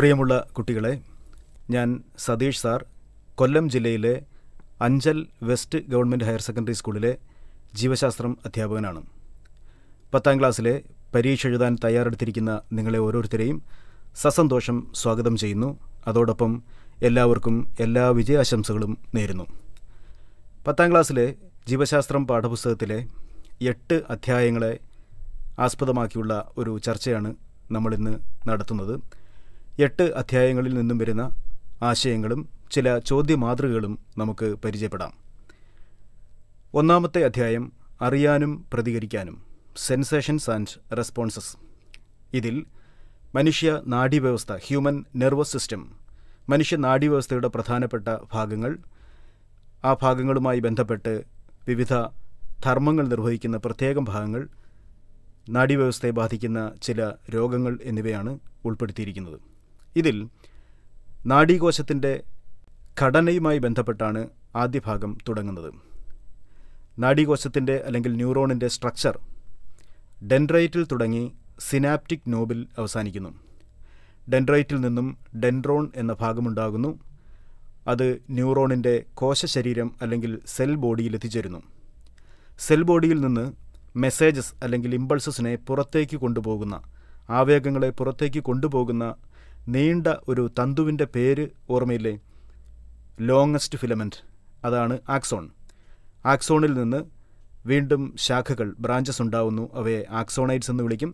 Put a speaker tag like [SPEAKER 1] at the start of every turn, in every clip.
[SPEAKER 1] പ്രിയമുള്ള കുട്ടികളെ ഞാൻ സതീഷ് സാർ കൊല്ലം ജില്ലയിലെ Anchal west government higher secondary സ്കൂളിലെ ജീവശാസ്ത്രം അധ്യാപകനാണ് പത്താം ക്ലാസ്സിലെ പരീക്ഷ എഴുതാൻ തയ്യാറെടുത്തിരിക്കുന്ന നിങ്ങളെ ഓരോരുത്തരെയും സസന്തോഷം സ്വാഗതം ചെയ്യുന്നു അതോടൊപ്പം എല്ലാവർക്കും എല്ലാ വിജയാശംസകളും നേരുന്നു പത്താം ക്ലാസ്സിലെ ജീവശാസ്ത്രം പാഠപുസ്തകത്തിലെ എട്ട് അധ്യായങ്ങളെ ആസ്പദമാക്കിയുള്ള ഒരു ചർച്ചയാണ് നമ്മളിന്ന് നടത്തുന്നത് എട്ട് അധ്യായങ്ങളിൽ നിന്നും വരുന്ന ആശയങ്ങളും ചില ചോദ്യമാതൃകകളും നമുക്ക് പരിചയപ്പെടാം ഒന്നാമത്തെ അധ്യായം അറിയാനും പ്രതികരിക്കാനും സെൻസേഷൻസ് ആൻഡ് റെസ്പോൺസസ് ഇതിൽ മനുഷ്യ നാഡീവ്യവസ്ഥ ഹ്യൂമൻ നെർവസ് സിസ്റ്റം മനുഷ്യ നാഡീവ്യവസ്ഥയുടെ പ്രധാനപ്പെട്ട ഭാഗങ്ങൾ ആ ഭാഗങ്ങളുമായി ബന്ധപ്പെട്ട് വിവിധ ധർമ്മങ്ങൾ നിർവഹിക്കുന്ന പ്രത്യേകം ഭാഗങ്ങൾ നാഡീവ്യവസ്ഥയെ ബാധിക്കുന്ന ചില രോഗങ്ങൾ എന്നിവയാണ് ഉൾപ്പെടുത്തിയിരിക്കുന്നത് ഇതിൽ നാഡീകോശത്തിൻ്റെ ഘടനയുമായി ബന്ധപ്പെട്ടാണ് ആദ്യ ഭാഗം തുടങ്ങുന്നത് നാഡീകോശത്തിൻ്റെ അല്ലെങ്കിൽ ന്യൂറോണിൻ്റെ സ്ട്രക്ചർ ഡെൻഡ്രൈറ്റിൽ തുടങ്ങി സിനാപ്റ്റിക് നോബിൽ അവസാനിക്കുന്നു ഡെൻഡ്രൈറ്റിൽ നിന്നും ഡെൻഡ്രോൺ എന്ന ഭാഗമുണ്ടാകുന്നു അത് ന്യൂറോണിൻ്റെ കോശശരീരം അല്ലെങ്കിൽ സെൽ ബോഡിയിൽ എത്തിച്ചേരുന്നു സെൽ ബോഡിയിൽ നിന്ന് മെസ്സേജസ് അല്ലെങ്കിൽ ഇമ്പൾസസിനെ പുറത്തേക്ക് കൊണ്ടുപോകുന്ന ആവേഗങ്ങളെ പുറത്തേക്ക് കൊണ്ടുപോകുന്ന നീണ്ട ഒരു തന്തുവിൻ്റെ പേര് ഓർമ്മയില്ലേ ലോങ്ങസ്റ്റ് ഫിലമെൻ്റ് അതാണ് ആക്സോൺ ആക്സോണിൽ നിന്ന് വീണ്ടും ശാഖകൾ ബ്രാഞ്ചസ് ഉണ്ടാവുന്നു അവയെ ആക്സോണൈറ്റ്സ് എന്ന് വിളിക്കും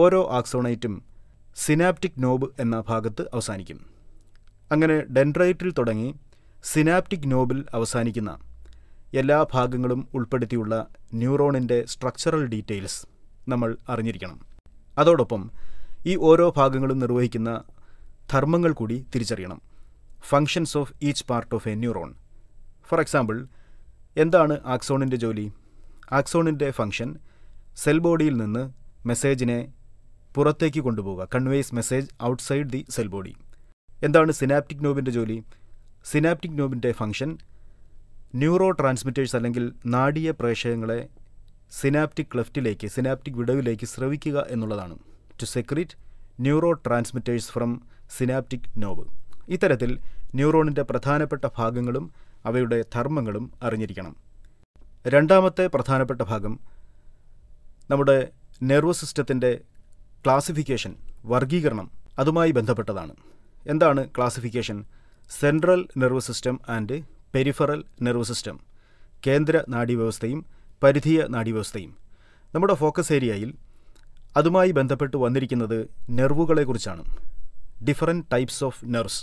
[SPEAKER 1] ഓരോ ആക്സോണൈറ്റും സിനാപ്റ്റിക് നോബ് എന്ന ഭാഗത്ത് അവസാനിക്കും അങ്ങനെ ഡെൻഡ്രൈറ്റിൽ തുടങ്ങി സിനാപ്റ്റിക് നോബിൽ അവസാനിക്കുന്ന എല്ലാ ഭാഗങ്ങളും ഉൾപ്പെടുത്തിയുള്ള ന്യൂറോണിൻ്റെ സ്ട്രക്ചറൽ ഡീറ്റെയിൽസ് നമ്മൾ അറിഞ്ഞിരിക്കണം അതോടൊപ്പം ഈ ഓരോ ഭാഗങ്ങളും നിർവഹിക്കുന്ന ധർമ്മങ്ങൾ കൂടി തിരിച്ചറിയണം functions of each part of a neuron for example എന്താണ് ആക്സോണിൻ്റെ ജോലി ആക്സോണിൻ്റെ ഫങ്ഷൻ സെൽ ബോഡിയിൽ നിന്ന് മെസ്സേജിനെ പുറത്തേക്ക് കൊണ്ടുപോവുക conveys message outside the cell body എന്താണ് സിനാപ്റ്റിക് നോബിൻ്റെ ജോലി സിനാപ്റ്റിക് നോബിൻ്റെ ഫങ്ഷൻ ന്യൂറോ ട്രാൻസ്മിറ്റേഴ്സ് അല്ലെങ്കിൽ നാടിയ പ്രേഷകങ്ങളെ സിനാപ്റ്റിക് ക്ലെഫ്റ്റിലേക്ക് സിനാപ്റ്റിക് വിടവിലേക്ക് സ്രവിക്കുക എന്നുള്ളതാണ് to secrete neurotransmitters from synaptic knob ഇത്തരത്തിൽ ന്യൂറോണിൻ്റെ പ്രധാനപ്പെട്ട ഭാഗങ്ങളും അവയുടെ ധർമ്മങ്ങളും അറിഞ്ഞിരിക്കണം രണ്ടാമത്തെ പ്രധാനപ്പെട്ട ഭാഗം നമ്മുടെ നെർവസ് സിസ്റ്റത്തിൻ്റെ ക്ലാസിഫിക്കേഷൻ വർഗീകരണം അതുമായി ബന്ധപ്പെട്ടതാണ് എന്താണ് classification central nervous system and peripheral nerve system കേന്ദ്ര നാഡീവ്യവസ്ഥയും പരിധീയ നാഡീവ്യവസ്ഥയും നമ്മുടെ ഫോക്കസ് ഏരിയയിൽ അതുമായി ബന്ധപ്പെട്ട് വന്നിരിക്കുന്നത് നെർവുകളെക്കുറിച്ചാണ് different types of nerves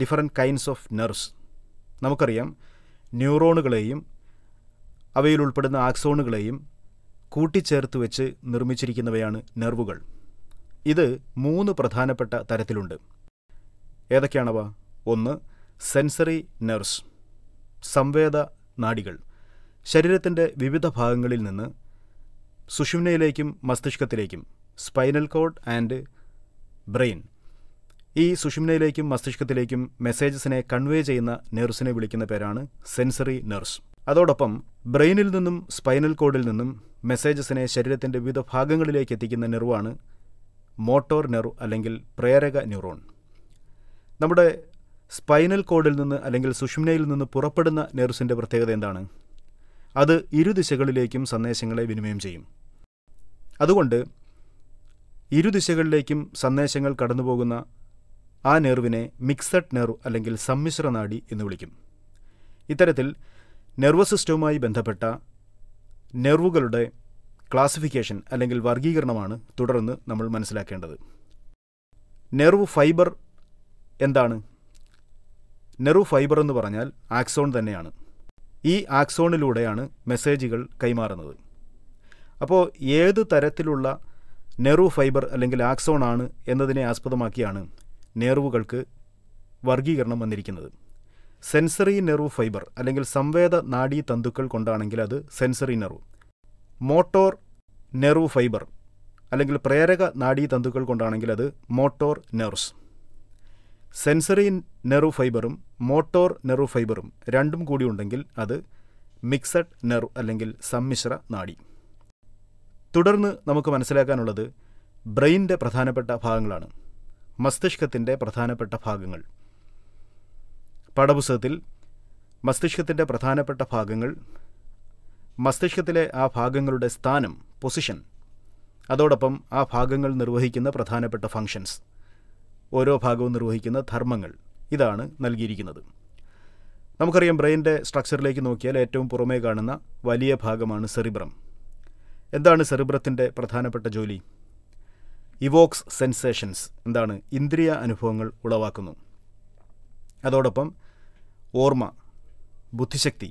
[SPEAKER 1] different kinds of nerves നമുക്കറിയാം ന്യൂറോണുകളെയും അവയിൽ ഉൾപ്പെടുന്ന ആക്സോണുകളെയും കൂട്ടിച്ചേർത്ത് വെച്ച് നിർമ്മിച്ചിരിക്കുന്നവയാണ് നെർവുകൾ ഇത് മൂന്ന് പ്രധാനപ്പെട്ട തരത്തിലുണ്ട് ഏതൊക്കെയാണവ ഒന്ന് സെൻസറി നെർവ്സ് സംവേദ നാഡികൾ ശരീരത്തിൻ്റെ വിവിധ ഭാഗങ്ങളിൽ നിന്ന് സുഷുമ്നയിലേക്കും മസ്തിഷ്കത്തിലേക്കും സ്പൈനൽ കോഡ് ആൻഡ് ബ്രെയിൻ ഈ സുഷുമ്നയിലേക്കും മസ്തിഷ്കത്തിലേക്കും മെസ്സേജസിനെ കൺവേ ചെയ്യുന്ന നെർവ്സിനെ വിളിക്കുന്ന പേരാണ് സെൻസറി നെർവ്സ് അതോടൊപ്പം ബ്രെയിനിൽ നിന്നും സ്പൈനൽ കോഡിൽ നിന്നും മെസ്സേജസിനെ ശരീരത്തിൻ്റെ വിവിധ ഭാഗങ്ങളിലേക്ക് എത്തിക്കുന്ന നെറുവാണ് മോട്ടോർ നെറു അല്ലെങ്കിൽ പ്രേരക ന്യൂറോൺ നമ്മുടെ സ്പൈനൽ കോഡിൽ നിന്ന് അല്ലെങ്കിൽ സുഷുമ്നയിൽ നിന്ന് പുറപ്പെടുന്ന നെർവ്സിൻ്റെ പ്രത്യേകത എന്താണ് അത് ഇരുദിശകളിലേക്കും സന്ദേശങ്ങളെ വിനിമയം ചെയ്യും അതുകൊണ്ട് ഇരുദിശകളിലേക്കും സന്ദേശങ്ങൾ കടന്നുപോകുന്ന ആ നെർവിനെ മിക്സഡ് നെർവ് അല്ലെങ്കിൽ സമ്മിശ്ര നാഡി എന്ന് വിളിക്കും ഇത്തരത്തിൽ നെർവസ് സിസ്റ്റവുമായി ബന്ധപ്പെട്ട നെർവുകളുടെ ക്ലാസിഫിക്കേഷൻ അല്ലെങ്കിൽ വർഗീകരണമാണ് തുടർന്ന് നമ്മൾ മനസ്സിലാക്കേണ്ടത് നെർവ് ഫൈബർ എന്താണ് നെർവ് ഫൈബർ എന്ന് പറഞ്ഞാൽ ആക്സോൺ തന്നെയാണ് ഈ ആക്സോണിലൂടെയാണ് മെസ്സേജുകൾ കൈമാറുന്നത് അപ്പോൾ ഏത് തരത്തിലുള്ള നെർവ് ഫൈബർ അല്ലെങ്കിൽ ആക്സോൺ ആണ് എന്നതിനെ ആസ്പദമാക്കിയാണ് നേർവുകൾക്ക് വർഗീകരണം വന്നിരിക്കുന്നത് സെൻസറി നെർവ് ഫൈബർ അല്ലെങ്കിൽ സംവേദ നാഡീ തന്തുക്കൾ കൊണ്ടാണെങ്കിൽ അത് sensory nerve motor nerve fibre അല്ലെങ്കിൽ പ്രേരക നാഡീ തന്തുക്കൾ കൊണ്ടാണെങ്കിൽ അത് മോട്ടോർ നെർവ്സ് സെൻസറി നെർവ് ഫൈബറും മോട്ടോർ നെർവ് ഫൈബറും രണ്ടും കൂടി ഉണ്ടെങ്കിൽ അത് മിക്സഡ് നെർവ് അല്ലെങ്കിൽ സമ്മിശ്ര നാഡി തുടർന്ന് നമുക്ക് മനസ്സിലാക്കാനുള്ളത് ബ്രെയിൻ്റെ പ്രധാനപ്പെട്ട ഭാഗങ്ങളാണ് മസ്തിഷ്കത്തിൻ്റെ പ്രധാനപ്പെട്ട ഭാഗങ്ങൾ പാഠപുസ്തകത്തിൽ മസ്തിഷ്കത്തിൻ്റെ പ്രധാനപ്പെട്ട ഭാഗങ്ങൾ മസ്തിഷ്കത്തിലെ ആ ഭാഗങ്ങളുടെ സ്ഥാനം പൊസിഷൻ അതോടൊപ്പം ആ ഭാഗങ്ങൾ നിർവഹിക്കുന്ന പ്രധാനപ്പെട്ട ഫങ്ഷൻസ് ഓരോ ഭാഗവും നിർവഹിക്കുന്ന ധർമ്മങ്ങൾ ഇതാണ് നൽകിയിരിക്കുന്നത് നമുക്കറിയാം ബ്രെയിൻ്റെ സ്ട്രക്ചറിലേക്ക് നോക്കിയാൽ ഏറ്റവും പുറമേ കാണുന്ന വലിയ ഭാഗമാണ് സെറിബ്രം എന്താണ് സെറിബ്രത്തിൻ്റെ പ്രധാനപ്പെട്ട ജോലി ഇവോക്സ് സെൻസേഷൻസ് എന്താണ് ഇന്ദ്രിയ അനുഭവങ്ങൾ ഉളവാക്കുന്നു അതോടൊപ്പം ഓർമ്മ ബുദ്ധിശക്തി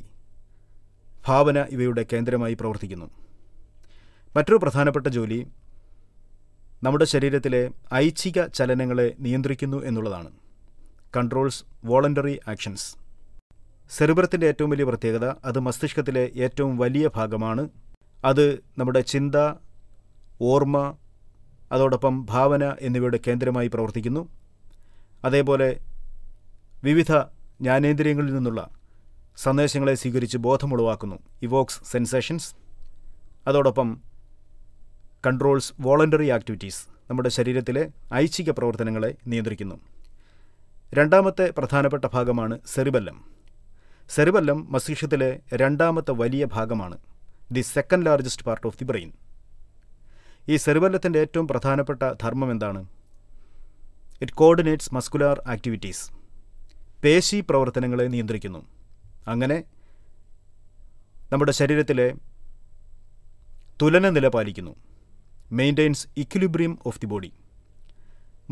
[SPEAKER 1] ഭാവന ഇവയുടെ കേന്ദ്രമായി പ്രവർത്തിക്കുന്നു മറ്റൊരു പ്രധാനപ്പെട്ട ജോലി നമ്മുടെ ശരീരത്തിലെ ഐച്ഛിക ചലനങ്ങളെ നിയന്ത്രിക്കുന്നു എന്നുള്ളതാണ് കൺട്രോൾസ് വോളണ്ടറി ആക്ഷൻസ് സെറിബ്രത്തിൻ്റെ ഏറ്റവും വലിയ പ്രത്യേകത അത് മസ്തിഷ്കത്തിലെ ഏറ്റവും വലിയ ഭാഗമാണ് അത് നമ്മുടെ ചിന്ത ഓർമ്മ അതോടൊപ്പം ഭാവന എന്നിവയുടെ കേന്ദ്രമായി പ്രവർത്തിക്കുന്നു അതേപോലെ വിവിധ ജ്ഞാനേന്ദ്രിയങ്ങളിൽ നിന്നുള്ള സന്ദേശങ്ങളെ സ്വീകരിച്ച് ബോധമുളവാക്കുന്നു ഇവോക്സ് സെൻസേഷൻസ് അതോടൊപ്പം കൺട്രോൾസ് വോളണ്ടറി ആക്ടിവിറ്റീസ് നമ്മുടെ ശരീരത്തിലെ ഐച്ഛിക പ്രവർത്തനങ്ങളെ നിയന്ത്രിക്കുന്നു രണ്ടാമത്തെ പ്രധാനപ്പെട്ട ഭാഗമാണ് സെറിബല്ലം സെറിബല്ലം മസ്തിഷ്കത്തിലെ രണ്ടാമത്തെ വലിയ ഭാഗമാണ് the second largest part of the brain ഈ സെറിബല്ലത്തിൻ്റെ ഏറ്റവും പ്രധാനപ്പെട്ട ധർമ്മം എന്താണ് ഇറ്റ് കോർഡിനേറ്റ്സ് മസ്കുലർ ആക്ടിവിറ്റീസ് പേശി പ്രവർത്തനങ്ങളെ നിയന്ത്രിക്കുന്നു അങ്ങനെ നമ്മുടെ ശരീരത്തിലെ തുലന നില പാലിക്കുന്നു maintains equilibrium of the body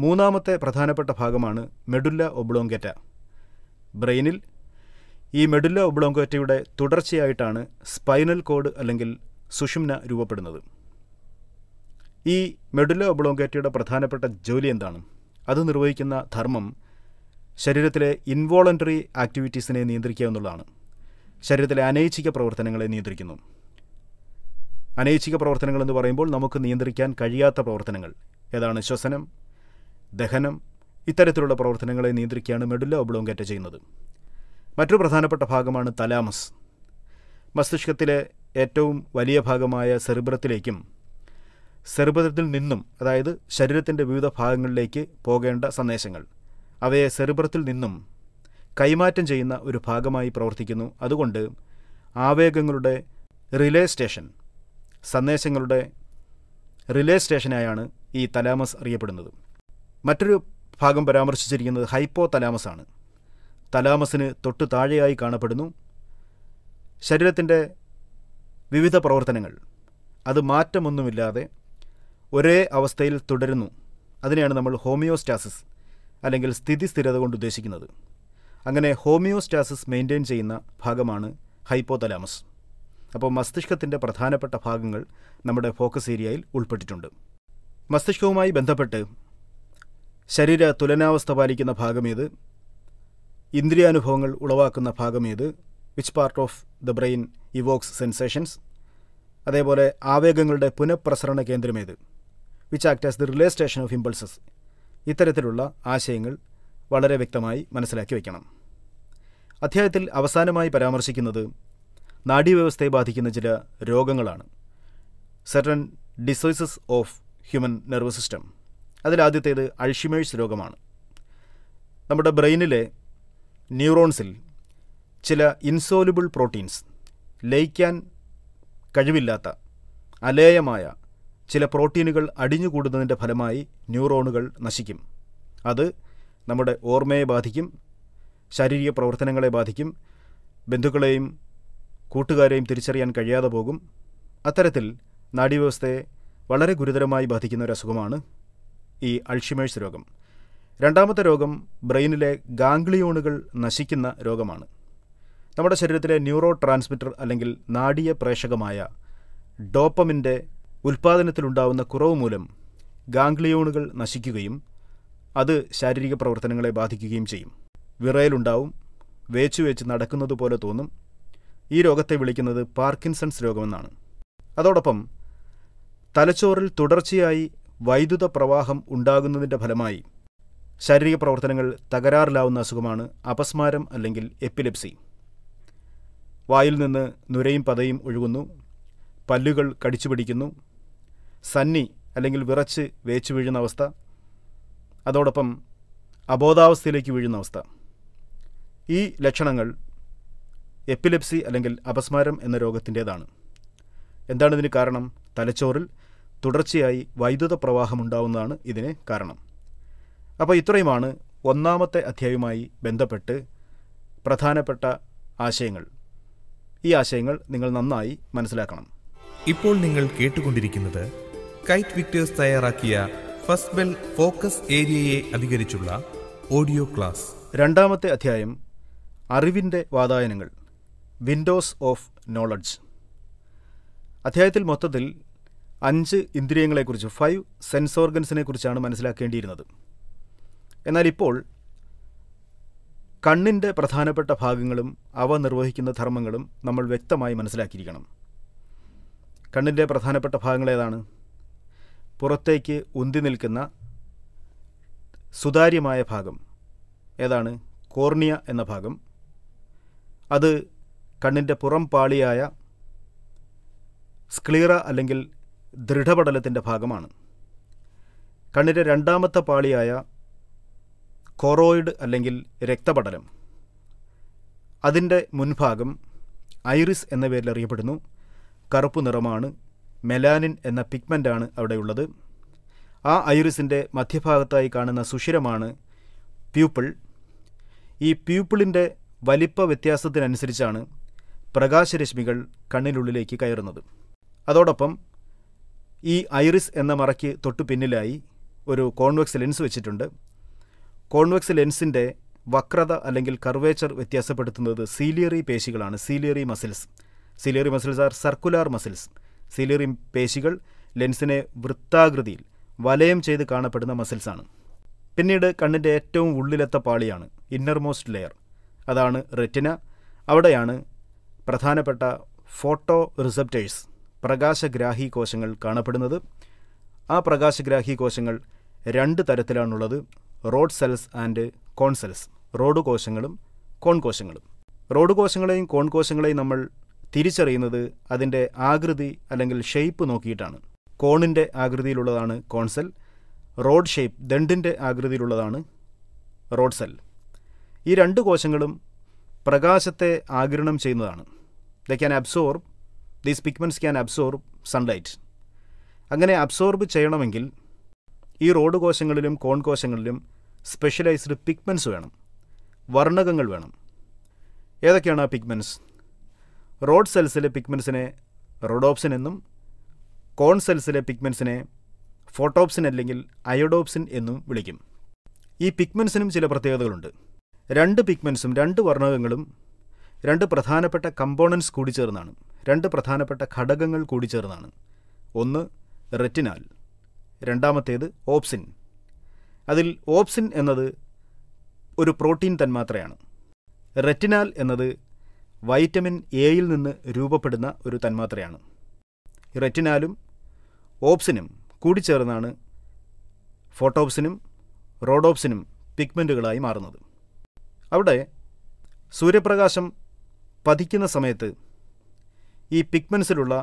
[SPEAKER 1] മൂന്നാമത്തെ പ്രധാനപ്പെട്ട ഭാഗമാണ് മെഡുല്ല ഒബ്ലോങ്കറ്റ ബ്രെയിനിൽ ഈ മെഡുല്ല ഒബ്ലോങ്കറ്റയുടെ തുടർച്ചയായിട്ടാണ് സ്പൈനൽ കോഡ് അല്ലെങ്കിൽ സുഷുമ്ന രൂപപ്പെടുന്നത് ഈ മെഡുലോ ഒബ്ലോങ്കേറ്റയുടെ പ്രധാനപ്പെട്ട ജോലി എന്താണ് അത് നിർവഹിക്കുന്ന ധർമ്മം ശരീരത്തിലെ ഇൻവോളണ്ടറി ആക്ടിവിറ്റീസിനെ നിയന്ത്രിക്കുക എന്നുള്ളതാണ് ശരീരത്തിലെ അനൈച്ഛിക പ്രവർത്തനങ്ങളെ നിയന്ത്രിക്കുന്നു അനൈച്ഛിക പ്രവർത്തനങ്ങൾ എന്ന് പറയുമ്പോൾ നമുക്ക് നിയന്ത്രിക്കാൻ കഴിയാത്ത പ്രവർത്തനങ്ങൾ ഏതാണ് ശ്വസനം ദഹനം ഇത്തരത്തിലുള്ള പ്രവർത്തനങ്ങളെ നിയന്ത്രിക്കുകയാണ് മെഡുല ഒബ്ലോങ്കേറ്റ ചെയ്യുന്നത് മറ്റൊരു പ്രധാനപ്പെട്ട ഭാഗമാണ് തലാമസ് മസ്തിഷ്കത്തിലെ ഏറ്റവും വലിയ ഭാഗമായ സെറിബ്രത്തിലേക്കും സെറിബ്രത്തിൽ നിന്നും അതായത് ശരീരത്തിൻ്റെ വിവിധ ഭാഗങ്ങളിലേക്ക് പോകേണ്ട സന്ദേശങ്ങൾ അവയെ സെറിബ്രത്തിൽ നിന്നും കൈമാറ്റം ചെയ്യുന്ന ഒരു ഭാഗമായി പ്രവർത്തിക്കുന്നു അതുകൊണ്ട് ആവേഗങ്ങളുടെ റിലേ സ്റ്റേഷൻ സന്ദേശങ്ങളുടെ റിലേ സ്റ്റേഷനായാണ് ഈ തലാമസ് അറിയപ്പെടുന്നത് മറ്റൊരു ഭാഗം പരാമർശിച്ചിരിക്കുന്നത് ഹൈപ്പോ തലാമസാണ് ആണ് തലാമസിന് തൊട്ടു താഴെയായി കാണപ്പെടുന്നു ശരീരത്തിൻ്റെ വിവിധ പ്രവർത്തനങ്ങൾ അത് മാറ്റമൊന്നുമില്ലാതെ ഒരേ അവസ്ഥയിൽ തുടരുന്നു അതിനെയാണ് നമ്മൾ ഹോമിയോസ്റ്റാസിസ് അല്ലെങ്കിൽ സ്ഥിതിസ്ഥിരത കൊണ്ട് ഉദ്ദേശിക്കുന്നത് അങ്ങനെ ഹോമിയോസ്റ്റാസിസ് മെയിൻറ്റെയിൻ ചെയ്യുന്ന ഭാഗമാണ് ഹൈപ്പോതലാമസ് അപ്പോൾ മസ്തിഷ്കത്തിൻ്റെ പ്രധാനപ്പെട്ട ഭാഗങ്ങൾ നമ്മുടെ ഫോക്കസ് ഏരിയയിൽ ഉൾപ്പെട്ടിട്ടുണ്ട് മസ്തിഷ്കവുമായി ബന്ധപ്പെട്ട് ശരീര തുലനാവസ്ഥ പാലിക്കുന്ന ഭാഗമേത് ഇന്ദ്രിയാനുഭവങ്ങൾ ഉളവാക്കുന്ന ഭാഗമേത് which part of the brain evokes sensations അതേപോലെ ആവേഗങ്ങളുടെ പുനഃപ്രസരണ കേന്ദ്രമേത് which act as the relay station of impulses ഇത്തരത്തിലുള്ള ആശയങ്ങൾ വളരെ വ്യക്തമായി മനസ്സിലാക്കി വയ്ക്കണം അധ്യായത്തിൽ അവസാനമായി പരാമർശിക്കുന്നത് നാഡീവ്യവസ്ഥയെ ബാധിക്കുന്ന ചില രോഗങ്ങളാണ് certain diseases of human nervous system അതിലാദ്യത്തേത് അൾഷിമേഴ്സ് രോഗമാണ് നമ്മുടെ ബ്രെയിനിലെ ന്യൂറോൺസിൽ ചില ഇൻസോലുബിൾ പ്രോട്ടീൻസ് ലയിക്കാൻ കഴിവില്ലാത്ത അലേയമായ ചില പ്രോട്ടീനുകൾ അടിഞ്ഞുകൂടുന്നതിൻ്റെ ഫലമായി ന്യൂറോണുകൾ നശിക്കും അത് നമ്മുടെ ഓർമ്മയെ ബാധിക്കും ശാരീരിക പ്രവർത്തനങ്ങളെ ബാധിക്കും ബന്ധുക്കളെയും കൂട്ടുകാരെയും തിരിച്ചറിയാൻ കഴിയാതെ പോകും അത്തരത്തിൽ നാഡീവ്യവസ്ഥയെ വളരെ ഗുരുതരമായി ബാധിക്കുന്ന ഒരു അസുഖമാണ് ഈ അൾഷിമേഴ്സ് രോഗം രണ്ടാമത്തെ രോഗം ബ്രെയിനിലെ ഗാംഗ്ലിയോണുകൾ നശിക്കുന്ന രോഗമാണ് നമ്മുടെ ശരീരത്തിലെ ന്യൂറോ ട്രാൻസ്മിറ്റർ അല്ലെങ്കിൽ നാഡീയ പ്രേഷകമായ ഡോപ്പമിൻ്റെ ഉൽപാദനത്തിലുണ്ടാവുന്ന കുറവ് മൂലം ഗാംഗ്ലിയോണുകൾ നശിക്കുകയും അത് ശാരീരിക പ്രവർത്തനങ്ങളെ ബാധിക്കുകയും ചെയ്യും വിറയലുണ്ടാവും വേച്ചു വേച്ച് നടക്കുന്നത് പോലെ തോന്നും ഈ രോഗത്തെ വിളിക്കുന്നത് പാർക്കിൻസൺസ് രോഗമെന്നാണ് അതോടൊപ്പം തലച്ചോറിൽ തുടർച്ചയായി വൈദ്യുത പ്രവാഹം ഉണ്ടാകുന്നതിൻ്റെ ഫലമായി ശാരീരിക പ്രവർത്തനങ്ങൾ തകരാറിലാവുന്ന അസുഖമാണ് അപസ്മാരം അല്ലെങ്കിൽ എപ്പിലെപ്സി വായിൽ നിന്ന് നുരയും പതയും ഒഴുകുന്നു പല്ലുകൾ കടിച്ചുപിടിക്കുന്നു സന്നി അല്ലെങ്കിൽ വിറച്ച് വേച്ച് വീഴുന്ന അവസ്ഥ അതോടൊപ്പം അബോധാവസ്ഥയിലേക്ക് വീഴുന്ന അവസ്ഥ ഈ ലക്ഷണങ്ങൾ എപ്പിലെപ്സി അല്ലെങ്കിൽ അപസ്മാരം എന്ന രോഗത്തിൻ്റേതാണ് എന്താണ് ഇതിന് കാരണം തലച്ചോറിൽ തുടർച്ചയായി വൈദ്യുത പ്രവാഹമുണ്ടാവുന്നതാണ് ഇതിന് കാരണം അപ്പോൾ ഇത്രയുമാണ് ഒന്നാമത്തെ അധ്യായവുമായി ബന്ധപ്പെട്ട് പ്രധാനപ്പെട്ട ആശയങ്ങൾ ഈ ആശയങ്ങൾ നിങ്ങൾ നന്നായി മനസ്സിലാക്കണം ഇപ്പോൾ നിങ്ങൾ കേട്ടുകൊണ്ടിരിക്കുന്നത് കൈറ്റ് വിക്ടേഴ്സ് തയ്യാറാക്കിയ ഫസ്റ്റ് ബെൽ ഫോക്കസ് ഏരിയയെ അധികരിച്ചുള്ള ഓഡിയോ ക്ലാസ് രണ്ടാമത്തെ അധ്യായം അറിവിൻ്റെ വാതായനങ്ങൾ വിൻഡോസ് ഓഫ് നോളജ് അധ്യായത്തിൽ മൊത്തത്തിൽ അഞ്ച് ഇന്ദ്രിയങ്ങളെക്കുറിച്ച് ഫൈവ് സെൻസ് കുറിച്ചാണ് മനസ്സിലാക്കേണ്ടിയിരുന്നത് എന്നാൽ ഇപ്പോൾ കണ്ണിൻ്റെ പ്രധാനപ്പെട്ട ഭാഗങ്ങളും അവ നിർവഹിക്കുന്ന ധർമ്മങ്ങളും നമ്മൾ വ്യക്തമായി മനസ്സിലാക്കിയിരിക്കണം കണ്ണിൻ്റെ പ്രധാനപ്പെട്ട ഭാഗങ്ങൾ ഏതാണ് പുറത്തേക്ക് ഉന്തി നിൽക്കുന്ന സുതാര്യമായ ഭാഗം ഏതാണ് കോർണിയ എന്ന ഭാഗം അത് കണ്ണിൻ്റെ പുറം പാളിയായ സ്ക്ലീറ അല്ലെങ്കിൽ ദൃഢപടലത്തിൻ്റെ ഭാഗമാണ് കണ്ണിൻ്റെ രണ്ടാമത്തെ പാളിയായ കൊറോയിഡ് അല്ലെങ്കിൽ രക്തപടലം അതിൻ്റെ മുൻഭാഗം ഐറിസ് എന്ന പേരിൽ അറിയപ്പെടുന്നു കറുപ്പ് നിറമാണ് മെലാനിൻ എന്ന പിഗ്മെൻ്റാണ് അവിടെയുള്ളത് ആ ഐറിസിൻ്റെ മധ്യഭാഗത്തായി കാണുന്ന സുഷിരമാണ് പ്യൂപ്പിൾ ഈ പ്യൂപ്പിളിൻ്റെ വലിപ്പ വ്യത്യാസത്തിനനുസരിച്ചാണ് പ്രകാശരശ്മികൾ കണ്ണിനുള്ളിലേക്ക് കയറുന്നത് അതോടൊപ്പം ഈ ഐറിസ് എന്ന മറയ്ക്ക് തൊട്ടു പിന്നിലായി ഒരു കോൺവെക്സ് ലെൻസ് വെച്ചിട്ടുണ്ട് കോൺവെക്സ് ലെൻസിൻ്റെ വക്രത അല്ലെങ്കിൽ കർവേച്ചർ വ്യത്യാസപ്പെടുത്തുന്നത് സീലിയറി പേശികളാണ് ciliary muscles ciliary muscles are circular muscles സിലിറിം പേശികൾ ലെൻസിനെ വൃത്താകൃതിയിൽ വലയം ചെയ്ത് കാണപ്പെടുന്ന മസിൽസാണ് പിന്നീട് കണ്ണിൻ്റെ ഏറ്റവും ഉള്ളിലെത്ത പാളിയാണ് ഇന്നർമോസ്റ്റ് ലെയർ അതാണ് റെറ്റിന അവിടെയാണ് പ്രധാനപ്പെട്ട ഫോട്ടോ റിസപ്റ്റേഴ്സ് പ്രകാശഗ്രാഹി കോശങ്ങൾ കാണപ്പെടുന്നത് ആ പ്രകാശഗ്രാഹി കോശങ്ങൾ രണ്ട് തരത്തിലാണുള്ളത് rod cells and cone cells rod കോശങ്ങളും കോൺ കോശങ്ങളും റോഡ് കോശങ്ങളെയും കോൺ കോശങ്ങളെയും നമ്മൾ തിരിച്ചറിയുന്നത് അതിൻ്റെ ആകൃതി അല്ലെങ്കിൽ ഷെയ്പ്പ് നോക്കിയിട്ടാണ് കോണിൻ്റെ ആകൃതിയിലുള്ളതാണ് കോൺസെൽ റോഡ് ഷേപ്പ് ദണ്ടിൻ്റെ ആകൃതിയിലുള്ളതാണ് റോഡ് സെൽ ഈ രണ്ട് കോശങ്ങളും പ്രകാശത്തെ ആകിരണം ചെയ്യുന്നതാണ് the can absorb these pigments can absorb sunlight അങ്ങനെ അബ്സോർബ് ചെയ്യണമെങ്കിൽ ഈ റോഡ് കോശങ്ങളിലും കോൺ കോശങ്ങളിലും സ്പെഷ്യലൈസ്ഡ് പിഗ്മെൻറ്റ്സ് വേണം വർണ്ണകങ്ങൾ വേണം ഏതൊക്കെയാണ് ആ പിഗ്മെൻറ്റ്സ് റോഡ് സെൽസിലെ പിഗ്മെൻസിനെ റോഡോപ്സിൻ എന്നും കോൺ സെൽസിലെ പിഗ്മെൻസിനെ ഫോട്ടോപ്സിൻ അല്ലെങ്കിൽ അയോഡോപ്സിൻ എന്നും വിളിക്കും ഈ പിഗ്മെൻസിനും ചില പ്രത്യേകതകളുണ്ട് രണ്ട് പിഗ്മെൻസും രണ്ട് വർണ്ണകങ്ങളും രണ്ട് പ്രധാനപ്പെട്ട കമ്പോണൻസ് കൂടി ചേർന്നാണ് രണ്ട് പ്രധാനപ്പെട്ട ഘടകങ്ങൾ കൂടി ചേർന്നാണ് ഒന്ന് റെറ്റിനാൽ രണ്ടാമത്തേത് ഓപ്സിൻ അതിൽ ഓപ്സിൻ എന്നത് ഒരു പ്രോട്ടീൻ തന്മാത്രയാണ് റെറ്റിനാൽ എന്നത് വൈറ്റമിൻ എയിൽ നിന്ന് രൂപപ്പെടുന്ന ഒരു തന്മാത്രയാണ് റെറ്റിനാലും ഓപ്സിനും കൂടിച്ചേർന്നാണ് ഫോട്ടോപ്സിനും റോഡോപ്സിനും പിഗ്മെൻറ്റുകളായി മാറുന്നത് അവിടെ സൂര്യപ്രകാശം പതിക്കുന്ന സമയത്ത് ഈ പിഗ്മെൻസിലുള്ള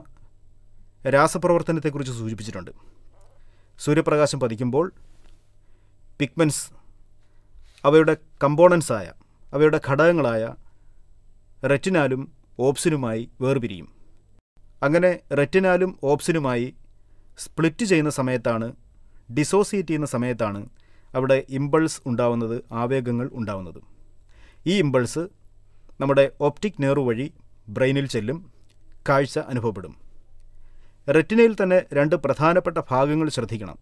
[SPEAKER 1] രാസപ്രവർത്തനത്തെക്കുറിച്ച് സൂചിപ്പിച്ചിട്ടുണ്ട് സൂര്യപ്രകാശം പതിക്കുമ്പോൾ പിഗ്മെൻസ് അവയുടെ കമ്പോണൻസായ അവയുടെ ഘടകങ്ങളായ റെറ്റിനാലും ഓപ്സിനുമായി വേർപിരിയും അങ്ങനെ റെറ്റിനാലും ഓപ്സിനുമായി സ്പ്ലിറ്റ് ചെയ്യുന്ന സമയത്താണ് ഡിസോസിയേറ്റ് ചെയ്യുന്ന സമയത്താണ് അവിടെ ഇമ്പൾസ് ഉണ്ടാവുന്നത് ആവേഗങ്ങൾ ഉണ്ടാവുന്നത് ഈ ഇമ്പൾസ് നമ്മുടെ ഓപ്റ്റിക് നേർവ് വഴി ബ്രെയിനിൽ ചെല്ലും കാഴ്ച അനുഭവപ്പെടും റെറ്റിനയിൽ തന്നെ രണ്ട് പ്രധാനപ്പെട്ട ഭാഗങ്ങൾ ശ്രദ്ധിക്കണം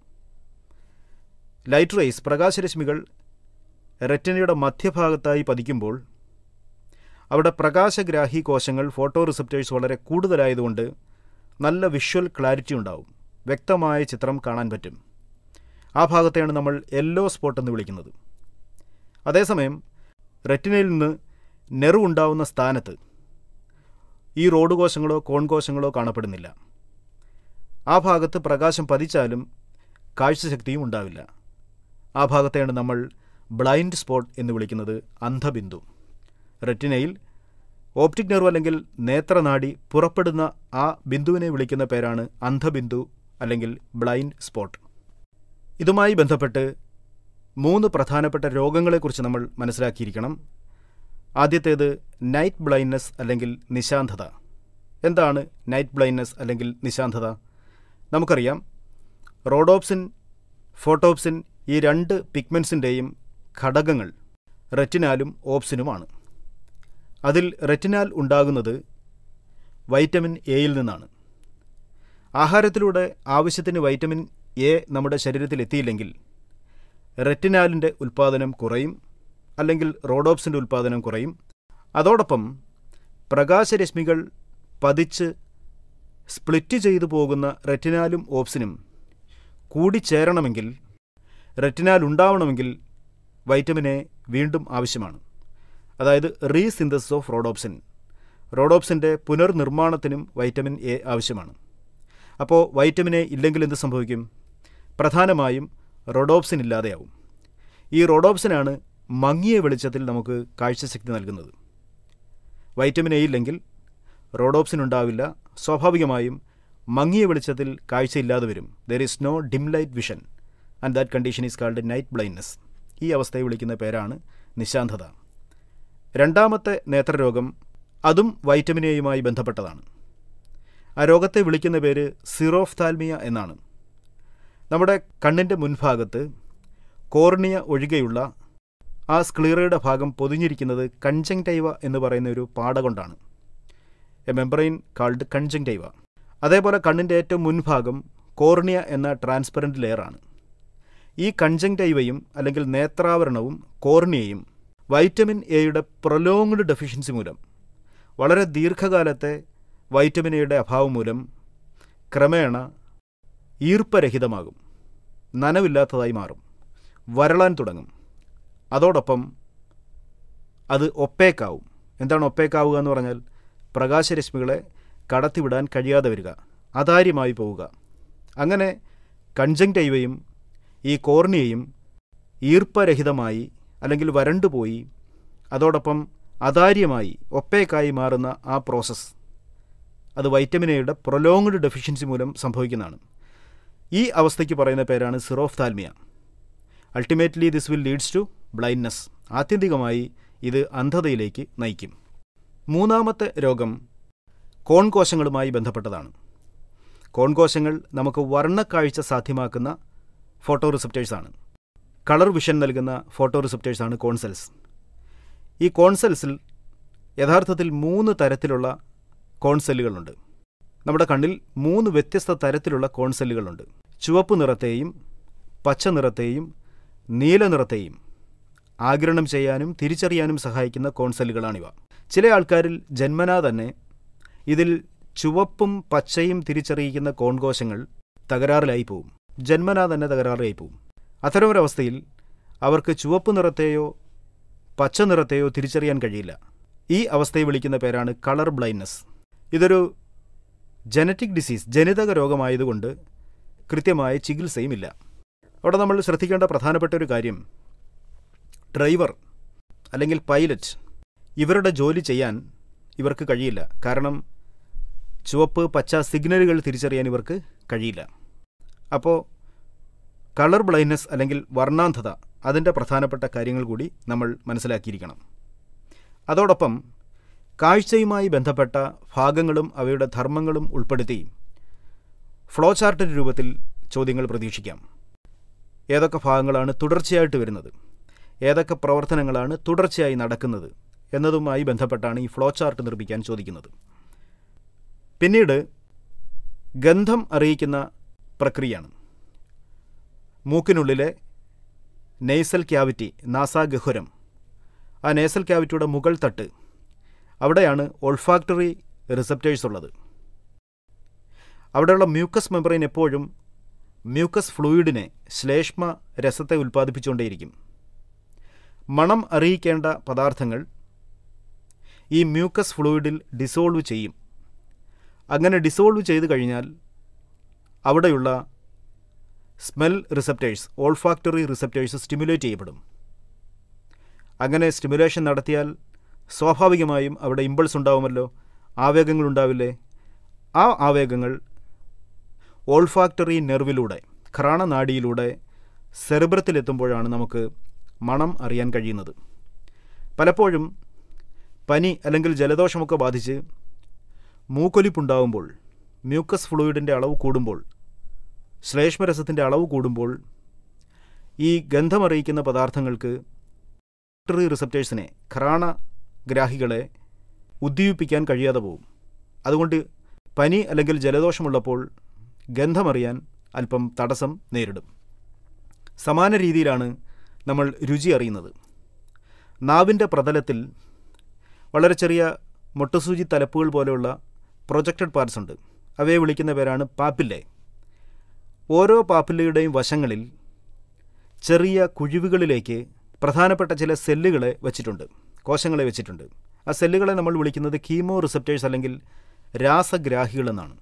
[SPEAKER 1] ലൈറ്റ് റേസ് പ്രകാശരശ്മികൾ റെറ്റിനയുടെ മധ്യഭാഗത്തായി പതിക്കുമ്പോൾ അവിടെ പ്രകാശഗ്രാഹി കോശങ്ങൾ ഫോട്ടോ റിസപ്റ്റേഴ്സ് വളരെ കൂടുതലായതുകൊണ്ട് നല്ല വിഷ്വൽ ക്ലാരിറ്റി ഉണ്ടാവും വ്യക്തമായ ചിത്രം കാണാൻ പറ്റും ആ ഭാഗത്തെയാണ് നമ്മൾ യെല്ലോ സ്പോട്ട് എന്ന് വിളിക്കുന്നത് അതേസമയം റെറ്റിനയിൽ നിന്ന് നെറു ഉണ്ടാവുന്ന സ്ഥാനത്ത് ഈ റോഡ് കോശങ്ങളോ കോൺ കോശങ്ങളോ കാണപ്പെടുന്നില്ല ആ ഭാഗത്ത് പ്രകാശം പതിച്ചാലും കാഴ്ചശക്തിയും ഉണ്ടാവില്ല ആ ഭാഗത്തെയാണ് നമ്മൾ ബ്ലൈൻഡ് സ്പോട്ട് എന്ന് വിളിക്കുന്നത് അന്ധബിന്ദു റെറ്റിനയിൽ ഓപ്റ്റിക് നെർവ് അല്ലെങ്കിൽ നേത്രനാടി പുറപ്പെടുന്ന ആ ബിന്ദുവിനെ വിളിക്കുന്ന പേരാണ് അന്ധബിന്ദു അല്ലെങ്കിൽ ബ്ലൈൻഡ് സ്പോട്ട് ഇതുമായി ബന്ധപ്പെട്ട് മൂന്ന് പ്രധാനപ്പെട്ട രോഗങ്ങളെക്കുറിച്ച് നമ്മൾ മനസ്സിലാക്കിയിരിക്കണം ആദ്യത്തേത് നൈറ്റ് ബ്ലൈൻഡ്നെസ് അല്ലെങ്കിൽ നിശാന്തത എന്താണ് നൈറ്റ് ബ്ലൈൻഡ്നെസ് അല്ലെങ്കിൽ നിശാന്തത നമുക്കറിയാം റോഡോപ്സിൻ ഫോട്ടോപ്സിൻ ഈ രണ്ട് പിഗ്മെൻസിൻ്റെയും ഘടകങ്ങൾ റെറ്റിനാലും ഓപ്സിനുമാണ് അതിൽ റെറ്റിനാൽ ഉണ്ടാകുന്നത് വൈറ്റമിൻ എയിൽ നിന്നാണ് ആഹാരത്തിലൂടെ ആവശ്യത്തിന് വൈറ്റമിൻ എ നമ്മുടെ ശരീരത്തിൽ എത്തിയില്ലെങ്കിൽ റെറ്റിനാലിൻ്റെ ഉൽപ്പാദനം കുറയും അല്ലെങ്കിൽ റോഡോപ്സിൻ്റെ ഉൽപ്പാദനം കുറയും അതോടൊപ്പം പ്രകാശരശ്മികൾ പതിച്ച് സ്പ്ലിറ്റ് ചെയ്തു പോകുന്ന റെറ്റിനാലും ഓപ്സിനും കൂടിച്ചേരണമെങ്കിൽ റെറ്റിനാൽ ഉണ്ടാവണമെങ്കിൽ വൈറ്റമിൻ എ വീണ്ടും ആവശ്യമാണ് അതായത് റീസിന്തസിസ് ഓഫ് റോഡോപ്സിൻ റോഡോപ്സിൻ്റെ പുനർനിർമ്മാണത്തിനും വൈറ്റമിൻ എ ആവശ്യമാണ് അപ്പോൾ വൈറ്റമിൻ എ ഇല്ലെങ്കിൽ എന്ത് സംഭവിക്കും പ്രധാനമായും റോഡോപ്സിൻ ഇല്ലാതെയാവും ഈ റോഡോപ്സിനാണ് മങ്ങിയ വെളിച്ചത്തിൽ നമുക്ക് കാഴ്ചശക്തി നൽകുന്നത് വൈറ്റമിൻ എ ഇല്ലെങ്കിൽ റോഡോപ്സിൻ ഉണ്ടാവില്ല സ്വാഭാവികമായും മങ്ങിയ വെളിച്ചത്തിൽ കാഴ്ചയില്ലാതെ വരും there is no dim light vision and that condition is called night blindness ഈ അവസ്ഥയെ വിളിക്കുന്ന പേരാണ് നിശാന്തത രണ്ടാമത്തെ നേത്രരോഗം അതും വൈറ്റമിൻ എയുമായി ബന്ധപ്പെട്ടതാണ് ആ രോഗത്തെ വിളിക്കുന്ന പേര് സിറോഫ്താൽമിയ എന്നാണ് നമ്മുടെ കണ്ണിൻ്റെ മുൻഭാഗത്ത് കോർണിയ ഒഴികെയുള്ള ആ സ്ക്ലീറയുടെ ഭാഗം പൊതിഞ്ഞിരിക്കുന്നത് കൺജങ്ടൈവ എന്ന് പറയുന്ന ഒരു പാട കൊണ്ടാണ് എ മെംബ്രെയിൻ കാൾഡ് കൺജങ്ടൈവ അതേപോലെ കണ്ണിൻ്റെ ഏറ്റവും മുൻഭാഗം കോർണിയ എന്ന ട്രാൻസ്പെറൻറ്റ് ലെയറാണ് ഈ കൺജങ്ടൈവയും അല്ലെങ്കിൽ നേത്രാവരണവും കോർണിയയും വൈറ്റമിൻ എയുടെ പ്രൊലോങ്ഡ് ഡെഫിഷ്യൻസി മൂലം വളരെ ദീർഘകാലത്തെ വൈറ്റമിൻ എയുടെ അഭാവം മൂലം ക്രമേണ ഈർപ്പരഹിതമാകും നനവില്ലാത്തതായി മാറും വരളാൻ തുടങ്ങും അതോടൊപ്പം അത് ഒപ്പേക്കാവും എന്താണ് ഒപ്പേക്കാവുക എന്ന് പറഞ്ഞാൽ പ്രകാശരശ്മികളെ കടത്തിവിടാൻ കഴിയാതെ വരിക അതാര്യമായി പോവുക അങ്ങനെ കൺജങ്ക്റ്റൈവയും ഈ കോർണിയയും ഈർപ്പരഹിതമായി അല്ലെങ്കിൽ വരണ്ടുപോയി അതോടൊപ്പം അതാര്യമായി ഒപ്പേക്കായി മാറുന്ന ആ പ്രോസസ്സ് അത് വൈറ്റമിൻ പ്രൊലോങ്ഡ് ഡെഫിഷ്യൻസി മൂലം സംഭവിക്കുന്നതാണ് ഈ അവസ്ഥയ്ക്ക് പറയുന്ന പേരാണ് xerophthalmia ultimately this will leads to blindness ആത്യന്തികമായി ഇത് അന്ധതയിലേക്ക് നയിക്കും മൂന്നാമത്തെ രോഗം കോൺ കോശങ്ങളുമായി ബന്ധപ്പെട്ടതാണ് കോൺ കോശങ്ങൾ നമുക്ക് വർണ്ണക്കാഴ്ച സാധ്യമാക്കുന്ന ഫോട്ടോ റിസപ്റ്റേഴ്സാണ് കളർ വിഷൻ നൽകുന്ന ഫോട്ടോ റിസപ്റ്റേഴ്സാണ് കോൺസെൽസ് ഈ കോൺസെൽസിൽ യഥാർത്ഥത്തിൽ മൂന്ന് തരത്തിലുള്ള കോൺസെല്ലുകളുണ്ട് നമ്മുടെ കണ്ണിൽ മൂന്ന് വ്യത്യസ്ത തരത്തിലുള്ള കോൺസെല്ലുകളുണ്ട് ചുവപ്പ് നിറത്തെയും പച്ച നിറത്തെയും നീല നിറത്തെയും ആഗിരണം ചെയ്യാനും തിരിച്ചറിയാനും സഹായിക്കുന്ന കോൺസെല്ലുകളാണിവ ചില ആൾക്കാരിൽ ജന്മനാ തന്നെ ഇതിൽ ചുവപ്പും പച്ചയും തിരിച്ചറിയിക്കുന്ന കോൺകോശങ്ങൾ തകരാറിലായി പോവും ജന്മനാ തന്നെ തകരാറിലായി പോവും അത്തരമൊരവസ്ഥയിൽ അവർക്ക് ചുവപ്പ് നിറത്തെയോ പച്ച നിറത്തെയോ തിരിച്ചറിയാൻ കഴിയില്ല ഈ അവസ്ഥയെ വിളിക്കുന്ന പേരാണ് കളർ ബ്ലൈൻഡ്നെസ് ഇതൊരു ജനറ്റിക് ഡിസീസ് ജനിതക രോഗമായതുകൊണ്ട് കൃത്യമായ ചികിത്സയുമില്ല അവിടെ നമ്മൾ ശ്രദ്ധിക്കേണ്ട പ്രധാനപ്പെട്ട ഒരു കാര്യം ഡ്രൈവർ അല്ലെങ്കിൽ പൈലറ്റ് ഇവരുടെ ജോലി ചെയ്യാൻ ഇവർക്ക് കഴിയില്ല കാരണം ചുവപ്പ് പച്ച സിഗ്നലുകൾ തിരിച്ചറിയാൻ ഇവർക്ക് കഴിയില്ല അപ്പോൾ കളർ ബ്ലൈൻഡ്നെസ് അല്ലെങ്കിൽ വർണ്ണാന്ധത അതിൻ്റെ പ്രധാനപ്പെട്ട കാര്യങ്ങൾ കൂടി നമ്മൾ മനസ്സിലാക്കിയിരിക്കണം അതോടൊപ്പം കാഴ്ചയുമായി ബന്ധപ്പെട്ട ഭാഗങ്ങളും അവയുടെ ധർമ്മങ്ങളും ഉൾപ്പെടുത്തി ഫ്ലോ ചാർട്ട് രൂപത്തിൽ ചോദ്യങ്ങൾ പ്രതീക്ഷിക്കാം ഏതൊക്കെ ഭാഗങ്ങളാണ് തുടർച്ചയായിട്ട് വരുന്നത് ഏതൊക്കെ പ്രവർത്തനങ്ങളാണ് തുടർച്ചയായി നടക്കുന്നത് എന്നതുമായി ബന്ധപ്പെട്ടാണ് ഈ ഫ്ലോ ചാർട്ട് നിർമ്മിക്കാൻ ചോദിക്കുന്നത് പിന്നീട് ഗന്ധം അറിയിക്കുന്ന പ്രക്രിയയാണ് മൂക്കിനുള്ളിലെ നെയ്സൽ ക്യാവിറ്റി നാസാഗഹുരം ആ നെയ്സൽ ക്യാവിറ്റിയുടെ മുകൾ തട്ട് അവിടെയാണ് ഓൾഫാക്ടറി റിസപ്റ്റേഴ്സ് ഉള്ളത് അവിടെയുള്ള മ്യൂക്കസ് മെമ്പറിൻ എപ്പോഴും മ്യൂക്കസ് ഫ്ലൂയിഡിനെ ശ്ലേഷ്മ രസത്തെ ഉൽപ്പാദിപ്പിച്ചുകൊണ്ടേയിരിക്കും മണം അറിയിക്കേണ്ട പദാർത്ഥങ്ങൾ ഈ മ്യൂക്കസ് ഫ്ലൂയിഡിൽ ഡിസോൾവ് ചെയ്യും അങ്ങനെ ഡിസോൾവ് ചെയ്തു കഴിഞ്ഞാൽ അവിടെയുള്ള smell receptors olfactory receptors stimulate ചെയ്യപ്പെടും അങ്ങനെ സ്റ്റിമുലേഷൻ നടത്തിയാൽ സ്വാഭാവികമായും അവിടെ ഇമ്പൾസ് ഉണ്ടാവുമല്ലോ ആവേഗങ്ങൾ ഉണ്ടാവില്ലേ ആ ആവേഗങ്ങൾ ഓൾഫാക്ടറി നെർവിലൂടെ ഘ്രാണനാടിയിലൂടെ സെറിബ്രത്തിലെത്തുമ്പോഴാണ് നമുക്ക് മണം അറിയാൻ കഴിയുന്നത് പലപ്പോഴും പനി അല്ലെങ്കിൽ ജലദോഷമൊക്കെ ബാധിച്ച് മൂക്കൊലിപ്പുണ്ടാവുമ്പോൾ മ്യൂക്കസ് ഫ്ലൂയിഡിൻ്റെ അളവ് കൂടുമ്പോൾ ശ്ലേഷ്മരസത്തിൻ്റെ അളവ് കൂടുമ്പോൾ ഈ ഗന്ധമറിയിക്കുന്ന പദാർത്ഥങ്ങൾക്ക് ബാക്ടറി റിസപ്റ്റേഴ്സിനെ ഘ്രാണ ഗ്രാഹികളെ ഉദ്ദീപിപ്പിക്കാൻ കഴിയാതെ പോകും അതുകൊണ്ട് പനി അല്ലെങ്കിൽ ജലദോഷമുള്ളപ്പോൾ ഗന്ധമറിയാൻ അല്പം തടസ്സം നേരിടും സമാന രീതിയിലാണ് നമ്മൾ രുചി അറിയുന്നത് നാവിൻ്റെ പ്രതലത്തിൽ വളരെ ചെറിയ മൊട്ടസൂചി തലപ്പുകൾ പോലെയുള്ള പ്രൊജക്റ്റഡ് പാർട്സ് ഉണ്ട് അവയെ വിളിക്കുന്ന പേരാണ് പാപ്പില്ലേ ഓരോ പാപ്പില്ലയുടെയും വശങ്ങളിൽ ചെറിയ കുഴിവുകളിലേക്ക് പ്രധാനപ്പെട്ട ചില സെല്ലുകളെ വെച്ചിട്ടുണ്ട് കോശങ്ങളെ വെച്ചിട്ടുണ്ട് ആ സെല്ലുകളെ നമ്മൾ വിളിക്കുന്നത് കീമോ റിസപ്റ്റേഴ്സ് അല്ലെങ്കിൽ രാസഗ്രാഹികളെന്നാണ്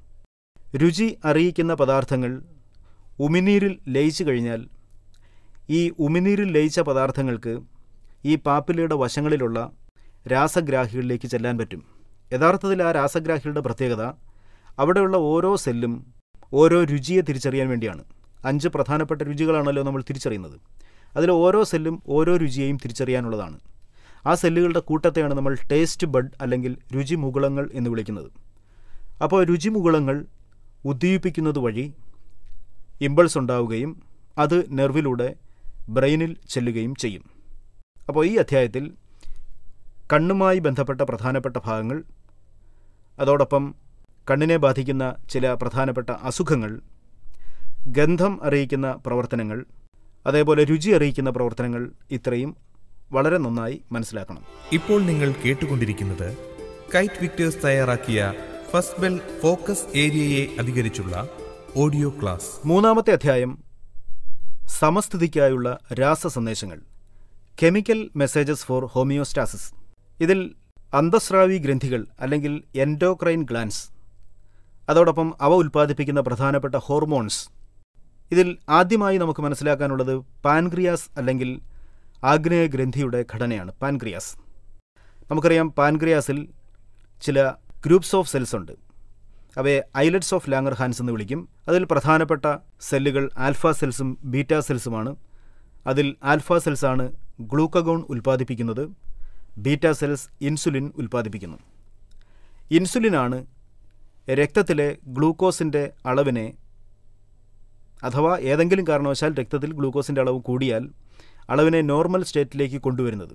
[SPEAKER 1] രുചി അറിയിക്കുന്ന പദാർത്ഥങ്ങൾ ഉമിനീരിൽ ലയിച്ചു കഴിഞ്ഞാൽ ഈ ഉമിനീരിൽ ലയിച്ച പദാർത്ഥങ്ങൾക്ക് ഈ പാപ്പിലയുടെ വശങ്ങളിലുള്ള രാസഗ്രാഹികളിലേക്ക് ചെല്ലാൻ പറ്റും യഥാർത്ഥത്തിൽ ആ രാസഗ്രാഹികളുടെ പ്രത്യേകത അവിടെയുള്ള ഓരോ സെല്ലും ഓരോ രുചിയെ തിരിച്ചറിയാൻ വേണ്ടിയാണ് അഞ്ച് പ്രധാനപ്പെട്ട രുചികളാണല്ലോ നമ്മൾ തിരിച്ചറിയുന്നത് അതിൽ ഓരോ സെല്ലും ഓരോ രുചിയെയും തിരിച്ചറിയാനുള്ളതാണ് ആ സെല്ലുകളുടെ കൂട്ടത്തെയാണ് നമ്മൾ ടേസ്റ്റ് ബഡ് അല്ലെങ്കിൽ രുചിമുകുളങ്ങൾ എന്ന് വിളിക്കുന്നത് അപ്പോൾ രുചിമുകുളങ്ങൾ ഉദ്ദീപിപ്പിക്കുന്നത് വഴി ഇമ്പൾസ് ഉണ്ടാവുകയും അത് നെർവിലൂടെ ബ്രെയിനിൽ ചെല്ലുകയും ചെയ്യും അപ്പോൾ ഈ അധ്യായത്തിൽ കണ്ണുമായി ബന്ധപ്പെട്ട പ്രധാനപ്പെട്ട ഭാഗങ്ങൾ അതോടൊപ്പം കണ്ണിനെ ബാധിക്കുന്ന ചില പ്രധാനപ്പെട്ട അസുഖങ്ങൾ ഗന്ധം അറിയിക്കുന്ന പ്രവർത്തനങ്ങൾ അതേപോലെ രുചി അറിയിക്കുന്ന പ്രവർത്തനങ്ങൾ ഇത്രയും വളരെ നന്നായി മനസ്സിലാക്കണം ഇപ്പോൾ നിങ്ങൾ കേട്ടുകൊണ്ടിരിക്കുന്നത് കൈറ്റ് വിക്ടേഴ്സ് തയ്യാറാക്കിയ ഫസ്റ്റ് ബെൽ ഫോക്കസ് ഏരിയയെ അധികരിച്ചുള്ള ഓഡിയോ ക്ലാസ് മൂന്നാമത്തെ അധ്യായം സമസ്ഥിതിക്കായുള്ള രാസ സന്ദേശങ്ങൾ കെമിക്കൽ മെസ്സേജസ് ഫോർ ഹോമിയോസ്റ്റാസിസ് ഇതിൽ അന്തസ്രാവി ഗ്രന്ഥികൾ അല്ലെങ്കിൽ എൻഡോക്രൈൻ ഗ്ലാൻസ് അതോടൊപ്പം അവ ഉൽപ്പാദിപ്പിക്കുന്ന പ്രധാനപ്പെട്ട ഹോർമോൺസ് ഇതിൽ ആദ്യമായി നമുക്ക് മനസ്സിലാക്കാനുള്ളത് പാൻക്രിയാസ് അല്ലെങ്കിൽ ആഗ്നേയ ഗ്രന്ഥിയുടെ ഘടനയാണ് പാൻക്രിയാസ് നമുക്കറിയാം പാൻക്രിയാസിൽ ചില ഗ്രൂപ്പ്സ് ഓഫ് സെൽസ് ഉണ്ട് അവയെ ഐലറ്റ്സ് ഓഫ് ലാങ്ങർ ഹാൻസ് എന്ന് വിളിക്കും അതിൽ പ്രധാനപ്പെട്ട സെല്ലുകൾ ആൽഫ സെൽസും ബീറ്റ സെൽസുമാണ് അതിൽ ആൽഫ സെൽസാണ് ഗ്ലൂക്കഗോൺ ഉൽപ്പാദിപ്പിക്കുന്നത് ബീറ്റ സെൽസ് ഇൻസുലിൻ ഉൽപ്പാദിപ്പിക്കുന്നു ഇൻസുലിനാണ് രക്തത്തിലെ ഗ്ലൂക്കോസിൻ്റെ അളവിനെ അഥവാ ഏതെങ്കിലും കാരണവശാൽ രക്തത്തിൽ ഗ്ലൂക്കോസിൻ്റെ അളവ് കൂടിയാൽ അളവിനെ നോർമൽ സ്റ്റേറ്റിലേക്ക് കൊണ്ടുവരുന്നത്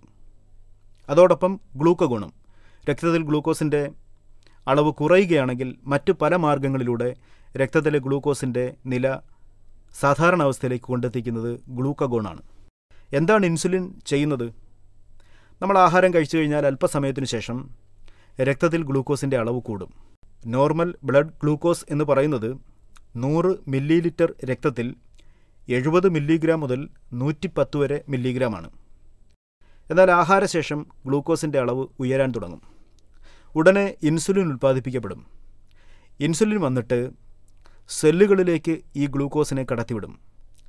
[SPEAKER 1] അതോടൊപ്പം ഗുണം രക്തത്തിൽ ഗ്ലൂക്കോസിൻ്റെ അളവ് കുറയുകയാണെങ്കിൽ മറ്റ് പല മാർഗങ്ങളിലൂടെ രക്തത്തിലെ ഗ്ലൂക്കോസിൻ്റെ നില സാധാരണ അവസ്ഥയിലേക്ക് കൊണ്ടെത്തിക്കുന്നത് ഗ്ലൂക്കഗോണാണ് എന്താണ് ഇൻസുലിൻ ചെയ്യുന്നത് നമ്മൾ ആഹാരം കഴിച്ചു കഴിഞ്ഞാൽ അല്പസമയത്തിനു ശേഷം രക്തത്തിൽ ഗ്ലൂക്കോസിൻ്റെ അളവ് കൂടും നോർമൽ ബ്ലഡ് ഗ്ലൂക്കോസ് എന്ന് പറയുന്നത് നൂറ് മില്ലി ലിറ്റർ രക്തത്തിൽ എഴുപത് മില്ലിഗ്രാം മുതൽ പത്ത് വരെ മില്ലിഗ്രാമാണ് എന്നാൽ ആഹാരശേഷം ഗ്ലൂക്കോസിൻ്റെ അളവ് ഉയരാൻ തുടങ്ങും ഉടനെ ഇൻസുലിൻ ഉൽപ്പാദിപ്പിക്കപ്പെടും ഇൻസുലിൻ വന്നിട്ട് സെല്ലുകളിലേക്ക് ഈ ഗ്ലൂക്കോസിനെ കടത്തിവിടും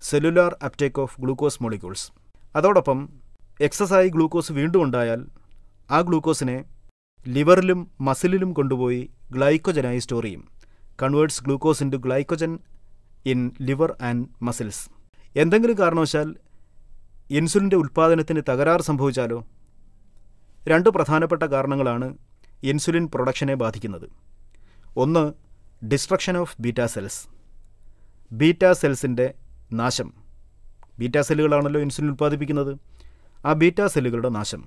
[SPEAKER 1] cellular uptake of glucose molecules അതോടൊപ്പം എക്സസായി ഗ്ലൂക്കോസ് വീണ്ടും ഉണ്ടായാൽ ആ ഗ്ലൂക്കോസിനെ ലിവറിലും മസിലിലും കൊണ്ടുപോയി ഗ്ലൈക്കോജനായി സ്റ്റോർ ചെയ്യും converts glucose into glycogen in liver and muscles എന്തെങ്കിലും കാരണവശാൽ ഇൻസുലിൻ്റെ ഉൽപ്പാദനത്തിന് തകരാറ് സംഭവിച്ചാലോ രണ്ട് പ്രധാനപ്പെട്ട കാരണങ്ങളാണ് ഇൻസുലിൻ പ്രൊഡക്ഷനെ ബാധിക്കുന്നത് ഒന്ന് destruction of beta cells beta സെൽസിൻ്റെ നാശം ബീറ്റാ സെല്ലുകളാണല്ലോ ഇൻസുലിൻ ഉൽപ്പാദിപ്പിക്കുന്നത് ആ ബീറ്റാ സെല്ലുകളുടെ നാശം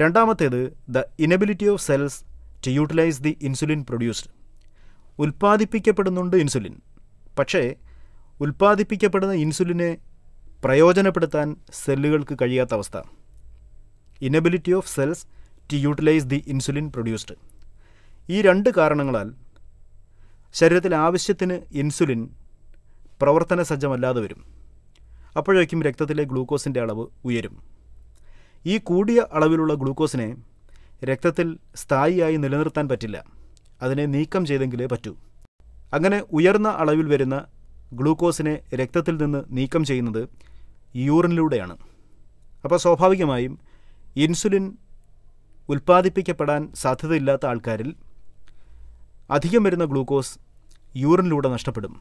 [SPEAKER 1] രണ്ടാമത്തേത് the inability of cells to utilise the insulin produced ഉൽപ്പാദിപ്പിക്കപ്പെടുന്നുണ്ട് ഇൻസുലിൻ പക്ഷേ ഉൽപ്പാദിപ്പിക്കപ്പെടുന്ന ഇൻസുലിനെ പ്രയോജനപ്പെടുത്താൻ സെല്ലുകൾക്ക് കഴിയാത്ത അവസ്ഥ inability of cells to utilise the insulin produced ഈ രണ്ട് കാരണങ്ങളാൽ ശരീരത്തിൽ ആവശ്യത്തിന് ഇൻസുലിൻ പ്രവർത്തന സജ്ജമല്ലാതെ വരും അപ്പോഴേക്കും രക്തത്തിലെ ഗ്ലൂക്കോസിൻ്റെ അളവ് ഉയരും ഈ കൂടിയ അളവിലുള്ള ഗ്ലൂക്കോസിനെ രക്തത്തിൽ സ്ഥായിയായി നിലനിർത്താൻ പറ്റില്ല അതിനെ നീക്കം ചെയ്തെങ്കിലേ പറ്റൂ അങ്ങനെ ഉയർന്ന അളവിൽ വരുന്ന ഗ്ലൂക്കോസിനെ രക്തത്തിൽ നിന്ന് നീക്കം ചെയ്യുന്നത് യൂറിനിലൂടെയാണ് അപ്പോൾ സ്വാഭാവികമായും ഇൻസുലിൻ ഉൽപ്പാദിപ്പിക്കപ്പെടാൻ സാധ്യതയില്ലാത്ത ആൾക്കാരിൽ അധികം വരുന്ന ഗ്ലൂക്കോസ് യൂറിനിലൂടെ നഷ്ടപ്പെടും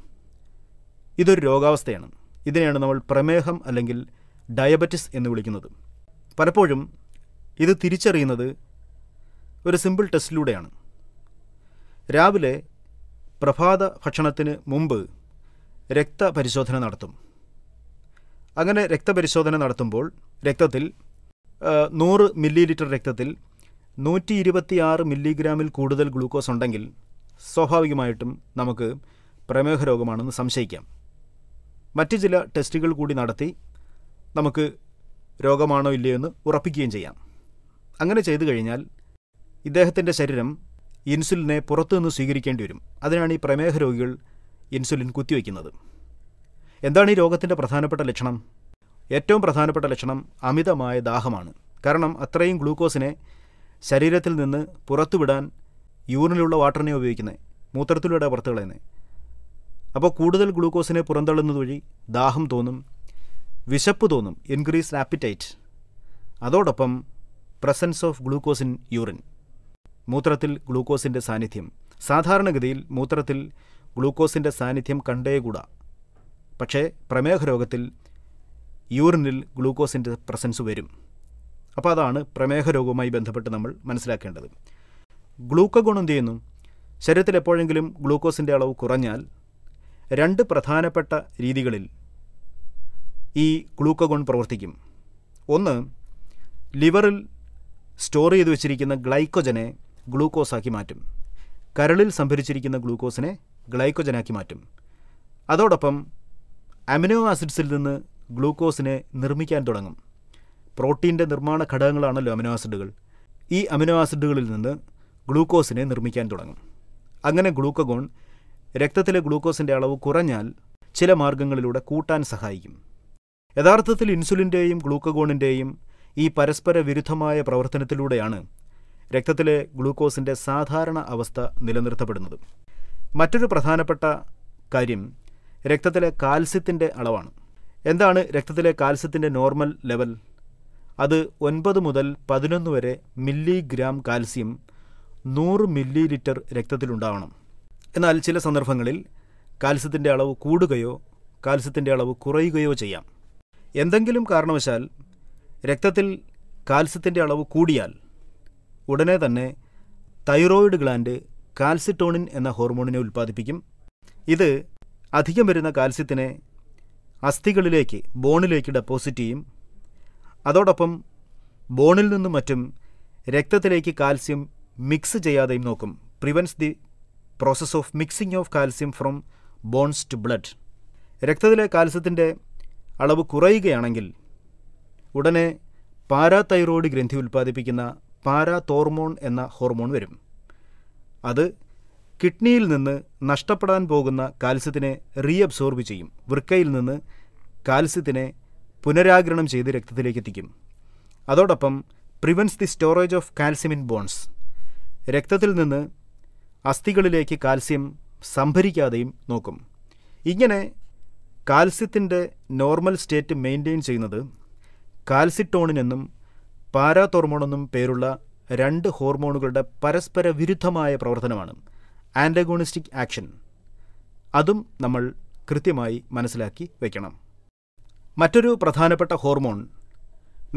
[SPEAKER 1] ഇതൊരു രോഗാവസ്ഥയാണ് ഇതിനെയാണ് നമ്മൾ പ്രമേഹം അല്ലെങ്കിൽ ഡയബറ്റിസ് എന്ന് വിളിക്കുന്നത് പലപ്പോഴും ഇത് തിരിച്ചറിയുന്നത് ഒരു സിമ്പിൾ ടെസ്റ്റിലൂടെയാണ് രാവിലെ പ്രഭാത ഭക്ഷണത്തിന് മുമ്പ് രക്തപരിശോധന നടത്തും അങ്ങനെ രക്തപരിശോധന നടത്തുമ്പോൾ രക്തത്തിൽ നൂറ് മില്ലി ലിറ്റർ രക്തത്തിൽ നൂറ്റി ഇരുപത്തിയാറ് മില്ലിഗ്രാമിൽ കൂടുതൽ ഗ്ലൂക്കോസ് ഉണ്ടെങ്കിൽ സ്വാഭാവികമായിട്ടും നമുക്ക് പ്രമേഹ രോഗമാണെന്ന് സംശയിക്കാം മറ്റ് ചില ടെസ്റ്റുകൾ കൂടി നടത്തി നമുക്ക് രോഗമാണോ ഇല്ലയോ എന്ന് ഉറപ്പിക്കുകയും ചെയ്യാം അങ്ങനെ ചെയ്തു കഴിഞ്ഞാൽ ഇദ്ദേഹത്തിൻ്റെ ശരീരം ഇൻസുലിനെ പുറത്തുനിന്ന് സ്വീകരിക്കേണ്ടി വരും അതിനാണ് ഈ പ്രമേഹ രോഗികൾ ഇൻസുലിൻ കുത്തിവെക്കുന്നത് എന്താണ് ഈ രോഗത്തിൻ്റെ പ്രധാനപ്പെട്ട ലക്ഷണം ഏറ്റവും പ്രധാനപ്പെട്ട ലക്ഷണം അമിതമായ ദാഹമാണ് കാരണം അത്രയും ഗ്ലൂക്കോസിനെ ശരീരത്തിൽ നിന്ന് പുറത്തുവിടാൻ യൂറിനിലുള്ള വാട്ടറിനെ ഉപയോഗിക്കുന്നത് മൂത്രത്തിലൂടെ പുറത്തു അപ്പോൾ കൂടുതൽ ഗ്ലൂക്കോസിനെ പുറന്തള്ളുന്നത് വഴി ദാഹം തോന്നും വിശപ്പ് തോന്നും ഇൻക്രീസ് ആപ്പിറ്റൈറ്റ് അതോടൊപ്പം presence of glucose in urine മൂത്രത്തിൽ ഗ്ലൂക്കോസിൻ്റെ സാന്നിധ്യം സാധാരണഗതിയിൽ മൂത്രത്തിൽ ഗ്ലൂക്കോസിൻ്റെ സാന്നിധ്യം കണ്ടേകൂടാ പക്ഷേ പ്രമേഹ രോഗത്തിൽ യൂറിനിൽ ഗ്ലൂക്കോസിൻ്റെ പ്രസൻസ് വരും അപ്പോൾ അതാണ് പ്രമേഹ രോഗവുമായി ബന്ധപ്പെട്ട് നമ്മൾ മനസ്സിലാക്കേണ്ടത് ഗ്ലൂക്കഗുണം ചെയ്യുന്നു ശരീരത്തിൽ എപ്പോഴെങ്കിലും ഗ്ലൂക്കോസിൻ്റെ അളവ് കുറഞ്ഞാൽ രണ്ട് പ്രധാനപ്പെട്ട രീതികളിൽ ഈ ഗ്ലൂക്കഗോൺ പ്രവർത്തിക്കും ഒന്ന് ലിവറിൽ സ്റ്റോർ ചെയ്തു വെച്ചിരിക്കുന്ന ഗ്ലൈക്കോജനെ ഗ്ലൂക്കോസാക്കി മാറ്റും കരളിൽ സംഭരിച്ചിരിക്കുന്ന ഗ്ലൂക്കോസിനെ ഗ്ലൈക്കോജനാക്കി മാറ്റും അതോടൊപ്പം അമിനോ ആസിഡ്സിൽ നിന്ന് ഗ്ലൂക്കോസിനെ നിർമ്മിക്കാൻ തുടങ്ങും പ്രോട്ടീൻ്റെ നിർമ്മാണ ഘടകങ്ങളാണല്ലോ അമിനോ ആസിഡുകൾ ഈ അമിനോ ആസിഡുകളിൽ നിന്ന് ഗ്ലൂക്കോസിനെ നിർമ്മിക്കാൻ തുടങ്ങും അങ്ങനെ ഗ്ലൂക്കഗോൺ രക്തത്തിലെ ഗ്ലൂക്കോസിൻ്റെ അളവ് കുറഞ്ഞാൽ ചില മാർഗങ്ങളിലൂടെ കൂട്ടാൻ സഹായിക്കും യഥാർത്ഥത്തിൽ ഇൻസുലിൻ്റെയും ഗ്ലൂക്കഗോണിൻ്റെയും ഈ പരസ്പര വിരുദ്ധമായ പ്രവർത്തനത്തിലൂടെയാണ് രക്തത്തിലെ ഗ്ലൂക്കോസിൻ്റെ സാധാരണ അവസ്ഥ നിലനിർത്തപ്പെടുന്നത് മറ്റൊരു പ്രധാനപ്പെട്ട കാര്യം രക്തത്തിലെ കാൽസ്യത്തിൻ്റെ അളവാണ് എന്താണ് രക്തത്തിലെ കാൽസ്യത്തിൻ്റെ നോർമൽ ലെവൽ അത് ഒൻപത് മുതൽ പതിനൊന്ന് വരെ മില്ലിഗ്രാം കാൽസ്യം നൂറ് മില്ലി ലിറ്റർ രക്തത്തിലുണ്ടാവണം എന്നാൽ ചില സന്ദർഭങ്ങളിൽ കാൽസ്യത്തിൻ്റെ അളവ് കൂടുകയോ കാൽസ്യത്തിൻ്റെ അളവ് കുറയുകയോ ചെയ്യാം എന്തെങ്കിലും കാരണവശാൽ രക്തത്തിൽ കാൽസ്യത്തിൻ്റെ അളവ് കൂടിയാൽ ഉടനെ തന്നെ തൈറോയിഡ് ഗ്ലാൻഡ് കാൽസിറ്റോണിൻ എന്ന ഹോർമോണിനെ ഉൽപ്പാദിപ്പിക്കും ഇത് അധികം വരുന്ന കാൽസ്യത്തിനെ അസ്ഥികളിലേക്ക് ബോണിലേക്ക് ഡെപ്പോസിറ്റ് ചെയ്യും അതോടൊപ്പം ബോണിൽ നിന്നും മറ്റും രക്തത്തിലേക്ക് കാൽസ്യം മിക്സ് ചെയ്യാതെയും നോക്കും prevents the process of mixing of calcium from bones to blood രക്തത്തിലെ കാൽസ്യത്തിൻ്റെ അളവ് കുറയുകയാണെങ്കിൽ ഉടനെ പാരാതൈറോയ്ഡ് ഗ്രന്ഥി ഉൽപ്പാദിപ്പിക്കുന്ന പാരാതോർമോൺ എന്ന ഹോർമോൺ വരും അത് കിഡ്നിയിൽ നിന്ന് നഷ്ടപ്പെടാൻ പോകുന്ന കാൽസ്യത്തിനെ റീഅബ്സോർബ് ചെയ്യും വൃക്കയിൽ നിന്ന് കാൽസ്യത്തിനെ പുനരാഗിരണം ചെയ്ത് രക്തത്തിലേക്ക് എത്തിക്കും അതോടൊപ്പം prevents the storage of calcium in bones രക്തത്തിൽ നിന്ന് അസ്ഥികളിലേക്ക് കാൽസ്യം സംഭരിക്കാതെയും നോക്കും ഇങ്ങനെ കാൽസ്യത്തിൻ്റെ നോർമൽ സ്റ്റേറ്റ് മെയിൻറ്റെയിൻ ചെയ്യുന്നത് കാൽസിട്ടോണിനെന്നും പാരാതോർമോണെന്നും പേരുള്ള രണ്ട് ഹോർമോണുകളുടെ പരസ്പര വിരുദ്ധമായ പ്രവർത്തനമാണ് ആൻറ്റഗോണിസ്റ്റിക് ആക്ഷൻ അതും നമ്മൾ കൃത്യമായി മനസ്സിലാക്കി വയ്ക്കണം മറ്റൊരു പ്രധാനപ്പെട്ട ഹോർമോൺ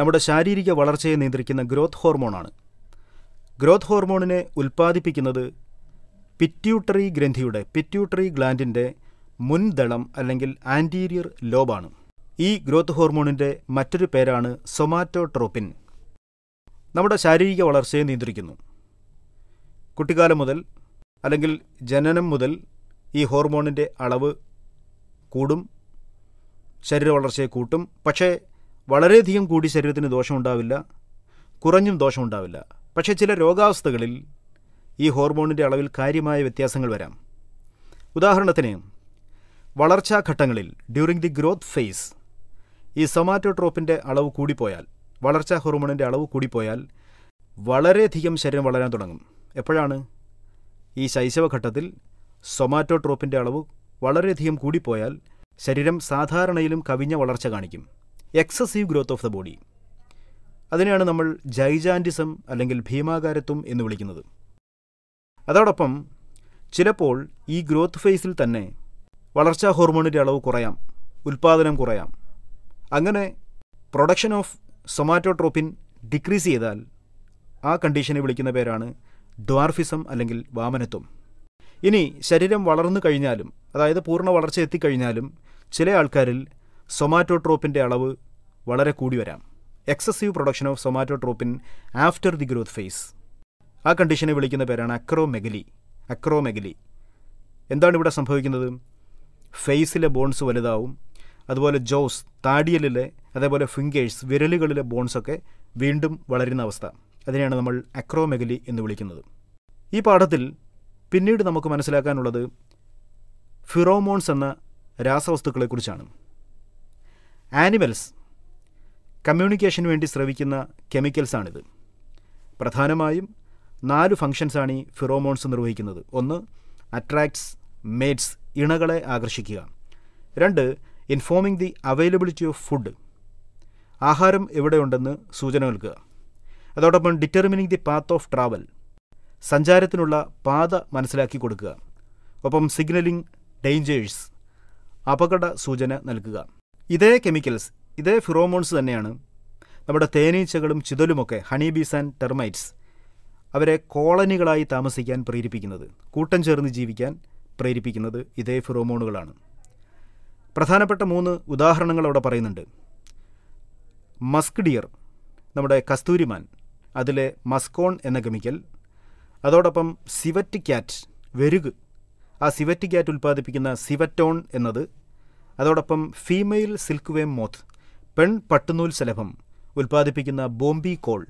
[SPEAKER 1] നമ്മുടെ ശാരീരിക വളർച്ചയെ നിയന്ത്രിക്കുന്ന ഗ്രോത്ത് ഹോർമോണാണ് ഗ്രോത്ത് ഹോർമോണിനെ ഉൽപ്പാദിപ്പിക്കുന്നത് പിറ്റ്യൂട്ടറി ഗ്രന്ഥിയുടെ പിറ്റ്യൂട്ടറി ഗ്ലാൻഡിൻ്റെ മുൻദളം അല്ലെങ്കിൽ ആൻറ്റീരിയർ ലോബാണ് ഈ ഗ്രോത്ത് ഹോർമോണിൻ്റെ മറ്റൊരു പേരാണ് സൊമാറ്റോട്രോപ്പിൻ നമ്മുടെ ശാരീരിക വളർച്ചയെ നിയന്ത്രിക്കുന്നു കുട്ടിക്കാലം മുതൽ അല്ലെങ്കിൽ ജനനം മുതൽ ഈ ഹോർമോണിൻ്റെ അളവ് കൂടും വളർച്ചയെ കൂട്ടും പക്ഷേ വളരെയധികം കൂടി ശരീരത്തിന് ദോഷമുണ്ടാവില്ല കുറഞ്ഞും ദോഷമുണ്ടാവില്ല പക്ഷേ ചില രോഗാവസ്ഥകളിൽ ഈ ഹോർമോണിൻ്റെ അളവിൽ കാര്യമായ വ്യത്യാസങ്ങൾ വരാം ഉദാഹരണത്തിന് വളർച്ചാഘട്ടങ്ങളിൽ ഡ്യൂറിംഗ് ദി ഗ്രോത്ത് ഫേസ് ഈ സൊമാറ്റോട്രോപ്പിൻ്റെ അളവ് കൂടിപ്പോയാൽ വളർച്ചാ ഹോർമോണിൻ്റെ അളവ് കൂടിപ്പോയാൽ വളരെയധികം ശരീരം വളരാൻ തുടങ്ങും എപ്പോഴാണ് ഈ ശൈശവഘട്ടത്തിൽ സൊമാറ്റോട്രോപ്പിൻ്റെ അളവ് വളരെയധികം കൂടിപ്പോയാൽ ശരീരം സാധാരണയിലും കവിഞ്ഞ വളർച്ച കാണിക്കും excessive growth of the body അതിനെയാണ് നമ്മൾ ജൈജാൻറ്റിസം അല്ലെങ്കിൽ ഭീമാകാരത്വം എന്ന് വിളിക്കുന്നത് അതോടൊപ്പം ചിലപ്പോൾ ഈ ഗ്രോത്ത് ഫേസിൽ തന്നെ വളർച്ചാ ഹോർമോണിൻ്റെ അളവ് കുറയാം ഉൽപ്പാദനം കുറയാം അങ്ങനെ പ്രൊഡക്ഷൻ ഓഫ് സൊമാറ്റോട്രോപ്പിൻ ഡിക്രീസ് ചെയ്താൽ ആ കണ്ടീഷനെ വിളിക്കുന്ന പേരാണ് ദ്വാർഫിസം അല്ലെങ്കിൽ വാമനത്വം ഇനി ശരീരം വളർന്നു കഴിഞ്ഞാലും അതായത് പൂർണ്ണ വളർച്ച എത്തിക്കഴിഞ്ഞാലും ചില ആൾക്കാരിൽ സൊമാറ്റോട്രോപ്പിൻ്റെ അളവ് വളരെ കൂടി വരാം excessive production of somatotropin after the growth phase ആ കണ്ടീഷനെ വിളിക്കുന്ന പേരാണ് അക്രോമെഗലി അക്രോമെഗലി എന്താണ് ഇവിടെ സംഭവിക്കുന്നത് ഫേസിലെ ബോൺസ് വലുതാവും അതുപോലെ ജോസ് താടിയലിലെ അതേപോലെ ഫിംഗേഴ്സ് വിരലുകളിലെ ബോൺസൊക്കെ വീണ്ടും വളരുന്ന അവസ്ഥ അതിനെയാണ് നമ്മൾ അക്രോമെഗലി എന്ന് വിളിക്കുന്നത് ഈ പാഠത്തിൽ പിന്നീട് നമുക്ക് മനസ്സിലാക്കാനുള്ളത് ഫിറോമോൺസ് എന്ന രാസവസ്തുക്കളെക്കുറിച്ചാണ് ആനിമൽസ് കമ്മ്യൂണിക്കേഷന് വേണ്ടി സ്രവിക്കുന്ന കെമിക്കൽസാണിത് പ്രധാനമായും നാല് ഫങ്ഷൻസാണ് ഈ ഫിറോമോൺസ് നിർവഹിക്കുന്നത് ഒന്ന് അട്രാക്ട്സ് മേറ്റ്സ് ഇണകളെ ആകർഷിക്കുക രണ്ട് informing the availability of food ആഹാരം എവിടെയുണ്ടെന്ന് സൂചന നൽകുക അതോടൊപ്പം determining the path of travel സഞ്ചാരത്തിനുള്ള പാത മനസ്സിലാക്കി കൊടുക്കുക ഒപ്പം സിഗ്നലിംഗ് ഡേഞ്ചേഴ്സ് അപകട സൂചന നൽകുക ഇതേ കെമിക്കൽസ് ഇതേ ഫിറോമോൺസ് തന്നെയാണ് നമ്മുടെ തേനീച്ചകളും ചിതലുമൊക്കെ ബീസ് ആൻഡ് ടെർമൈറ്റ്സ് അവരെ കോളനികളായി താമസിക്കാൻ പ്രേരിപ്പിക്കുന്നത് കൂട്ടം ചേർന്ന് ജീവിക്കാൻ പ്രേരിപ്പിക്കുന്നത് ഇതേ ഫിറോമോണുകളാണ് പ്രധാനപ്പെട്ട മൂന്ന് ഉദാഹരണങ്ങൾ അവിടെ പറയുന്നുണ്ട് മസ്ക് ഡിയർ നമ്മുടെ കസ്തൂരിമാൻ അതിലെ മസ്കോൺ എന്ന കെമിക്കൽ അതോടൊപ്പം സിവറ്റ് ക്യാറ്റ് വെരുക് ആ സിവറ്റ് ക്യാറ്റ് ഉൽപ്പാദിപ്പിക്കുന്ന സിവറ്റോൺ എന്നത് അതോടൊപ്പം ഫീമെയിൽ സിൽക്ക് വേം മോത്ത് പെൺ പട്ടുനൂൽ ശലഭം ഉൽപ്പാദിപ്പിക്കുന്ന ബോംബി കോൾ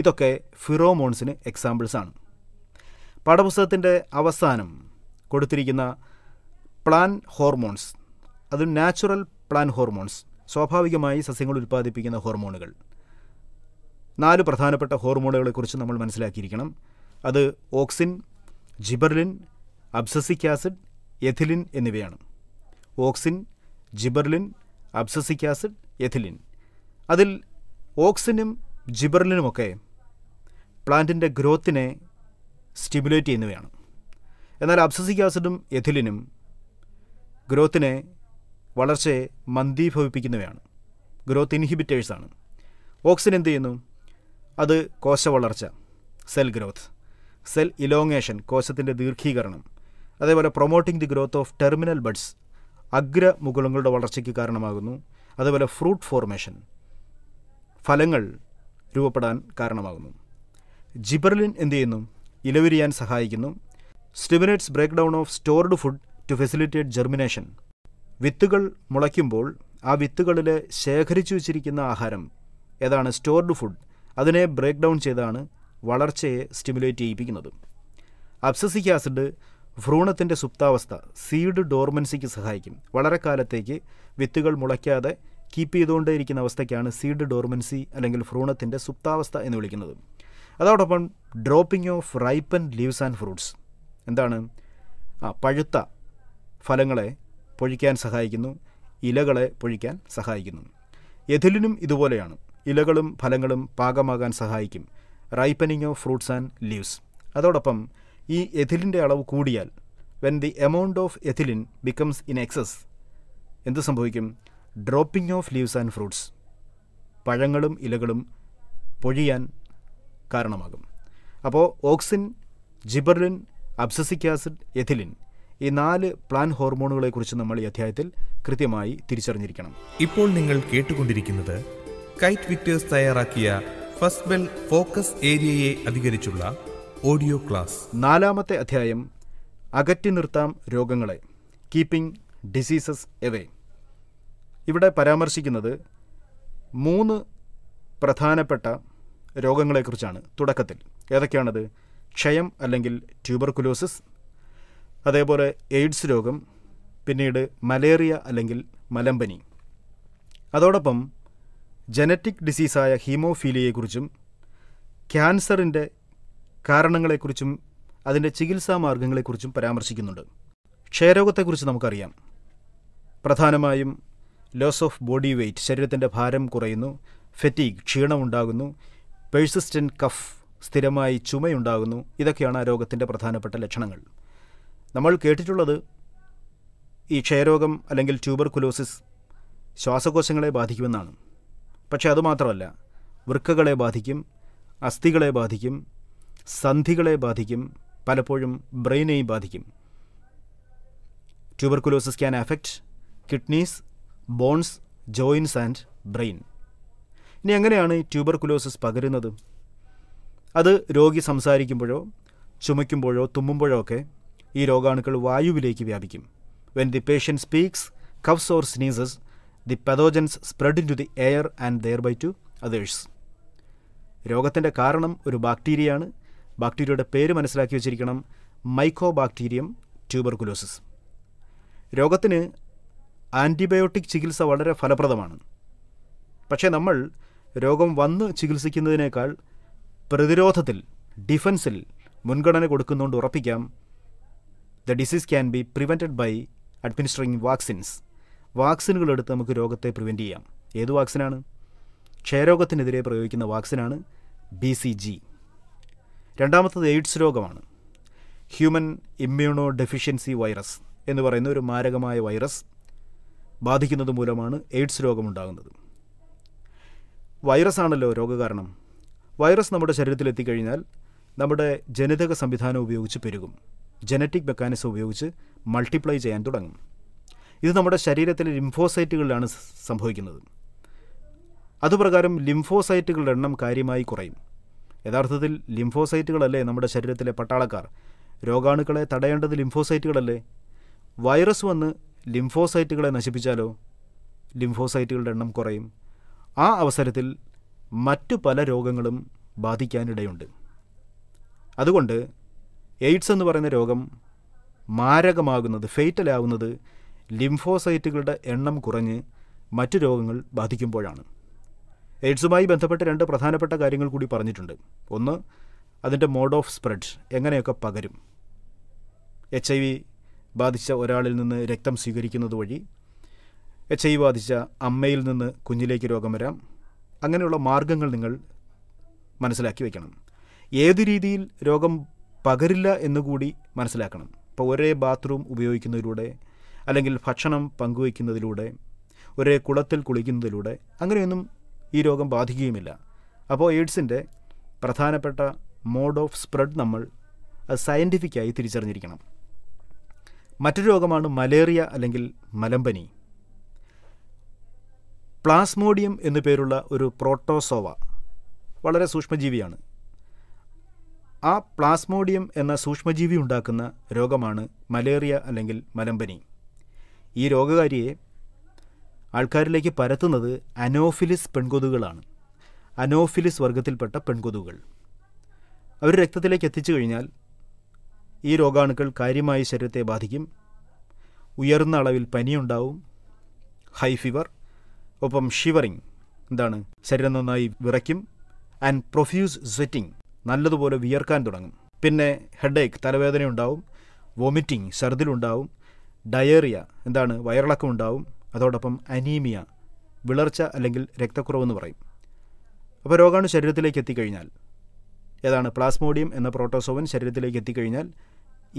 [SPEAKER 1] ഇതൊക്കെ ഫിറോമോൺസിന് എക്സാമ്പിൾസാണ് പാഠപുസ്തകത്തിൻ്റെ അവസാനം കൊടുത്തിരിക്കുന്ന പ്ലാൻ ഹോർമോൺസ് അത് നാച്ചുറൽ പ്ലാൻ ഹോർമോൺസ് സ്വാഭാവികമായി സസ്യങ്ങൾ ഉൽപ്പാദിപ്പിക്കുന്ന ഹോർമോണുകൾ നാല് പ്രധാനപ്പെട്ട ഹോർമോണുകളെക്കുറിച്ച് നമ്മൾ മനസ്സിലാക്കിയിരിക്കണം അത് auxin gibberellin abscisic acid ethylene എന്നിവയാണ് auxin gibberellin abscisic acid ethylene അതിൽ ഓക്സിനും ജിബർലിനുമൊക്കെ പ്ലാന്റിൻ്റെ ഗ്രോത്തിനെ സ്റ്റിമുലേറ്റ് ചെയ്യുന്നവയാണ് എന്നാൽ അബ്സസിക് ആസിഡും എഥിലിനും ഗ്രോത്തിനെ വളർച്ചയെ മന്ദീഭവിപ്പിക്കുന്നവയാണ് ഗ്രോത്ത് ഇൻഹിബിറ്റേഴ്സാണ് ഓക്സിൻ എന്ത് ചെയ്യുന്നു അത് കോശ വളർച്ച സെൽ ഗ്രോത്ത് സെൽ ഇലോങ്ങേഷൻ കോശത്തിൻ്റെ ദീർഘീകരണം അതേപോലെ promoting the growth of terminal buds അഗ്രമുകുളങ്ങളുടെ വളർച്ചയ്ക്ക് കാരണമാകുന്നു അതേപോലെ ഫ്രൂട്ട് ഫോർമേഷൻ ഫലങ്ങൾ രൂപപ്പെടാൻ കാരണമാകുന്നു ജിബർലിൻ എന്ത് ചെയ്യുന്നു ഇലവിരിയാൻ സഹായിക്കുന്നു stimulates break down of stored food to facilitate germination വിത്തുകൾ മുളയ്ക്കുമ്പോൾ ആ വിത്തുകളിൽ ശേഖരിച്ചു വച്ചിരിക്കുന്ന ആഹാരം ഏതാണ് സ്റ്റോർഡ് ഫുഡ് അതിനെ ബ്രേക്ക് ഡൗൺ ചെയ്താണ് വളർച്ചയെ സ്റ്റിമുലേറ്റ് ചെയ്യിപ്പിക്കുന്നത് അബ്സസിക് ആസിഡ് ഭ്രൂണത്തിൻ്റെ സുപ്താവസ്ഥ സീഡ് ഡോർമൻസിക്ക് സഹായിക്കും വളരെ കാലത്തേക്ക് വിത്തുകൾ മുളയ്ക്കാതെ കീപ്പ് ചെയ്തുകൊണ്ടേയിരിക്കുന്ന അവസ്ഥയ്ക്കാണ് സീഡ് ഡോർമൻസി അല്ലെങ്കിൽ ഭ്രൂണത്തിൻ്റെ സുപ്താവസ്ഥ എന്ന് വിളിക്കുന്നത് അതോടൊപ്പം dropping of ripen leaves and fruits എന്താണ് ആ പഴുത്ത ഫലങ്ങളെ പൊഴിക്കാൻ സഹായിക്കുന്നു ഇലകളെ പൊഴിക്കാൻ സഹായിക്കുന്നു എഥിലിനും ഇതുപോലെയാണ് ഇലകളും ഫലങ്ങളും പാകമാകാൻ സഹായിക്കും ripening of fruits and leaves അതോടൊപ്പം ഈ എഥിലിൻ്റെ അളവ് കൂടിയാൽ when the amount of ethylene becomes in excess എന്ത് സംഭവിക്കും dropping of leaves and fruits പഴങ്ങളും ഇലകളും പൊഴിയാൻ കാരണമാകും അപ്പോൾ auxin gibberellin abscisic acid ethylene ഈ നാല് പ്ലാൻ ഹോർമോണുകളെക്കുറിച്ച് നമ്മൾ ഈ അധ്യായത്തിൽ കൃത്യമായി തിരിച്ചറിഞ്ഞിരിക്കണം ഇപ്പോൾ നിങ്ങൾ കേട്ടുകൊണ്ടിരിക്കുന്നത് കൈറ്റ് വിക്ടേഴ്സ് തയ്യാറാക്കിയ ഫസ്റ്റ് ബെൽ ഫോക്കസ് ഏരിയയെ അധികരിച്ചുള്ള ഓഡിയോ ക്ലാസ് നാലാമത്തെ അധ്യായം അകറ്റി നിർത്താം രോഗങ്ങളെ കീപ്പിംഗ് ഡിസീസസ് എവേ ഇവിടെ പരാമർശിക്കുന്നത് മൂന്ന് പ്രധാനപ്പെട്ട രോഗങ്ങളെക്കുറിച്ചാണ് തുടക്കത്തിൽ ഏതൊക്കെയാണത് ക്ഷയം അല്ലെങ്കിൽ ട്യൂബർകുലോസിസ് അതേപോലെ എയ്ഡ്സ് രോഗം പിന്നീട് മലേറിയ അല്ലെങ്കിൽ മലമ്പനി അതോടൊപ്പം ജനറ്റിക് ഡിസീസായ ഹീമോഫീലിയയെക്കുറിച്ചും ക്യാൻസറിൻ്റെ കാരണങ്ങളെക്കുറിച്ചും അതിൻ്റെ ചികിത്സാ മാർഗങ്ങളെക്കുറിച്ചും പരാമർശിക്കുന്നുണ്ട് ക്ഷയരോഗത്തെക്കുറിച്ച് നമുക്കറിയാം പ്രധാനമായും ലോസ് ഓഫ് ബോഡി വെയ്റ്റ് ശരീരത്തിൻ്റെ ഭാരം കുറയുന്നു ഫെറ്റീഗ് ക്ഷീണമുണ്ടാകുന്നു പെഴ്സിസ്റ്റൻറ്റ് കഫ് സ്ഥിരമായി ചുമയുണ്ടാകുന്നു ഇതൊക്കെയാണ് ആ രോഗത്തിൻ്റെ പ്രധാനപ്പെട്ട ലക്ഷണങ്ങൾ നമ്മൾ കേട്ടിട്ടുള്ളത് ഈ ക്ഷയരോഗം അല്ലെങ്കിൽ ട്യൂബർകുലോസിസ് ശ്വാസകോശങ്ങളെ ബാധിക്കുമെന്നാണ് പക്ഷേ അതുമാത്രമല്ല വൃക്കകളെ ബാധിക്കും അസ്ഥികളെ ബാധിക്കും സന്ധികളെ ബാധിക്കും പലപ്പോഴും ബ്രെയിനെയും ബാധിക്കും tuberculosis can affect kidneys bones joints and brain ഇനി എങ്ങനെയാണ് ഈ ട്യൂബർകുലോസിസ് പകരുന്നത് അത് രോഗി സംസാരിക്കുമ്പോഴോ ചുമയ്ക്കുമ്പോഴോ തുമ്മുമ്പോഴോ ഒക്കെ ഈ രോഗാണുക്കൾ വായുവിലേക്ക് വ്യാപിക്കും when the patient speaks coughs or sneezes the pathogens spread into the air and thereby to others രോഗത്തിൻ്റെ കാരണം ഒരു ബാക്ടീരിയയാണ് ബാക്ടീരിയയുടെ പേര് മനസ്സിലാക്കി വെച്ചിരിക്കണം മൈക്കോബാക്ടീരിയം ട്യൂബർകുലോസിസ് രോഗത്തിന് ആൻറ്റിബയോട്ടിക് ചികിത്സ വളരെ ഫലപ്രദമാണ് പക്ഷേ നമ്മൾ രോഗം വന്ന് ചികിത്സിക്കുന്നതിനേക്കാൾ പ്രതിരോധത്തിൽ ഡിഫൻസിൽ മുൻഗണന കൊടുക്കുന്നുകൊണ്ട് ഉറപ്പിക്കാം the disease can be prevented by administering vaccines വാക്സിനുകൾ എടുത്ത് നമുക്ക് രോഗത്തെ പ്രിവെൻറ്റ് ചെയ്യാം ഏത് വാക്സിനാണ് ക്ഷയരോഗത്തിനെതിരെ പ്രയോഗിക്കുന്ന വാക്സിനാണ് ബി സി ജി രണ്ടാമത്തത് എയ്ഡ്സ് രോഗമാണ് ഹ്യൂമൻ ഇമ്മ്യൂണോ ഡെഫിഷ്യൻസി വൈറസ് എന്ന് പറയുന്ന ഒരു മാരകമായ വൈറസ് ബാധിക്കുന്നത് മൂലമാണ് എയ്ഡ്സ് രോഗമുണ്ടാകുന്നത് വൈറസാണല്ലോ രോഗകാരണം വൈറസ് നമ്മുടെ ശരീരത്തിൽ എത്തിക്കഴിഞ്ഞാൽ നമ്മുടെ ജനിതക സംവിധാനം ഉപയോഗിച്ച് പെരുകും ജനറ്റിക് മെക്കാനിസം ഉപയോഗിച്ച് മൾട്ടിപ്ലൈ ചെയ്യാൻ തുടങ്ങും ഇത് നമ്മുടെ ശരീരത്തിലെ ലിംഫോസൈറ്റുകളിലാണ് സംഭവിക്കുന്നത് അതുപ്രകാരം ലിംഫോസൈറ്റുകളുടെ എണ്ണം കാര്യമായി കുറയും യഥാർത്ഥത്തിൽ ലിംഫോസൈറ്റുകളല്ലേ നമ്മുടെ ശരീരത്തിലെ പട്ടാളക്കാർ രോഗാണുക്കളെ തടയേണ്ടത് ലിംഫോസൈറ്റുകളല്ലേ വൈറസ് വന്ന് ലിംഫോസൈറ്റുകളെ നശിപ്പിച്ചാലോ ലിംഫോസൈറ്റുകളുടെ എണ്ണം കുറയും ആ അവസരത്തിൽ മറ്റു പല രോഗങ്ങളും ബാധിക്കാനിടയുണ്ട് അതുകൊണ്ട് എയ്ഡ്സ് എന്ന് പറയുന്ന രോഗം മാരകമാകുന്നത് ഫെയ്റ്റലാവുന്നത് ലിംഫോസൈറ്റുകളുടെ എണ്ണം കുറഞ്ഞ് മറ്റു രോഗങ്ങൾ ബാധിക്കുമ്പോഴാണ് എയ്ഡ്സുമായി ബന്ധപ്പെട്ട രണ്ട് പ്രധാനപ്പെട്ട കാര്യങ്ങൾ കൂടി പറഞ്ഞിട്ടുണ്ട് ഒന്ന് അതിൻ്റെ മോഡ് ഓഫ് സ്പ്രെഡ് എങ്ങനെയൊക്കെ പകരും എച്ച് ഐ വി ബാധിച്ച ഒരാളിൽ നിന്ന് രക്തം സ്വീകരിക്കുന്നത് വഴി എച്ച് ഐ വി ബാധിച്ച അമ്മയിൽ നിന്ന് കുഞ്ഞിലേക്ക് രോഗം വരാം അങ്ങനെയുള്ള മാർഗങ്ങൾ നിങ്ങൾ മനസ്സിലാക്കി വയ്ക്കണം ഏതു രീതിയിൽ രോഗം പകരില്ല എന്നുകൂടി മനസ്സിലാക്കണം ഇപ്പോൾ ഒരേ ബാത്റൂം ഉപയോഗിക്കുന്നതിലൂടെ അല്ലെങ്കിൽ ഭക്ഷണം പങ്കുവയ്ക്കുന്നതിലൂടെ ഒരേ കുളത്തിൽ കുളിക്കുന്നതിലൂടെ അങ്ങനെയൊന്നും ഈ രോഗം ബാധിക്കുകയുമില്ല അപ്പോൾ എയ്ഡ്സിൻ്റെ പ്രധാനപ്പെട്ട മോഡ് ഓഫ് സ്പ്രെഡ് നമ്മൾ അത് സയൻറ്റിഫിക്കായി തിരിച്ചറിഞ്ഞിരിക്കണം മറ്റൊരു രോഗമാണ് മലേറിയ അല്ലെങ്കിൽ മലമ്പനി പ്ലാസ്മോഡിയം എന്നു പേരുള്ള ഒരു പ്രോട്ടോസോവ വളരെ സൂക്ഷ്മജീവിയാണ് ആ പ്ലാസ്മോഡിയം എന്ന സൂക്ഷ്മജീവി ഉണ്ടാക്കുന്ന രോഗമാണ് മലേറിയ അല്ലെങ്കിൽ മലമ്പനി ഈ രോഗകാരിയെ ആൾക്കാരിലേക്ക് പരത്തുന്നത് അനോഫിലിസ് പെൺകൊതുകുകളാണ് അനോഫിലിസ് വർഗത്തിൽപ്പെട്ട പെൺകൊതുകുകൾ അവർ രക്തത്തിലേക്ക് എത്തിച്ചു കഴിഞ്ഞാൽ ഈ രോഗാണുക്കൾ കാര്യമായി ശരീരത്തെ ബാധിക്കും ഉയർന്ന അളവിൽ പനിയുണ്ടാവും ഹൈ ഫീവർ ഒപ്പം ഷിവറിങ് എന്താണ് ശരീരം നന്നായി വിറയ്ക്കും ആൻഡ് പ്രൊഫ്യൂസ് സ്വെറ്റിംഗ് നല്ലതുപോലെ വിയർക്കാൻ തുടങ്ങും പിന്നെ ഹെഡേക്ക് തലവേദന ഉണ്ടാവും വോമിറ്റിംഗ് ഛർദിലുണ്ടാവും ഡയേറിയ എന്താണ് വയറിളക്കം ഉണ്ടാവും അതോടൊപ്പം അനീമിയ വിളർച്ച അല്ലെങ്കിൽ രക്തക്കുറവ് എന്ന് പറയും അപ്പോൾ രോഗാണു ശരീരത്തിലേക്ക് എത്തിക്കഴിഞ്ഞാൽ ഏതാണ് പ്ലാസ്മോഡിയം എന്ന പ്രോട്ടോസോവൻ ശരീരത്തിലേക്ക് എത്തിക്കഴിഞ്ഞാൽ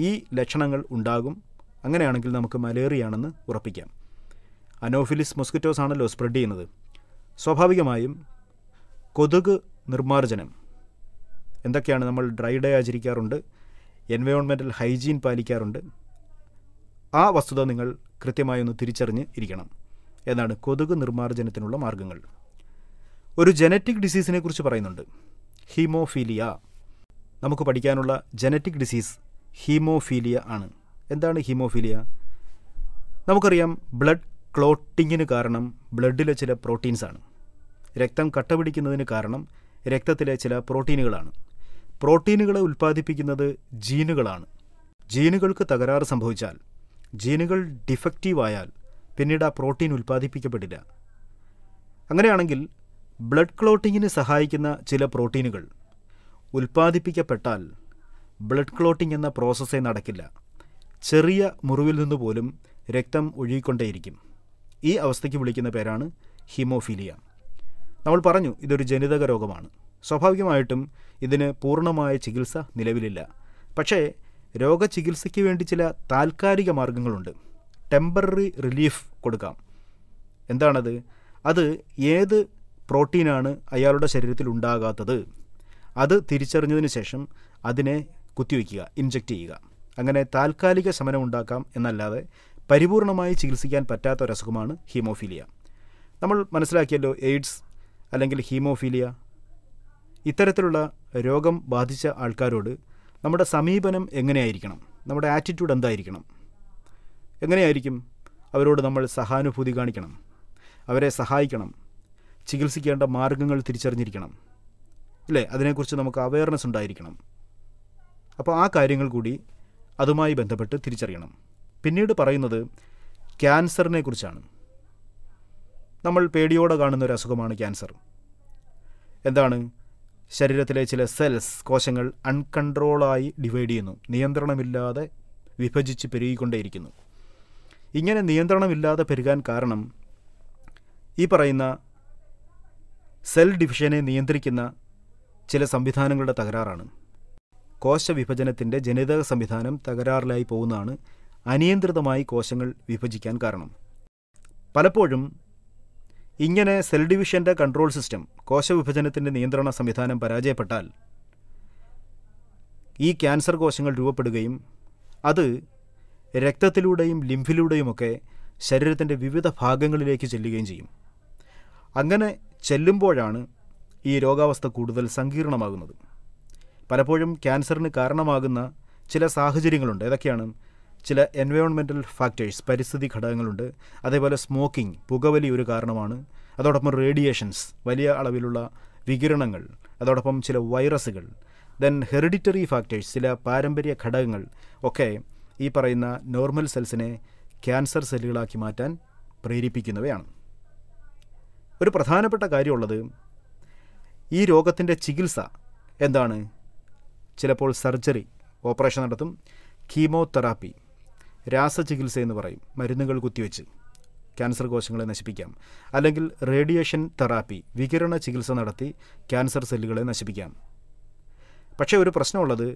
[SPEAKER 1] ഈ ലക്ഷണങ്ങൾ ഉണ്ടാകും അങ്ങനെയാണെങ്കിൽ നമുക്ക് മലേറിയ ആണെന്ന് ഉറപ്പിക്കാം അനോഫിലിസ് മൊസ്കിറ്റോസ് ആണല്ലോ സ്പ്രെഡ് ചെയ്യുന്നത് സ്വാഭാവികമായും കൊതുക് നിർമ്മാർജ്ജനം എന്തൊക്കെയാണ് നമ്മൾ ഡ്രൈ ഡേ ആചരിക്കാറുണ്ട് എൻവയോൺമെൻ്റൽ ഹൈജീൻ പാലിക്കാറുണ്ട് ആ വസ്തുത നിങ്ങൾ കൃത്യമായി ഒന്ന് തിരിച്ചറിഞ്ഞ് ഇരിക്കണം എന്നാണ് കൊതുക് നിർമ്മാർജ്ജനത്തിനുള്ള മാർഗങ്ങൾ ഒരു ജനറ്റിക് ഡിസീസിനെ കുറിച്ച് പറയുന്നുണ്ട് ഹീമോഫീലിയ നമുക്ക് പഠിക്കാനുള്ള ജനറ്റിക് ഡിസീസ് ഹീമോഫീലിയ ആണ് എന്താണ് ഹീമോഫീലിയ നമുക്കറിയാം ബ്ലഡ് ക്ലോട്ടിങ്ങിന് കാരണം ബ്ലഡിലെ ചില പ്രോട്ടീൻസാണ് രക്തം കട്ട പിടിക്കുന്നതിന് കാരണം രക്തത്തിലെ ചില പ്രോട്ടീനുകളാണ് പ്രോട്ടീനുകളെ ഉൽപ്പാദിപ്പിക്കുന്നത് ജീനുകളാണ് ജീനുകൾക്ക് തകരാറ് സംഭവിച്ചാൽ ജീനുകൾ ഡിഫക്റ്റീവായാൽ പിന്നീട് ആ പ്രോട്ടീൻ ഉൽപ്പാദിപ്പിക്കപ്പെടില്ല അങ്ങനെയാണെങ്കിൽ ബ്ലഡ് ക്ലോട്ടിങ്ങിന് സഹായിക്കുന്ന ചില പ്രോട്ടീനുകൾ ഉൽപ്പാദിപ്പിക്കപ്പെട്ടാൽ ബ്ലഡ് ക്ലോട്ടിംഗ് എന്ന പ്രോസസ്സേ നടക്കില്ല ചെറിയ മുറിവിൽ നിന്ന് പോലും രക്തം ഒഴുകിക്കൊണ്ടേയിരിക്കും ഈ അവസ്ഥയ്ക്ക് വിളിക്കുന്ന പേരാണ് ഹിമോഫീലിയ നമ്മൾ പറഞ്ഞു ഇതൊരു ജനിതക രോഗമാണ് സ്വാഭാവികമായിട്ടും ഇതിന് പൂർണ്ണമായ ചികിത്സ നിലവിലില്ല പക്ഷേ രോഗചികിത്സയ്ക്ക് വേണ്ടി ചില താൽക്കാലിക മാർഗങ്ങളുണ്ട് ടെമ്പററി റിലീഫ് കൊടുക്കാം എന്താണത് അത് ഏത് പ്രോട്ടീനാണ് അയാളുടെ ശരീരത്തിൽ ഉണ്ടാകാത്തത് അത് തിരിച്ചറിഞ്ഞതിന് ശേഷം അതിനെ കുത്തിവെക്കുക ഇഞ്ചക്റ്റ് ചെയ്യുക അങ്ങനെ താൽക്കാലിക ശമനം ഉണ്ടാക്കാം എന്നല്ലാതെ പരിപൂർണമായി ചികിത്സിക്കാൻ പറ്റാത്ത ഒരു അസുഖമാണ് ഹീമോഫീലിയ നമ്മൾ മനസ്സിലാക്കിയല്ലോ എയ്ഡ്സ് അല്ലെങ്കിൽ ഹീമോഫീലിയ ഇത്തരത്തിലുള്ള രോഗം ബാധിച്ച ആൾക്കാരോട് നമ്മുടെ സമീപനം എങ്ങനെയായിരിക്കണം നമ്മുടെ ആറ്റിറ്റ്യൂഡ് എന്തായിരിക്കണം എങ്ങനെയായിരിക്കും അവരോട് നമ്മൾ സഹാനുഭൂതി കാണിക്കണം അവരെ സഹായിക്കണം ചികിത്സിക്കേണ്ട മാർഗങ്ങൾ തിരിച്ചറിഞ്ഞിരിക്കണം അല്ലേ അതിനെക്കുറിച്ച് നമുക്ക് അവയർനെസ് ഉണ്ടായിരിക്കണം അപ്പോൾ ആ കാര്യങ്ങൾ കൂടി അതുമായി ബന്ധപ്പെട്ട് തിരിച്ചറിയണം പിന്നീട് പറയുന്നത് ക്യാൻസറിനെ കുറിച്ചാണ് നമ്മൾ പേടിയോടെ കാണുന്ന ഒരു അസുഖമാണ് ക്യാൻസർ എന്താണ് ശരീരത്തിലെ ചില സെൽസ് കോശങ്ങൾ അൺകൺട്രോളായി ഡിവൈഡ് ചെയ്യുന്നു നിയന്ത്രണമില്ലാതെ വിഭജിച്ച് പെരുകിക്കൊണ്ടേയിരിക്കുന്നു ഇങ്ങനെ നിയന്ത്രണമില്ലാതെ പെരുകാൻ കാരണം ഈ പറയുന്ന സെൽ ഡിവിഷനെ നിയന്ത്രിക്കുന്ന ചില സംവിധാനങ്ങളുടെ തകരാറാണ് കോശവിഭജനത്തിൻ്റെ ജനിതക സംവിധാനം തകരാറിലായി പോകുന്നതാണ് അനിയന്ത്രിതമായി കോശങ്ങൾ വിഭജിക്കാൻ കാരണം പലപ്പോഴും ഇങ്ങനെ സെൽ ഡിവിഷൻ്റെ കൺട്രോൾ സിസ്റ്റം കോശവിഭജനത്തിൻ്റെ നിയന്ത്രണ സംവിധാനം പരാജയപ്പെട്ടാൽ ഈ ക്യാൻസർ കോശങ്ങൾ രൂപപ്പെടുകയും അത് രക്തത്തിലൂടെയും ലിംഫിലൂടെയുമൊക്കെ ശരീരത്തിൻ്റെ വിവിധ ഭാഗങ്ങളിലേക്ക് ചെല്ലുകയും ചെയ്യും അങ്ങനെ ചെല്ലുമ്പോഴാണ് ഈ രോഗാവസ്ഥ കൂടുതൽ സങ്കീർണമാകുന്നത് പലപ്പോഴും ക്യാൻസറിന് കാരണമാകുന്ന ചില സാഹചര്യങ്ങളുണ്ട് ഏതൊക്കെയാണ് ചില എൻവയോൺമെൻറ്റൽ ഫാക്ടേഴ്സ് പരിസ്ഥിതി ഘടകങ്ങളുണ്ട് അതേപോലെ സ്മോക്കിംഗ് പുകവലി ഒരു കാരണമാണ് അതോടൊപ്പം റേഡിയേഷൻസ് വലിയ അളവിലുള്ള വികിരണങ്ങൾ അതോടൊപ്പം ചില വൈറസുകൾ ദെൻ ഹെറിഡിറ്ററി ഫാക്ടേഴ്സ് ചില പാരമ്പര്യ ഘടകങ്ങൾ ഒക്കെ ഈ പറയുന്ന നോർമൽ സെൽസിനെ ക്യാൻസർ സെല്ലുകളാക്കി മാറ്റാൻ പ്രേരിപ്പിക്കുന്നവയാണ് ഒരു പ്രധാനപ്പെട്ട കാര്യമുള്ളത് ഈ രോഗത്തിൻ്റെ ചികിത്സ എന്താണ് ചിലപ്പോൾ സർജറി ഓപ്പറേഷൻ നടത്തും കീമോതെറാപ്പി രാസചികിത്സ എന്ന് പറയും മരുന്നുകൾ കുത്തിവെച്ച് ക്യാൻസർ കോശങ്ങളെ നശിപ്പിക്കാം അല്ലെങ്കിൽ റേഡിയേഷൻ തെറാപ്പി വികിരണ ചികിത്സ നടത്തി ക്യാൻസർ സെല്ലുകളെ നശിപ്പിക്കാം പക്ഷേ ഒരു പ്രശ്നമുള്ളത്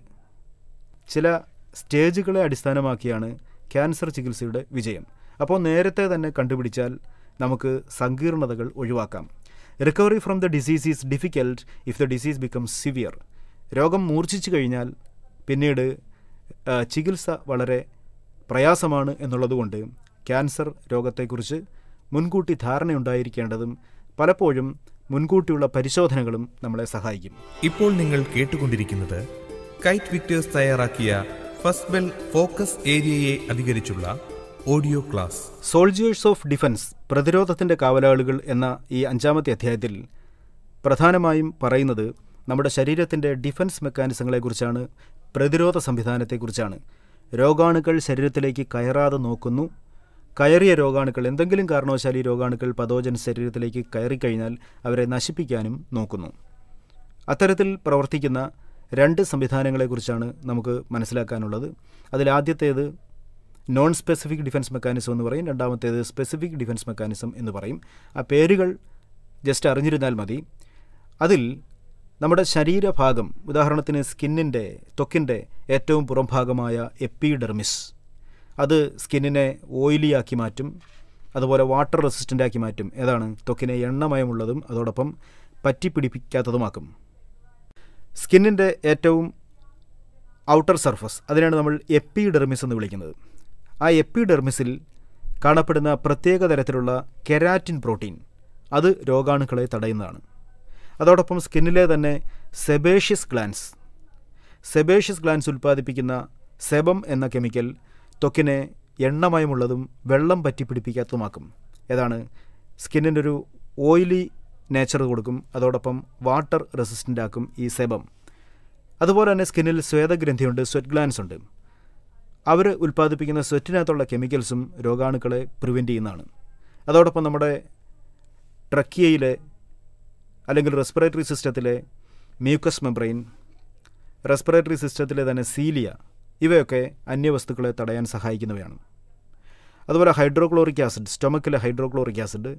[SPEAKER 1] ചില സ്റ്റേജുകളെ അടിസ്ഥാനമാക്കിയാണ് ക്യാൻസർ ചികിത്സയുടെ വിജയം അപ്പോൾ നേരത്തെ തന്നെ കണ്ടുപിടിച്ചാൽ നമുക്ക് സങ്കീർണതകൾ ഒഴിവാക്കാം recovery from the disease is difficult if the disease become severe രോഗം മൂർച്ഛിച്ചു കഴിഞ്ഞാൽ പിന്നീട് ചികിത്സ വളരെ പ്രയാസമാണ് എന്നുള്ളതുകൊണ്ട് ക്യാൻസർ രോഗത്തെക്കുറിച്ച് മുൻകൂട്ടി ധാരണയുണ്ടായിരിക്കേണ്ടതും പലപ്പോഴും മുൻകൂട്ടിയുള്ള പരിശോധനകളും നമ്മളെ സഹായിക്കും ഇപ്പോൾ നിങ്ങൾ കേട്ടുകൊണ്ടിരിക്കുന്നത് കൈറ്റ് വിക്ടേഴ്സ് തയ്യാറാക്കിയ ഫസ്റ്റ് ബെൽ ഫോക്കസ് ഏരിയയെ അധികരിച്ചുള്ള audio class soldiers of defence പ്രതിരോധത്തിൻ്റെ കാവലാളുകൾ എന്ന ഈ അഞ്ചാമത്തെ അധ്യായത്തിൽ പ്രധാനമായും പറയുന്നത് നമ്മുടെ ശരീരത്തിൻ്റെ ഡിഫൻസ് മെക്കാനിസങ്ങളെക്കുറിച്ചാണ് പ്രതിരോധ സംവിധാനത്തെക്കുറിച്ചാണ് രോഗാണുക്കൾ ശരീരത്തിലേക്ക് കയറാതെ നോക്കുന്നു കയറിയ രോഗാണുക്കൾ എന്തെങ്കിലും കാരണവശാൽ ഈ രോഗാണുക്കൾ പതോജൻ ശരീരത്തിലേക്ക് കയറിക്കഴിഞ്ഞാൽ അവരെ നശിപ്പിക്കാനും നോക്കുന്നു അത്തരത്തിൽ പ്രവർത്തിക്കുന്ന രണ്ട് സംവിധാനങ്ങളെക്കുറിച്ചാണ് നമുക്ക് മനസ്സിലാക്കാനുള്ളത് അതിലാദ്യത്തേത് നോൺ സ്പെസിഫിക് ഡിഫൻസ് മെക്കാനിസം എന്ന് പറയും രണ്ടാമത്തേത് സ്പെസിഫിക് ഡിഫൻസ് മെക്കാനിസം എന്ന് പറയും ആ പേരുകൾ ജസ്റ്റ് അറിഞ്ഞിരുന്നാൽ മതി അതിൽ നമ്മുടെ ശരീരഭാഗം ഉദാഹരണത്തിന് സ്കിന്നിൻ്റെ ത്വക്കിൻ്റെ ഏറ്റവും പുറംഭാഗമായ എപ്പിഡെർമിസ് അത് സ്കിന്നിനെ ഓയിലിയാക്കി മാറ്റും അതുപോലെ വാട്ടർ റെസിസ്റ്റൻ്റ് ആക്കി മാറ്റും ഏതാണ് ത്വക്കിനെ എണ്ണമയമുള്ളതും അതോടൊപ്പം പറ്റിപ്പിടിപ്പിക്കാത്തതുമാക്കും സ്കിന്നിൻ്റെ ഏറ്റവും ഔട്ടർ സർഫസ് അതിനാണ് നമ്മൾ എപ്പിഡെർമിസ് എന്ന് വിളിക്കുന്നത് ആ എപ്പിഡെർമിസിൽ കാണപ്പെടുന്ന പ്രത്യേക തരത്തിലുള്ള കെരാറ്റിൻ പ്രോട്ടീൻ അത് രോഗാണുക്കളെ തടയുന്നതാണ് അതോടൊപ്പം സ്കിന്നിലെ തന്നെ സെബേഷ്യസ് ഗ്ലാൻസ് സെബേഷ്യസ് ഗ്ലാൻസ് ഉൽപ്പാദിപ്പിക്കുന്ന സെബം എന്ന കെമിക്കൽ ത്വക്കിനെ എണ്ണമയമുള്ളതും വെള്ളം പറ്റിപ്പിടിപ്പിക്കാത്തതുമാക്കും ഏതാണ് സ്കിന്നിൻ്റെ ഒരു ഓയിലി നേച്ചർ കൊടുക്കും അതോടൊപ്പം വാട്ടർ റെസിസ്റ്റൻ്റ് ആക്കും ഈ സെബം അതുപോലെ തന്നെ സ്കിന്നിൽ സ്വേദഗ്രന്ഥിയുണ്ട് സ്വെറ്റ് ഗ്ലാൻസ് ഉണ്ട് അവർ ഉൽപ്പാദിപ്പിക്കുന്ന സ്വെറ്റിനകത്തുള്ള കെമിക്കൽസും രോഗാണുക്കളെ പ്രിവെൻറ്റ് ചെയ്യുന്നതാണ് അതോടൊപ്പം നമ്മുടെ ട്രക്കിയയിലെ അല്ലെങ്കിൽ റെസ്പിറേറ്ററി സിസ്റ്റത്തിലെ മ്യൂക്കസ് മെബ്രെയിൻ റെസ്പിറേറ്ററി സിസ്റ്റത്തിലെ തന്നെ സീലിയ ഇവയൊക്കെ അന്യവസ്തുക്കളെ തടയാൻ സഹായിക്കുന്നവയാണ് അതുപോലെ ഹൈഡ്രോക്ലോറിക് ആസിഡ് സ്റ്റൊമക്കിലെ ഹൈഡ്രോക്ലോറിക് ആസിഡ്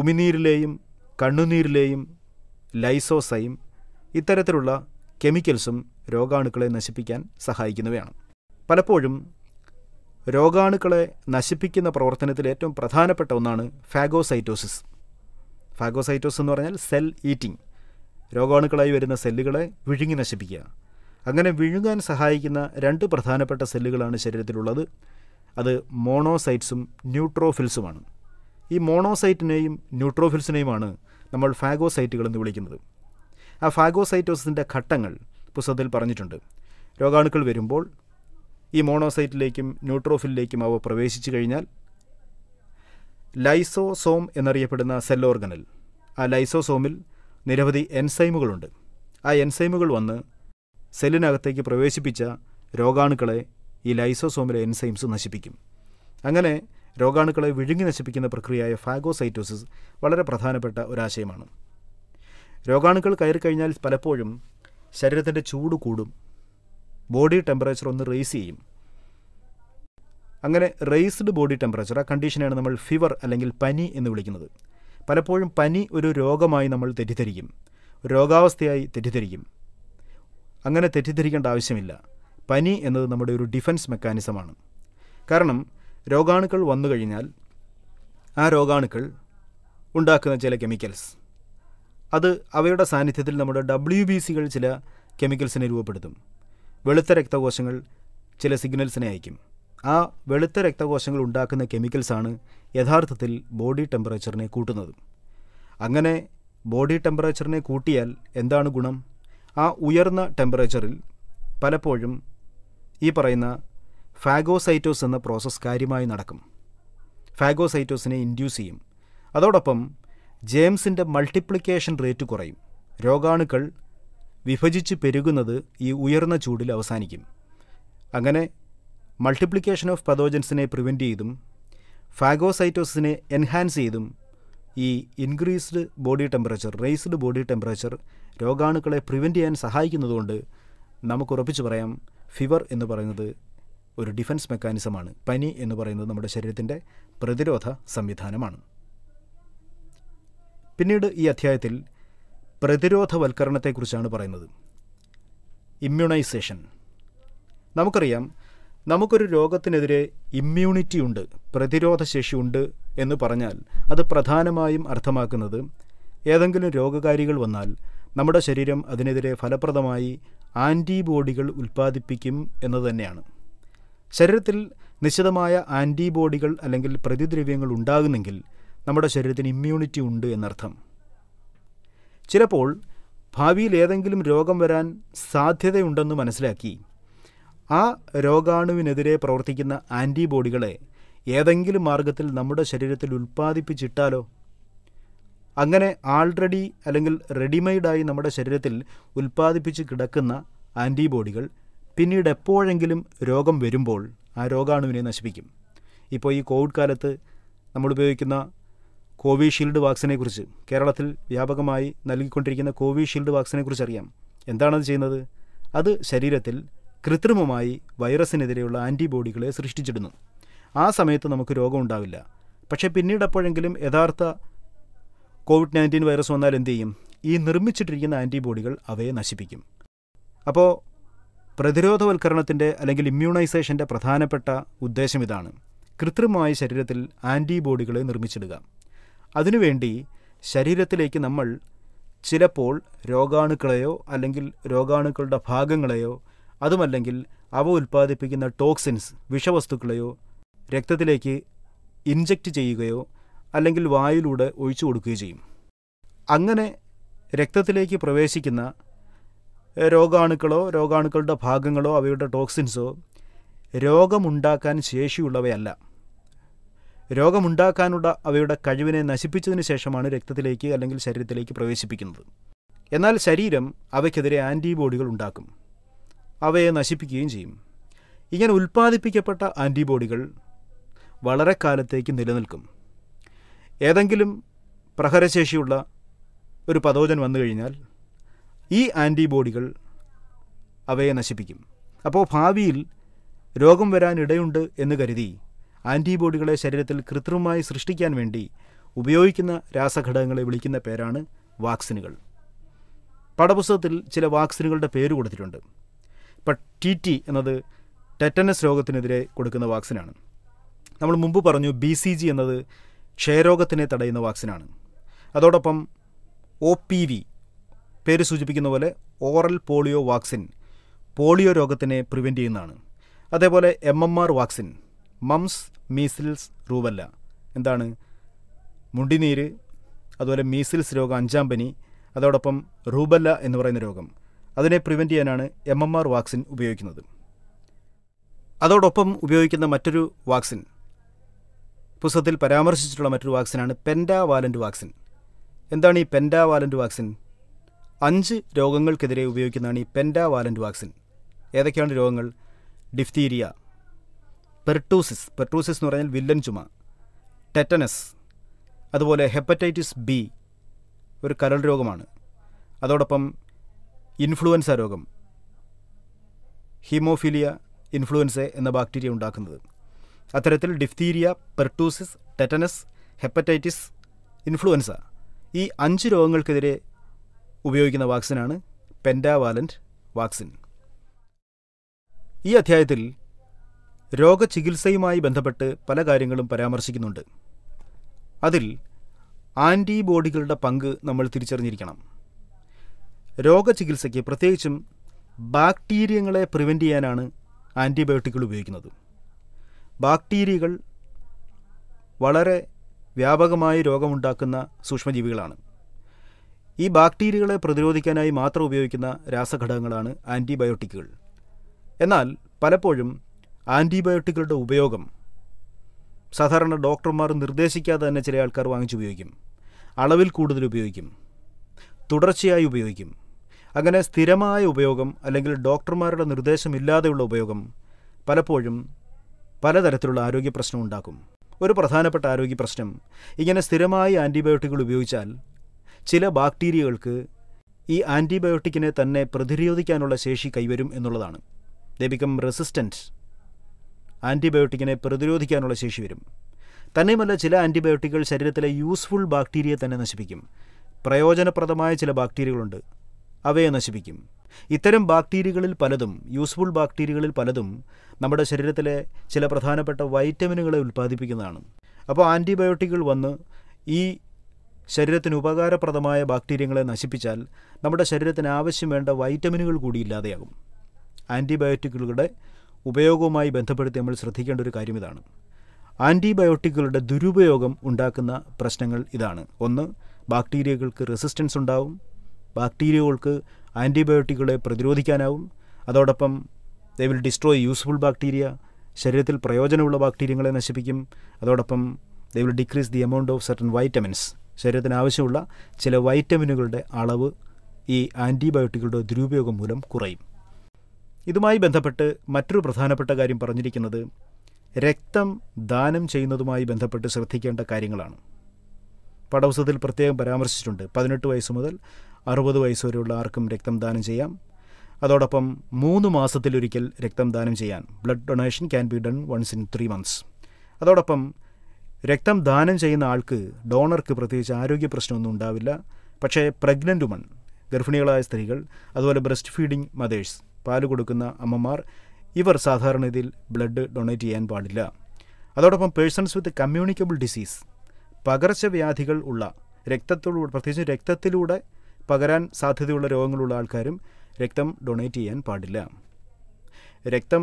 [SPEAKER 1] ഉമിനീരിലെയും കണ്ണുനീരിലെയും ലൈസോസൈം ഇത്തരത്തിലുള്ള കെമിക്കൽസും രോഗാണുക്കളെ നശിപ്പിക്കാൻ സഹായിക്കുന്നവയാണ് പലപ്പോഴും രോഗാണുക്കളെ നശിപ്പിക്കുന്ന പ്രവർത്തനത്തിൽ ഏറ്റവും പ്രധാനപ്പെട്ട ഒന്നാണ് ഫാഗോസൈറ്റോസിസ് ഫാഗോസൈറ്റോസ് എന്ന് പറഞ്ഞാൽ സെൽ ഈറ്റിംഗ് രോഗാണുക്കളായി വരുന്ന സെല്ലുകളെ വിഴുങ്ങി നശിപ്പിക്കുക അങ്ങനെ വിഴുങ്ങാൻ സഹായിക്കുന്ന രണ്ട് പ്രധാനപ്പെട്ട സെല്ലുകളാണ് ശരീരത്തിലുള്ളത് അത് മോണോസൈറ്റ്സും ന്യൂട്രോഫിൽസുമാണ് ഈ മോണോസൈറ്റിനെയും ന്യൂട്രോഫിൽസിനെയുമാണ് നമ്മൾ ഫാഗോസൈറ്റുകൾ എന്ന് വിളിക്കുന്നത് ആ ഫാഗോസൈറ്റോസിൻ്റെ ഘട്ടങ്ങൾ പുസ്തകത്തിൽ പറഞ്ഞിട്ടുണ്ട് രോഗാണുക്കൾ വരുമ്പോൾ ഈ മോണോസൈറ്റിലേക്കും ന്യൂട്രോഫിലേക്കും അവ പ്രവേശിച്ചു കഴിഞ്ഞാൽ ലൈസോസോം എന്നറിയപ്പെടുന്ന സെൽ ഓർഗനിൽ ആ ലൈസോസോമിൽ നിരവധി എൻസൈമുകളുണ്ട് ആ എൻസൈമുകൾ വന്ന് സെല്ലിനകത്തേക്ക് പ്രവേശിപ്പിച്ച രോഗാണുക്കളെ ഈ ലൈസോസോമിലെ എൻസൈംസ് നശിപ്പിക്കും അങ്ങനെ രോഗാണുക്കളെ വിഴുങ്ങി നശിപ്പിക്കുന്ന പ്രക്രിയയായ ഫാഗോസൈറ്റോസിസ് വളരെ പ്രധാനപ്പെട്ട ഒരാശയമാണ് രോഗാണുക്കൾ കയറി കഴിഞ്ഞാൽ പലപ്പോഴും ശരീരത്തിൻ്റെ ചൂട് കൂടും ബോഡി ടെമ്പറേച്ചർ ഒന്ന് റേസ് ചെയ്യും അങ്ങനെ റേസ്ഡ് ബോഡി ടെമ്പറേച്ചർ ആ കണ്ടീഷനാണ് നമ്മൾ ഫിവർ അല്ലെങ്കിൽ പനി എന്ന് വിളിക്കുന്നത് പലപ്പോഴും പനി ഒരു രോഗമായി നമ്മൾ തെറ്റിദ്ധരിക്കും രോഗാവസ്ഥയായി തെറ്റിദ്ധരിക്കും അങ്ങനെ തെറ്റിദ്ധരിക്കേണ്ട ആവശ്യമില്ല പനി എന്നത് നമ്മുടെ ഒരു ഡിഫൻസ് മെക്കാനിസമാണ് കാരണം രോഗാണുക്കൾ വന്നു കഴിഞ്ഞാൽ ആ രോഗാണുക്കൾ ഉണ്ടാക്കുന്ന ചില കെമിക്കൽസ് അത് അവയുടെ സാന്നിധ്യത്തിൽ നമ്മുടെ ഡബ്ല്യു ബി സികൾ ചില കെമിക്കൽസിനെ രൂപപ്പെടുത്തും വെളുത്ത രക്തകോശങ്ങൾ ചില സിഗ്നൽസിനെ അയക്കും ആ വെളുത്ത രക്തകോശങ്ങൾ ഉണ്ടാക്കുന്ന കെമിക്കൽസാണ് യഥാർത്ഥത്തിൽ ബോഡി ടെമ്പറേച്ചറിനെ കൂട്ടുന്നത് അങ്ങനെ ബോഡി ടെമ്പറേച്ചറിനെ കൂട്ടിയാൽ എന്താണ് ഗുണം ആ ഉയർന്ന ടെമ്പറേച്ചറിൽ പലപ്പോഴും ഈ പറയുന്ന ഫാഗോസൈറ്റോസ് എന്ന പ്രോസസ്സ് കാര്യമായി നടക്കും ഫാഗോസൈറ്റോസിനെ ഇൻഡ്യൂസ് ചെയ്യും അതോടൊപ്പം ജെയിംസിൻ്റെ മൾട്ടിപ്ലിക്കേഷൻ റേറ്റ് കുറയും രോഗാണുക്കൾ വിഭജിച്ച് പെരുകുന്നത് ഈ ഉയർന്ന ചൂടിൽ അവസാനിക്കും അങ്ങനെ മൾട്ടിപ്ലിക്കേഷൻ ഓഫ് പതോജൻസിനെ പ്രിവെൻറ്റ് ചെയ്തും ഫാഗോസൈറ്റോസിനെ എൻഹാൻസ് ചെയ്തും ഈ increased body temperature raised body temperature രോഗാണുക്കളെ പ്രിവെൻറ്റ് ചെയ്യാൻ സഹായിക്കുന്നതുകൊണ്ട് നമുക്ക് ഉറപ്പിച്ചു പറയാം ഫിവർ എന്ന് പറയുന്നത് ഒരു ഡിഫൻസ് മെക്കാനിസമാണ് പനി എന്ന് പറയുന്നത് നമ്മുടെ ശരീരത്തിൻ്റെ പ്രതിരോധ സംവിധാനമാണ് പിന്നീട് ഈ അധ്യായത്തിൽ പ്രതിരോധവൽക്കരണത്തെക്കുറിച്ചാണ് പറയുന്നത് ഇമ്മ്യൂണൈസേഷൻ നമുക്കറിയാം നമുക്കൊരു രോഗത്തിനെതിരെ ഇമ്മ്യൂണിറ്റി ഉണ്ട് പ്രതിരോധശേഷി ഉണ്ട് എന്ന് പറഞ്ഞാൽ അത് പ്രധാനമായും അർത്ഥമാക്കുന്നത് ഏതെങ്കിലും രോഗകാരികൾ വന്നാൽ നമ്മുടെ ശരീരം അതിനെതിരെ ഫലപ്രദമായി ആൻറ്റിബോഡികൾ ഉൽപ്പാദിപ്പിക്കും എന്നതുതന്നെയാണ് തന്നെയാണ് ശരീരത്തിൽ നിശ്ചിതമായ ആൻറ്റിബോഡികൾ അല്ലെങ്കിൽ പ്രതിദ്രവ്യങ്ങൾ ഉണ്ടാകുന്നെങ്കിൽ നമ്മുടെ ശരീരത്തിന് ഇമ്മ്യൂണിറ്റി ഉണ്ട് എന്നർത്ഥം ചിലപ്പോൾ ഭാവിയിൽ ഏതെങ്കിലും രോഗം വരാൻ സാധ്യതയുണ്ടെന്ന് മനസ്സിലാക്കി ആ രോഗാണുവിനെതിരെ പ്രവർത്തിക്കുന്ന ആൻറ്റിബോഡികളെ ഏതെങ്കിലും മാർഗത്തിൽ നമ്മുടെ ശരീരത്തിൽ ഉൽപ്പാദിപ്പിച്ചിട്ടാലോ അങ്ങനെ ആൾറെഡി അല്ലെങ്കിൽ റെഡിമെയ്ഡായി നമ്മുടെ ശരീരത്തിൽ ഉൽപ്പാദിപ്പിച്ച് കിടക്കുന്ന ആൻറ്റിബോഡികൾ പിന്നീട് എപ്പോഴെങ്കിലും രോഗം വരുമ്പോൾ ആ രോഗാണുവിനെ നശിപ്പിക്കും ഇപ്പോൾ ഈ കോവിഡ് കാലത്ത് നമ്മൾ ഉപയോഗിക്കുന്ന കോവിഷീൽഡ് വാക്സിനെക്കുറിച്ച് കേരളത്തിൽ വ്യാപകമായി നൽകിക്കൊണ്ടിരിക്കുന്ന കോവിഷീൽഡ് വാക്സിനെക്കുറിച്ച് അറിയാം എന്താണത് ചെയ്യുന്നത് അത് ശരീരത്തിൽ കൃത്രിമമായി വൈറസിനെതിരെയുള്ള ആൻറ്റിബോഡികളെ സൃഷ്ടിച്ചിടുന്നു ആ സമയത്ത് നമുക്ക് രോഗം ഉണ്ടാവില്ല പക്ഷേ പിന്നീട് അപ്പോഴെങ്കിലും യഥാർത്ഥ കോവിഡ് നയൻറ്റീൻ വൈറസ് വന്നാൽ എന്തു ചെയ്യും ഈ നിർമ്മിച്ചിട്ടിരിക്കുന്ന ആൻറ്റിബോഡികൾ അവയെ നശിപ്പിക്കും അപ്പോൾ പ്രതിരോധവൽക്കരണത്തിൻ്റെ അല്ലെങ്കിൽ ഇമ്മ്യൂണൈസേഷൻ്റെ പ്രധാനപ്പെട്ട ഉദ്ദേശം ഇതാണ് കൃത്രിമമായ ശരീരത്തിൽ ആൻറ്റിബോഡികളെ നിർമ്മിച്ചിടുക അതിനുവേണ്ടി ശരീരത്തിലേക്ക് നമ്മൾ ചിലപ്പോൾ രോഗാണുക്കളെയോ അല്ലെങ്കിൽ രോഗാണുക്കളുടെ ഭാഗങ്ങളെയോ അതുമല്ലെങ്കിൽ അവ ഉൽപ്പാദിപ്പിക്കുന്ന ടോക്സിൻസ് വിഷവസ്തുക്കളെയോ രക്തത്തിലേക്ക് ഇൻജക്റ്റ് ചെയ്യുകയോ അല്ലെങ്കിൽ വായിലൂടെ ഒഴിച്ചു കൊടുക്കുകയോ ചെയ്യും അങ്ങനെ രക്തത്തിലേക്ക് പ്രവേശിക്കുന്ന രോഗാണുക്കളോ രോഗാണുക്കളുടെ ഭാഗങ്ങളോ അവയുടെ ടോക്സിൻസോ രോഗമുണ്ടാക്കാൻ ശേഷിയുള്ളവയല്ല രോഗമുണ്ടാക്കാനുള്ള അവയുടെ കഴിവിനെ നശിപ്പിച്ചതിന് ശേഷമാണ് രക്തത്തിലേക്ക് അല്ലെങ്കിൽ ശരീരത്തിലേക്ക് പ്രവേശിപ്പിക്കുന്നത് എന്നാൽ ശരീരം അവയ്ക്കെതിരെ ആൻറ്റിബോഡികൾ ഉണ്ടാക്കും അവയെ നശിപ്പിക്കുകയും ചെയ്യും ഇങ്ങനെ ഉൽപ്പാദിപ്പിക്കപ്പെട്ട ആൻറ്റിബോഡികൾ വളരെ കാലത്തേക്ക് നിലനിൽക്കും ഏതെങ്കിലും പ്രഹരശേഷിയുള്ള ഒരു പതോജൻ വന്നു കഴിഞ്ഞാൽ ഈ ആൻറ്റിബോഡികൾ അവയെ നശിപ്പിക്കും അപ്പോൾ ഭാവിയിൽ രോഗം വരാൻ ഇടയുണ്ട് എന്ന് കരുതി ആൻറ്റിബോഡികളെ ശരീരത്തിൽ കൃത്രിമമായി സൃഷ്ടിക്കാൻ വേണ്ടി ഉപയോഗിക്കുന്ന രാസഘടകങ്ങളെ വിളിക്കുന്ന പേരാണ് വാക്സിനുകൾ പാഠപുസ്തകത്തിൽ ചില വാക്സിനുകളുടെ പേര് കൊടുത്തിട്ടുണ്ട് ഇപ്പം ടി ടി എന്നത് ടെറ്റനസ് രോഗത്തിനെതിരെ കൊടുക്കുന്ന വാക്സിനാണ് നമ്മൾ മുമ്പ് പറഞ്ഞു ബി സി ജി എന്നത് ക്ഷയരോഗത്തിനെ തടയുന്ന വാക്സിനാണ് അതോടൊപ്പം ഒ പി വി പേര് സൂചിപ്പിക്കുന്ന പോലെ ഓറൽ പോളിയോ വാക്സിൻ പോളിയോ രോഗത്തിനെ പ്രിവെൻറ്റ് ചെയ്യുന്നതാണ് അതേപോലെ M M R vaccine mumps measles rubella എന്താണ് മുണ്ടിനീര് അതുപോലെ മീസിൽസ് രോഗം അഞ്ചാം പനി അതോടൊപ്പം റൂബല്ല എന്ന് പറയുന്ന രോഗം അതിനെ പ്രിവെൻ്റ് ചെയ്യാനാണ് എം എം ആർ വാക്സിൻ ഉപയോഗിക്കുന്നത് അതോടൊപ്പം ഉപയോഗിക്കുന്ന മറ്റൊരു വാക്സിൻ പുസ്തകത്തിൽ പരാമർശിച്ചിട്ടുള്ള മറ്റൊരു വാക്സിനാണ് വാലൻ്റ് വാക്സിൻ എന്താണ് ഈ വാലൻ്റ് വാക്സിൻ അഞ്ച് രോഗങ്ങൾക്കെതിരെ ഉപയോഗിക്കുന്നതാണ് ഈ വാലൻ്റ് വാക്സിൻ ഏതൊക്കെയാണ് രോഗങ്ങൾ ഡിഫ്തീരിയ പെർട്ടൂസിസ് പെർട്ടൂസിസ് എന്ന് പറഞ്ഞാൽ വില്ലൻ ചുമ ടെറ്റനസ് അതുപോലെ ഹെപ്പറ്റൈറ്റിസ് ബി ഒരു കരൾ രോഗമാണ് അതോടൊപ്പം ഇൻഫ്ലുവൻസ രോഗം ഹീമോഫിലിയ ഇൻഫ്ലുവൻസ എന്ന ബാക്ടീരിയ ഉണ്ടാക്കുന്നത് അത്തരത്തിൽ diphtheria pertussis tetanus hepatitis influenza ഈ അഞ്ച് രോഗങ്ങൾക്കെതിരെ ഉപയോഗിക്കുന്ന വാക്സിനാണ് പെൻഡാവാലൻറ്റ് വാക്സിൻ ഈ അധ്യായത്തിൽ രോഗചികിത്സയുമായി ബന്ധപ്പെട്ട് പല കാര്യങ്ങളും പരാമർശിക്കുന്നുണ്ട് അതിൽ ആൻറ്റിബോഡികളുടെ പങ്ക് നമ്മൾ തിരിച്ചറിഞ്ഞിരിക്കണം രോഗചികിത്സയ്ക്ക് പ്രത്യേകിച്ചും ബാക്ടീരിയങ്ങളെ പ്രിവെൻറ്റ് ചെയ്യാനാണ് ആൻറ്റിബയോട്ടിക്കുകൾ ഉപയോഗിക്കുന്നത് ബാക്ടീരിയകൾ വളരെ വ്യാപകമായി രോഗമുണ്ടാക്കുന്ന സൂക്ഷ്മജീവികളാണ് ഈ ബാക്ടീരിയകളെ പ്രതിരോധിക്കാനായി മാത്രം ഉപയോഗിക്കുന്ന രാസഘടകങ്ങളാണ് ആൻറ്റിബയോട്ടിക്കുകൾ എന്നാൽ പലപ്പോഴും ആൻറ്റിബയോട്ടിക്കുകളുടെ ഉപയോഗം സാധാരണ ഡോക്ടർമാർ നിർദ്ദേശിക്കാതെ തന്നെ ചില ആൾക്കാർ വാങ്ങിച്ചുപയോഗിക്കും ഉപയോഗിക്കും അളവിൽ കൂടുതൽ ഉപയോഗിക്കും തുടർച്ചയായി ഉപയോഗിക്കും അങ്ങനെ സ്ഥിരമായ ഉപയോഗം അല്ലെങ്കിൽ ഡോക്ടർമാരുടെ നിർദ്ദേശമില്ലാതെയുള്ള ഉപയോഗം പലപ്പോഴും പലതരത്തിലുള്ള ആരോഗ്യ പ്രശ്നം ഉണ്ടാക്കും ഒരു പ്രധാനപ്പെട്ട ആരോഗ്യ പ്രശ്നം ഇങ്ങനെ സ്ഥിരമായി ആൻറ്റിബയോട്ടിക്കുകൾ ഉപയോഗിച്ചാൽ ചില ബാക്ടീരിയകൾക്ക് ഈ ആൻറ്റിബയോട്ടിക്കിനെ തന്നെ പ്രതിരോധിക്കാനുള്ള ശേഷി കൈവരും എന്നുള്ളതാണ് ദേ റെസിസ്റ്റൻറ്റ് ആൻറ്റിബയോട്ടിക്കിനെ പ്രതിരോധിക്കാനുള്ള ശേഷി വരും തന്നെയുമല്ല ചില ആൻറ്റിബയോട്ടിക്കുകൾ ശരീരത്തിലെ യൂസ്ഫുൾ ബാക്ടീരിയയെ തന്നെ നശിപ്പിക്കും പ്രയോജനപ്രദമായ ചില ബാക്ടീരിയകളുണ്ട് അവയെ നശിപ്പിക്കും ഇത്തരം ബാക്ടീരിയകളിൽ പലതും യൂസ്ഫുൾ ബാക്ടീരിയകളിൽ പലതും നമ്മുടെ ശരീരത്തിലെ ചില പ്രധാനപ്പെട്ട വൈറ്റമിനുകളെ ഉൽപ്പാദിപ്പിക്കുന്നതാണ് അപ്പോൾ ആൻറ്റിബയോട്ടിക്കുകൾ വന്ന് ഈ ശരീരത്തിന് ഉപകാരപ്രദമായ ബാക്ടീരിയങ്ങളെ നശിപ്പിച്ചാൽ നമ്മുടെ ശരീരത്തിന് ആവശ്യം വേണ്ട വൈറ്റമിനുകൾ കൂടി ഇല്ലാതെയാകും ആൻറ്റിബയോട്ടിക്കുകളുടെ ഉപയോഗവുമായി ബന്ധപ്പെടുത്തി നമ്മൾ ശ്രദ്ധിക്കേണ്ട ഒരു കാര്യം ഇതാണ് ആൻറ്റിബയോട്ടിക്കുകളുടെ ദുരുപയോഗം ഉണ്ടാക്കുന്ന പ്രശ്നങ്ങൾ ഇതാണ് ഒന്ന് ബാക്ടീരിയകൾക്ക് റെസിസ്റ്റൻസ് ഉണ്ടാവും ബാക്ടീരിയകൾക്ക് ആൻറ്റിബയോട്ടിക്കുകളെ പ്രതിരോധിക്കാനാവും അതോടൊപ്പം they will destroy useful bacteria ശരീരത്തിൽ പ്രയോജനമുള്ള ബാക്ടീരിയങ്ങളെ നശിപ്പിക്കും അതോടൊപ്പം they will decrease the amount of certain vitamins ശരീരത്തിന് ആവശ്യമുള്ള ചില വൈറ്റമിനുകളുടെ അളവ് ഈ ആൻറ്റിബയോട്ടിക്കുകളുടെ ദുരുപയോഗം മൂലം കുറയും ഇതുമായി ബന്ധപ്പെട്ട് മറ്റൊരു പ്രധാനപ്പെട്ട കാര്യം പറഞ്ഞിരിക്കുന്നത് രക്തം ദാനം ചെയ്യുന്നതുമായി ബന്ധപ്പെട്ട് ശ്രദ്ധിക്കേണ്ട കാര്യങ്ങളാണ് പടവസത്തിൽ പ്രത്യേകം പരാമർശിച്ചിട്ടുണ്ട് പതിനെട്ട് വയസ്സ് മുതൽ അറുപത് വയസ്സുവരെയുള്ള ആർക്കും രക്തം ദാനം ചെയ്യാം അതോടൊപ്പം മൂന്ന് മാസത്തിലൊരിക്കൽ രക്തം ദാനം ചെയ്യാൻ blood donation can be done once in three months അതോടൊപ്പം രക്തം ദാനം ചെയ്യുന്ന ആൾക്ക് ഡോണർക്ക് പ്രത്യേകിച്ച് ആരോഗ്യ പ്രശ്നമൊന്നും ഉണ്ടാവില്ല പക്ഷേ പ്രഗ്നൻ്റ് ഉമൺ ഗർഭിണികളായ സ്ത്രീകൾ അതുപോലെ ബ്രസ്റ്റ് ഫീഡിംഗ് മദേഴ്സ് പാൽ കൊടുക്കുന്ന അമ്മമാർ ഇവർ സാധാരണഗതിയിൽ ബ്ലഡ് ഡൊണേറ്റ് ചെയ്യാൻ പാടില്ല അതോടൊപ്പം പേഴ്സൺസ് വിത്ത് കമ്മ്യൂണിക്കബിൾ ഡിസീസ് പകർച്ചവ്യാധികൾ ഉള്ള രക്തത്തിലൂടെ പ്രത്യേകിച്ച് രക്തത്തിലൂടെ പകരാൻ സാധ്യതയുള്ള രോഗങ്ങളുള്ള ആൾക്കാരും രക്തം ഡൊണേറ്റ് ചെയ്യാൻ പാടില്ല രക്തം